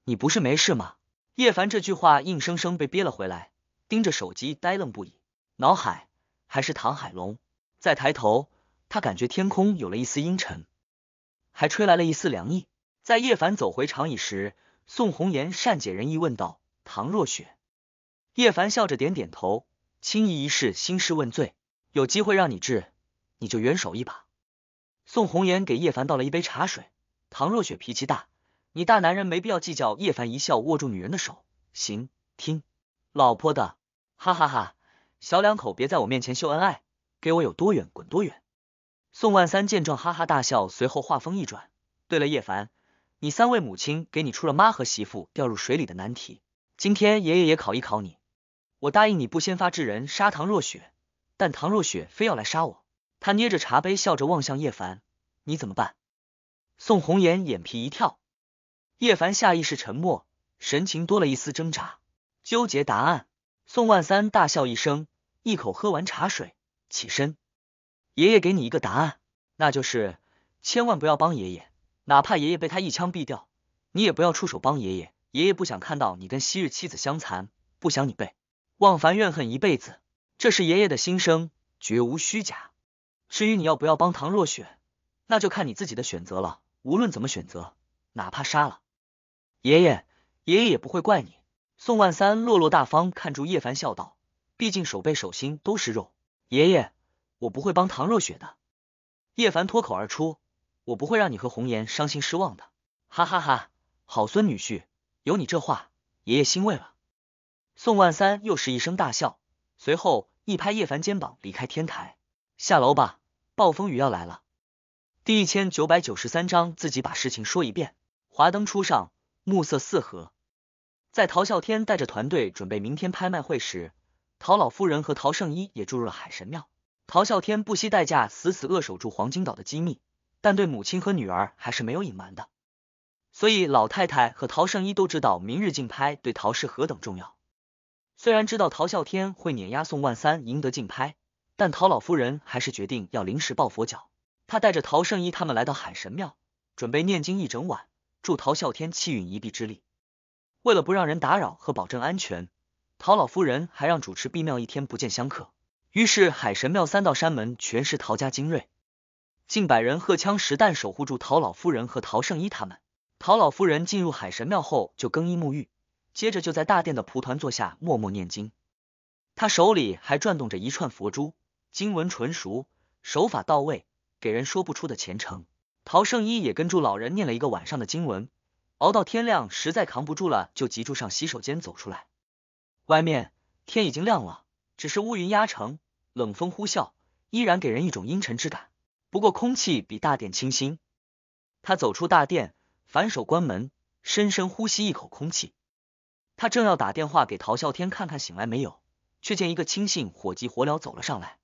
你不是没事吗？叶凡这句话硬生生被憋了回来，盯着手机呆愣不已。脑海还是唐海龙。再抬头，他感觉天空有了一丝阴沉，还吹来了一丝凉意。在叶凡走回长椅时，宋红颜善解人意问道：“唐若雪。”叶凡笑着点点头。轻易一试兴师问罪，有机会让你治，你就援手一把。宋红颜给叶凡倒了一杯茶水。唐若雪脾气大，你大男人没必要计较。叶凡一笑，握住女人的手，行，听老婆的。哈哈哈，小两口别在我面前秀恩爱，给我有多远滚多远。宋万三见状哈哈大笑，随后话锋一转，对了，叶凡，你三位母亲给你出了妈和媳妇掉入水里的难题，今天爷爷也考一考你。我答应你不先发制人杀唐若雪，但唐若雪非要来杀我。他捏着茶杯，笑着望向叶凡：“你怎么办？”宋红颜眼皮一跳，叶凡下意识沉默，神情多了一丝挣扎、纠结。答案，宋万三大笑一声，一口喝完茶水，起身：“爷爷给你一个答案，那就是千万不要帮爷爷，哪怕爷爷被他一枪毙掉，你也不要出手帮爷爷。爷爷不想看到你跟昔日妻子相残，不想你被。”望凡怨恨一辈子，这是爷爷的心声，绝无虚假。至于你要不要帮唐若雪，那就看你自己的选择了。无论怎么选择，哪怕杀了爷爷，爷爷也不会怪你。宋万三落落大方，看住叶凡笑道：“毕竟手背手心都是肉。”爷爷，我不会帮唐若雪的。叶凡脱口而出：“我不会让你和红颜伤心失望的。”哈哈哈，好孙女婿，有你这话，爷爷欣慰了。宋万三又是一声大笑，随后一拍叶凡肩膀，离开天台，下楼吧，暴风雨要来了。第一千九百九十三章自己把事情说一遍。华灯初上，暮色四合，在陶啸天带着团队准备明天拍卖会时，陶老夫人和陶圣一也注入了海神庙。陶啸天不惜代价，死死扼守住黄金岛的机密，但对母亲和女儿还是没有隐瞒的，所以老太太和陶圣一都知道，明日竞拍对陶氏何等重要。虽然知道陶孝天会碾压宋万三赢得竞拍，但陶老夫人还是决定要临时抱佛脚。她带着陶圣依他们来到海神庙，准备念经一整晚，助陶孝天气运一臂之力。为了不让人打扰和保证安全，陶老夫人还让主持闭庙一天，不见香客。于是海神庙三道山门全是陶家精锐，近百人荷枪实弹守护住陶老夫人和陶圣依他们。陶老夫人进入海神庙后就更衣沐浴。接着就在大殿的蒲团坐下，默默念经。他手里还转动着一串佛珠，经文纯熟，手法到位，给人说不出的虔诚。陶圣一也跟住老人念了一个晚上的经文，熬到天亮，实在扛不住了，就急着上洗手间走出来。外面天已经亮了，只是乌云压城，冷风呼啸，依然给人一种阴沉之感。不过空气比大殿清新。他走出大殿，反手关门，深深呼吸一口空气。他正要打电话给陶笑天看看醒来没有，却见一个亲信火急火燎走了上来。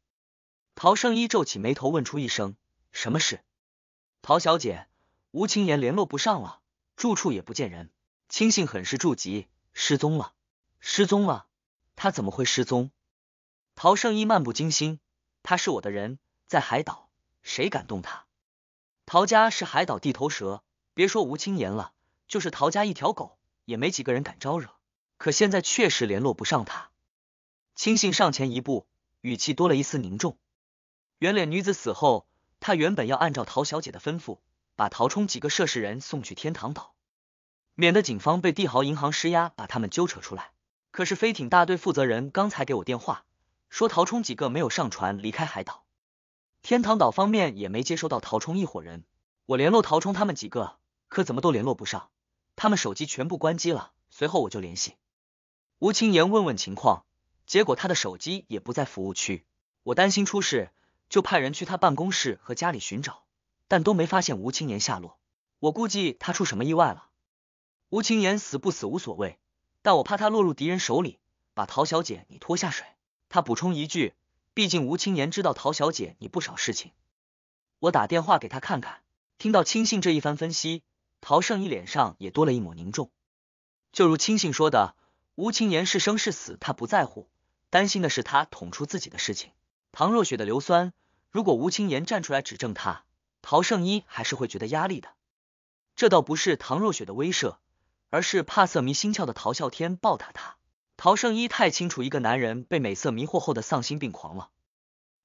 陶胜一皱起眉头，问出一声：“什么事？”陶小姐，吴青岩联络不上了，住处也不见人，亲信很是驻急，失踪了，失踪了。他怎么会失踪？陶胜一漫不经心：“他是我的人，在海岛，谁敢动他？陶家是海岛地头蛇，别说吴青岩了，就是陶家一条狗，也没几个人敢招惹。”可现在确实联络不上他。轻信上前一步，语气多了一丝凝重。圆脸女子死后，他原本要按照陶小姐的吩咐，把陶冲几个涉事人送去天堂岛，免得警方被帝豪银行施压把他们揪扯出来。可是飞艇大队负责人刚才给我电话，说陶冲几个没有上船离开海岛，天堂岛方面也没接收到陶冲一伙人。我联络陶冲他们几个，可怎么都联络不上，他们手机全部关机了。随后我就联系。吴青岩问问情况，结果他的手机也不在服务区。我担心出事，就派人去他办公室和家里寻找，但都没发现吴青岩下落。我估计他出什么意外了。吴青岩死不死无所谓，但我怕他落入敌人手里，把陶小姐你拖下水。他补充一句，毕竟吴青岩知道陶小姐你不少事情。我打电话给他看看，听到亲信这一番分析，陶胜一脸上也多了一抹凝重。就如亲信说的。吴青岩是生是死，他不在乎，担心的是他捅出自己的事情。唐若雪的硫酸，如果吴青岩站出来指证他，陶胜一还是会觉得压力的。这倒不是唐若雪的威慑，而是怕色迷心窍的陶孝天暴打他。陶胜一太清楚一个男人被美色迷惑后的丧心病狂了。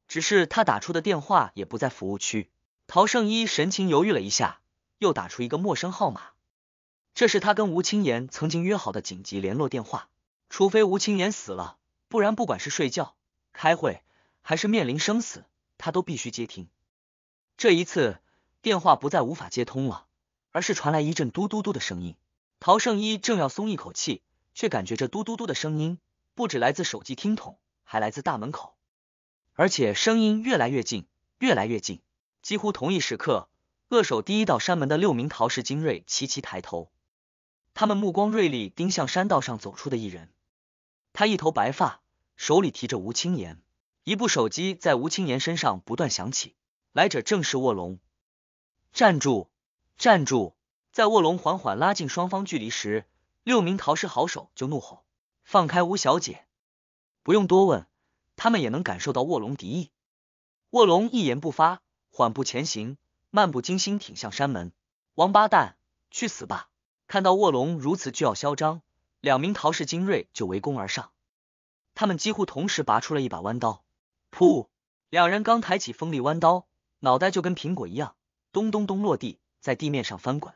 只是他打出的电话也不在服务区，陶胜一神情犹豫了一下，又打出一个陌生号码。这是他跟吴青岩曾经约好的紧急联络电话，除非吴青岩死了，不然不管是睡觉、开会，还是面临生死，他都必须接听。这一次电话不再无法接通了，而是传来一阵嘟嘟嘟的声音。陶胜一正要松一口气，却感觉这嘟嘟嘟的声音不止来自手机听筒，还来自大门口，而且声音越来越近，越来越近。几乎同一时刻，扼守第一道山门的六名陶氏精锐齐齐抬头。他们目光锐利，盯向山道上走出的一人。他一头白发，手里提着吴青岩，一部手机在吴青岩身上不断响起。来者正是卧龙。站住！站住！在卧龙缓缓拉近双方距离时，六名逃尸好手就怒吼：“放开吴小姐！”不用多问，他们也能感受到卧龙敌意。卧龙一言不发，缓步前行，漫不经心挺向山门。王八蛋，去死吧！看到卧龙如此巨傲嚣张，两名陶氏精锐就围攻而上。他们几乎同时拔出了一把弯刀，噗！两人刚抬起锋利弯刀，脑袋就跟苹果一样，咚咚咚落地，在地面上翻滚。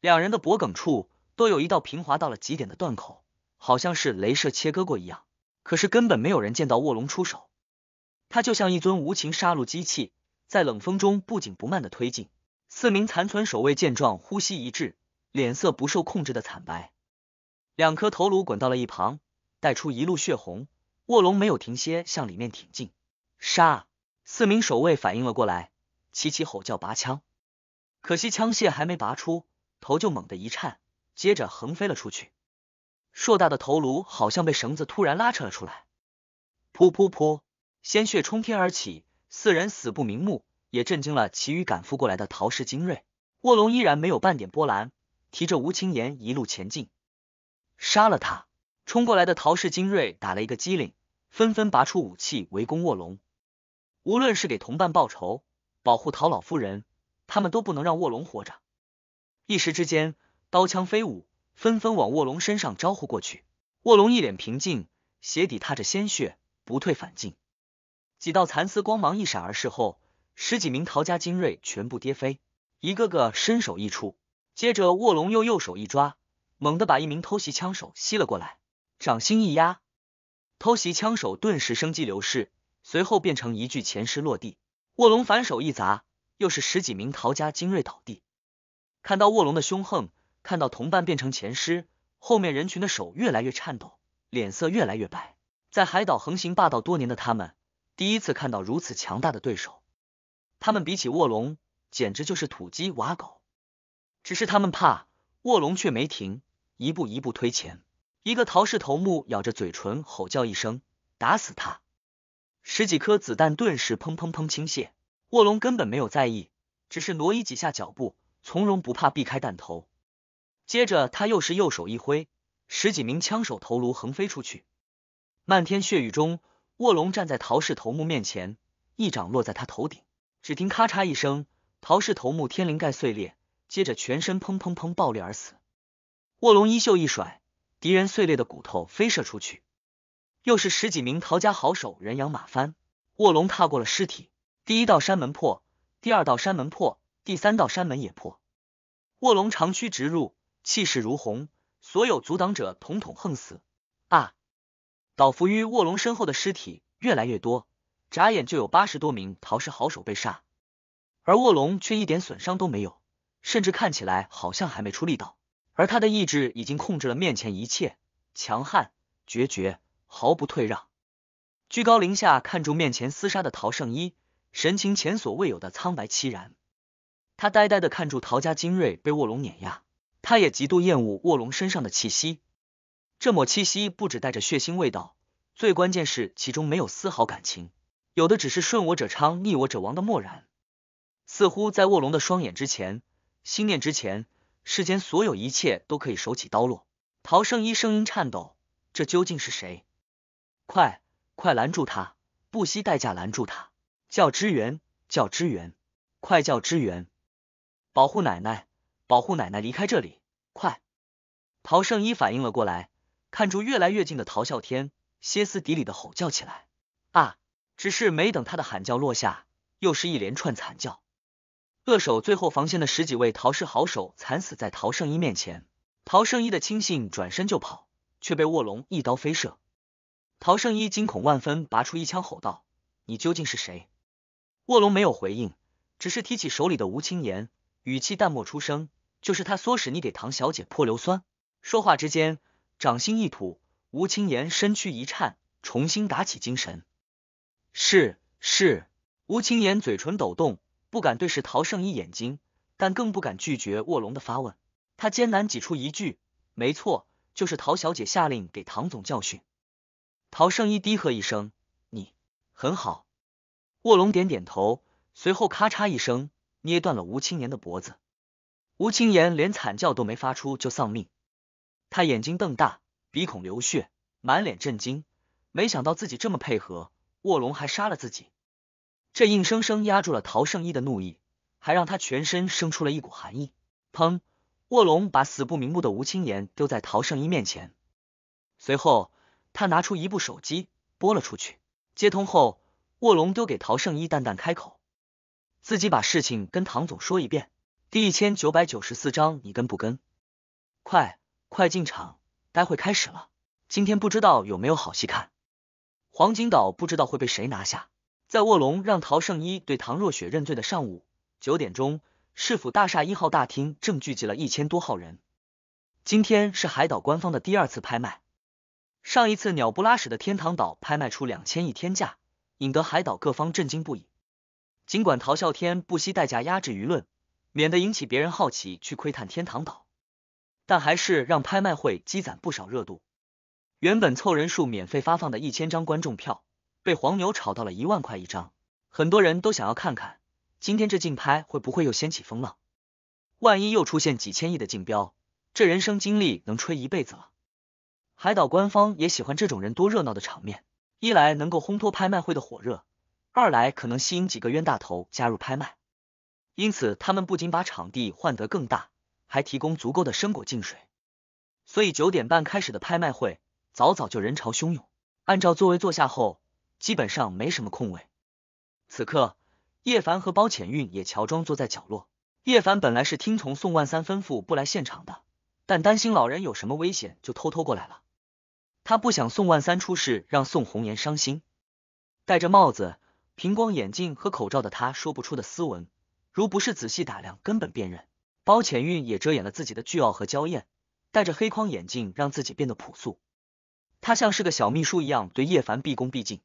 两人的脖颈处都有一道平滑到了极点的断口，好像是镭射切割过一样。可是根本没有人见到卧龙出手，他就像一尊无情杀戮机器，在冷风中不紧不慢的推进。四名残存守卫见状，呼吸一滞。脸色不受控制的惨白，两颗头颅滚到了一旁，带出一路血红。卧龙没有停歇，向里面挺进，杀！四名守卫反应了过来，齐齐吼叫，拔枪。可惜枪械还没拔出，头就猛地一颤，接着横飞了出去。硕大的头颅好像被绳子突然拉扯了出来，噗噗噗，鲜血冲天而起。四人死不瞑目，也震惊了其余赶赴过来的陶氏精锐。卧龙依然没有半点波澜。提着吴青岩一路前进，杀了他！冲过来的陶氏精锐打了一个激灵，纷纷拔出武器围攻卧龙。无论是给同伴报仇，保护陶老夫人，他们都不能让卧龙活着。一时之间，刀枪飞舞，纷纷往卧龙身上招呼过去。卧龙一脸平静，鞋底踏着鲜血，不退反进。几道蚕丝光芒一闪而逝后，十几名陶家精锐全部跌飞，一个个身首异处。接着，卧龙又右手一抓，猛地把一名偷袭枪手吸了过来，掌心一压，偷袭枪手顿时生机流逝，随后变成一具前尸落地。卧龙反手一砸，又是十几名陶家精锐倒地。看到卧龙的凶横，看到同伴变成前尸，后面人群的手越来越颤抖，脸色越来越白。在海岛横行霸道多年的他们，第一次看到如此强大的对手，他们比起卧龙，简直就是土鸡瓦狗。只是他们怕卧龙，却没停，一步一步推前。一个陶氏头目咬着嘴唇，吼叫一声：“打死他！”十几颗子弹顿时砰砰砰倾泻。卧龙根本没有在意，只是挪移几下脚步，从容不怕避开弹头。接着，他又是右手一挥，十几名枪手头颅横飞出去。漫天血雨中，卧龙站在陶氏头目面前，一掌落在他头顶，只听咔嚓一声，陶氏头目天灵盖碎裂。接着全身砰砰砰爆裂而死，卧龙衣袖一甩，敌人碎裂的骨头飞射出去，又是十几名陶家好手人仰马翻，卧龙踏过了尸体，第一道山门破，第二道山门破，第三道山门也破，卧龙长驱直入，气势如虹，所有阻挡者统统横死，啊！倒伏于卧龙身后的尸体越来越多，眨眼就有八十多名陶氏好手被杀，而卧龙却一点损伤都没有。甚至看起来好像还没出力道，而他的意志已经控制了面前一切，强悍、决绝、毫不退让，居高临下看住面前厮杀的陶圣一，神情前所未有的苍白凄然。他呆呆的看住陶家精锐被卧龙碾压，他也极度厌恶卧龙身上的气息。这抹气息不止带着血腥味道，最关键是其中没有丝毫感情，有的只是顺我者昌，逆我者亡的漠然。似乎在卧龙的双眼之前。心念之前，世间所有一切都可以手起刀落。陶圣依声音颤抖，这究竟是谁？快，快拦住他！不惜代价拦住他！叫支援！叫支援！快叫支援！保护奶奶！保护奶奶！离开这里！快！陶圣依反应了过来，看住越来越近的陶啸天，歇斯底里的吼叫起来。啊！只是没等他的喊叫落下，又是一连串惨叫。扼守最后防线的十几位陶氏好手惨死在陶圣一面前，陶圣一的亲信转身就跑，却被卧龙一刀飞射。陶圣一惊恐万分，拔出一枪，吼道：“你究竟是谁？”卧龙没有回应，只是提起手里的吴青言，语气淡漠出声：“就是他唆使你给唐小姐泼硫酸。”说话之间，掌心一吐，吴青言身躯一颤，重新打起精神：“是是。”吴青言嘴唇抖动。不敢对视陶胜一眼睛，但更不敢拒绝卧龙的发问。他艰难挤出一句：“没错，就是陶小姐下令给唐总教训。”陶胜一低喝一声：“你很好。”卧龙点点头，随后咔嚓一声，捏断了吴青年的脖子。吴青年连惨叫都没发出就丧命，他眼睛瞪大，鼻孔流血，满脸震惊。没想到自己这么配合，卧龙还杀了自己。这硬生生压住了陶圣一的怒意，还让他全身生出了一股寒意。砰！卧龙把死不瞑目的吴青岩丢在陶圣一面前，随后他拿出一部手机拨了出去，接通后，卧龙丢给陶圣一，淡淡开口：“自己把事情跟唐总说一遍。”第一千九百九十四章，你跟不跟？快快进场，待会开始了，今天不知道有没有好戏看。黄金岛不知道会被谁拿下。在卧龙让陶圣一对唐若雪认罪的上午九点钟，市府大厦一号大厅正聚集了一千多号人。今天是海岛官方的第二次拍卖，上一次鸟不拉屎的天堂岛拍卖出两千亿天价，引得海岛各方震惊不已。尽管陶啸天不惜代价压制舆论，免得引起别人好奇去窥探天堂岛，但还是让拍卖会积攒不少热度。原本凑人数免费发放的一千张观众票。被黄牛炒到了一万块一张，很多人都想要看看今天这竞拍会不会又掀起风浪。万一又出现几千亿的竞标，这人生经历能吹一辈子了。海岛官方也喜欢这种人多热闹的场面，一来能够烘托拍卖会的火热，二来可能吸引几个冤大头加入拍卖。因此，他们不仅把场地换得更大，还提供足够的生果净水。所以九点半开始的拍卖会，早早就人潮汹涌。按照座位坐下后。基本上没什么空位。此刻，叶凡和包浅韵也乔装坐在角落。叶凡本来是听从宋万三吩咐不来现场的，但担心老人有什么危险，就偷偷过来了。他不想宋万三出事，让宋红颜伤心。戴着帽子、平光眼镜和口罩的他，说不出的斯文，如不是仔细打量，根本辨认。包浅韵也遮掩了自己的倨傲和娇艳，戴着黑框眼镜，让自己变得朴素。他像是个小秘书一样，对叶凡毕恭毕敬。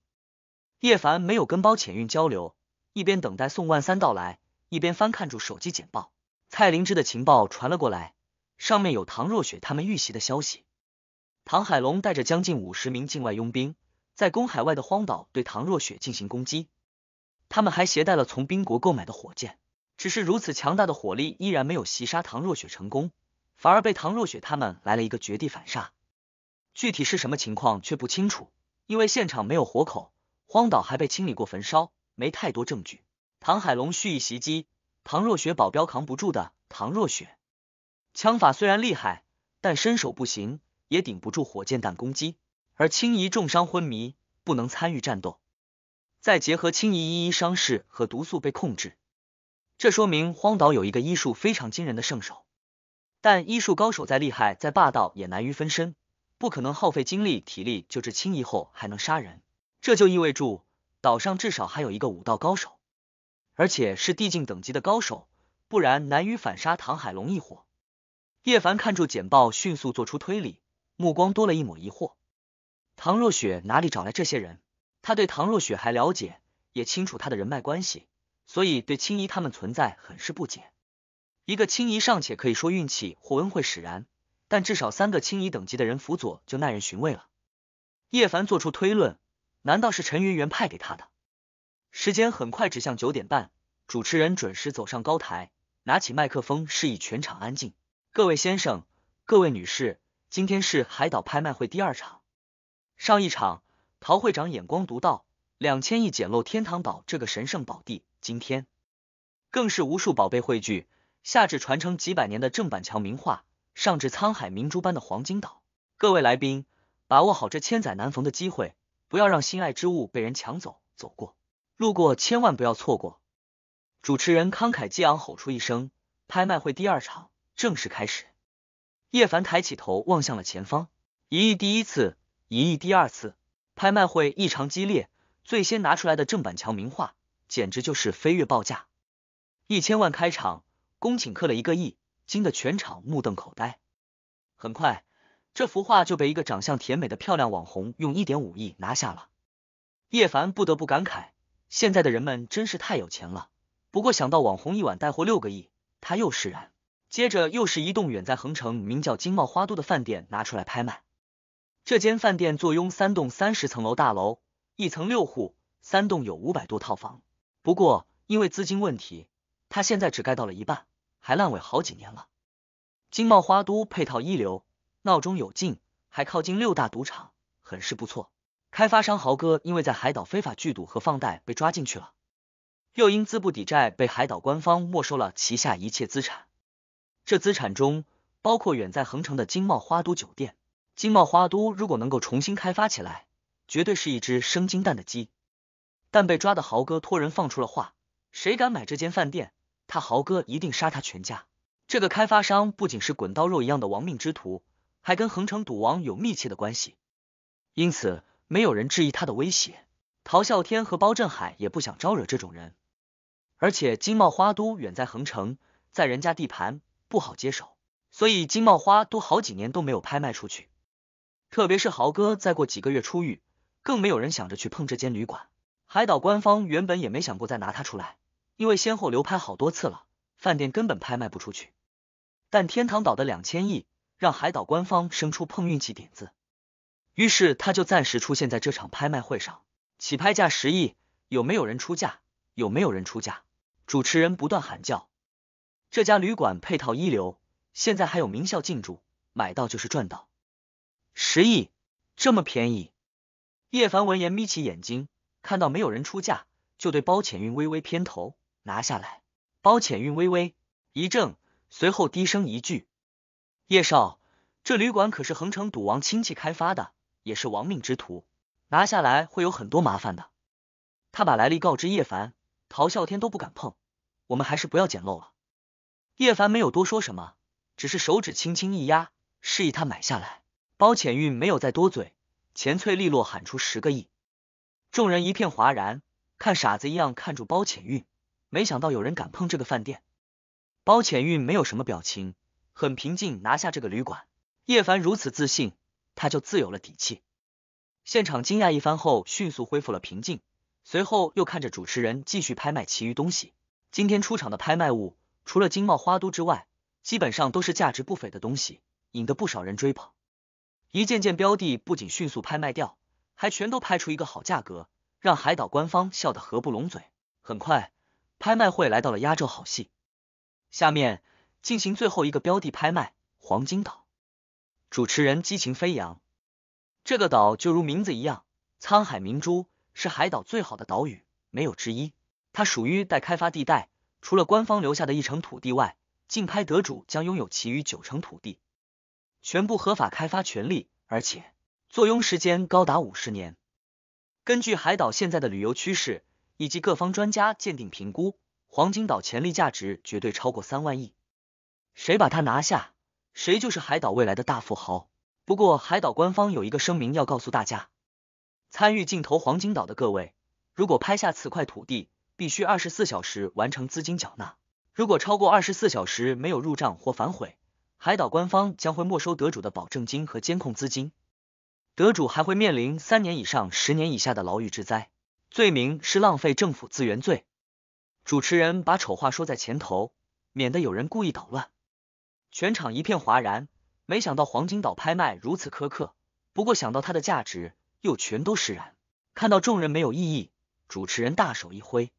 叶凡没有跟包浅运交流，一边等待宋万三到来，一边翻看住手机简报。蔡灵芝的情报传了过来，上面有唐若雪他们遇袭的消息。唐海龙带着将近五十名境外佣兵，在公海外的荒岛对唐若雪进行攻击。他们还携带了从宾国购买的火箭，只是如此强大的火力依然没有袭杀唐若雪成功，反而被唐若雪他们来了一个绝地反杀。具体是什么情况却不清楚，因为现场没有活口。荒岛还被清理过，焚烧没太多证据。唐海龙蓄意袭击唐若雪保镖，扛不住的唐若雪，枪法虽然厉害，但身手不行，也顶不住火箭弹攻击。而青怡重伤昏迷，不能参与战斗。再结合青怡一一伤势和毒素被控制，这说明荒岛有一个医术非常惊人的圣手。但医术高手再厉害再霸道，也难于分身，不可能耗费精力体力救治青怡后还能杀人。这就意味着岛上至少还有一个武道高手，而且是递进等级的高手，不然难于反杀唐海龙一伙。叶凡看住简报，迅速做出推理，目光多了一抹疑惑。唐若雪哪里找来这些人？他对唐若雪还了解，也清楚他的人脉关系，所以对青姨他们存在很是不解。一个青姨尚且可以说运气或恩惠使然，但至少三个青姨等级的人辅佐就耐人寻味了。叶凡做出推论。难道是陈云圆派给他的？时间很快指向九点半，主持人准时走上高台，拿起麦克风，示意全场安静。各位先生，各位女士，今天是海岛拍卖会第二场。上一场陶会长眼光独到，两千亿捡漏天堂岛这个神圣宝地，今天更是无数宝贝汇聚，下至传承几百年的郑板桥名画，上至沧海明珠般的黄金岛。各位来宾，把握好这千载难逢的机会。不要让心爱之物被人抢走，走过路过千万不要错过。主持人慷慨激昂吼出一声：“拍卖会第二场正式开始。”叶凡抬起头望向了前方，一亿第一次，一亿第二次，拍卖会异常激烈。最先拿出来的郑板桥名画，简直就是飞跃报价，一千万开场，恭请客了一个亿，惊得全场目瞪口呆。很快。这幅画就被一个长相甜美的漂亮网红用一点五亿拿下了。叶凡不得不感慨，现在的人们真是太有钱了。不过想到网红一晚带货六个亿，他又释然。接着又是一栋远在恒城、名叫金茂花都的饭店拿出来拍卖。这间饭店坐拥三栋三十层楼大楼，一层六户，三栋有五百多套房。不过因为资金问题，他现在只盖到了一半，还烂尾好几年了。金茂花都配套一流。闹中有静，还靠近六大赌场，很是不错。开发商豪哥因为在海岛非法聚赌和放贷被抓进去了，又因资不抵债被海岛官方没收了旗下一切资产。这资产中包括远在恒城的金茂花都酒店。金茂花都如果能够重新开发起来，绝对是一只生金蛋的鸡。但被抓的豪哥托人放出了话：谁敢买这间饭店，他豪哥一定杀他全家。这个开发商不仅是滚刀肉一样的亡命之徒。还跟恒城赌王有密切的关系，因此没有人质疑他的威胁。陶啸天和包振海也不想招惹这种人，而且金茂花都远在恒城，在人家地盘不好接手，所以金茂花都好几年都没有拍卖出去。特别是豪哥再过几个月出狱，更没有人想着去碰这间旅馆。海岛官方原本也没想过再拿它出来，因为先后流拍好多次了，饭店根本拍卖不出去。但天堂岛的两千亿。让海岛官方生出碰运气点子，于是他就暂时出现在这场拍卖会上。起拍价十亿，有没有人出价？有没有人出价？主持人不断喊叫。这家旅馆配套一流，现在还有名校进驻，买到就是赚到。十亿，这么便宜？叶凡闻言眯起眼睛，看到没有人出价，就对包浅韵微微偏头，拿下来。包浅韵微微一怔，随后低声一句。叶少，这旅馆可是恒城赌王亲戚开发的，也是亡命之徒，拿下来会有很多麻烦的。他把来历告知叶凡、陶啸天都不敢碰，我们还是不要捡漏了。叶凡没有多说什么，只是手指轻轻一压，示意他买下来。包浅韵没有再多嘴，钱脆利落喊出十个亿，众人一片哗然，看傻子一样看住包浅韵，没想到有人敢碰这个饭店，包浅韵没有什么表情。很平静，拿下这个旅馆，叶凡如此自信，他就自有了底气。现场惊讶一番后，迅速恢复了平静，随后又看着主持人继续拍卖其余东西。今天出场的拍卖物，除了金茂花都之外，基本上都是价值不菲的东西，引得不少人追捧。一件件标的不仅迅速拍卖掉，还全都拍出一个好价格，让海岛官方笑得合不拢嘴。很快，拍卖会来到了压轴好戏，下面。进行最后一个标的拍卖，黄金岛。主持人激情飞扬，这个岛就如名字一样，沧海明珠，是海岛最好的岛屿，没有之一。它属于待开发地带，除了官方留下的一成土地外，竞拍得主将拥有其余九成土地，全部合法开发权利，而且坐拥时间高达五十年。根据海岛现在的旅游趋势以及各方专家鉴定评估，黄金岛潜力价值绝对超过三万亿。谁把它拿下，谁就是海岛未来的大富豪。不过，海岛官方有一个声明要告诉大家：参与竞投黄金岛的各位，如果拍下此块土地，必须二十四小时完成资金缴纳；如果超过二十四小时没有入账或反悔，海岛官方将会没收得主的保证金和监控资金，得主还会面临三年以上十年以下的牢狱之灾，罪名是浪费政府资源罪。主持人把丑话说在前头，免得有人故意捣乱。全场一片哗然，没想到黄金岛拍卖如此苛刻，不过想到它的价值，又全都释然。看到众人没有异议，主持人大手一挥，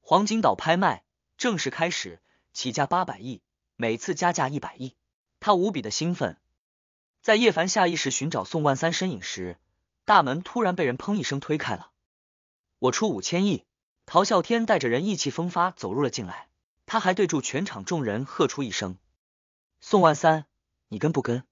黄金岛拍卖正式开始，起价八百亿，每次加价一百亿。他无比的兴奋。在叶凡下意识寻找宋万三身影时，大门突然被人砰一声推开了。我出五千亿！陶啸天带着人意气风发走入了进来，他还对住全场众人喝出一声。宋万三，你跟不跟？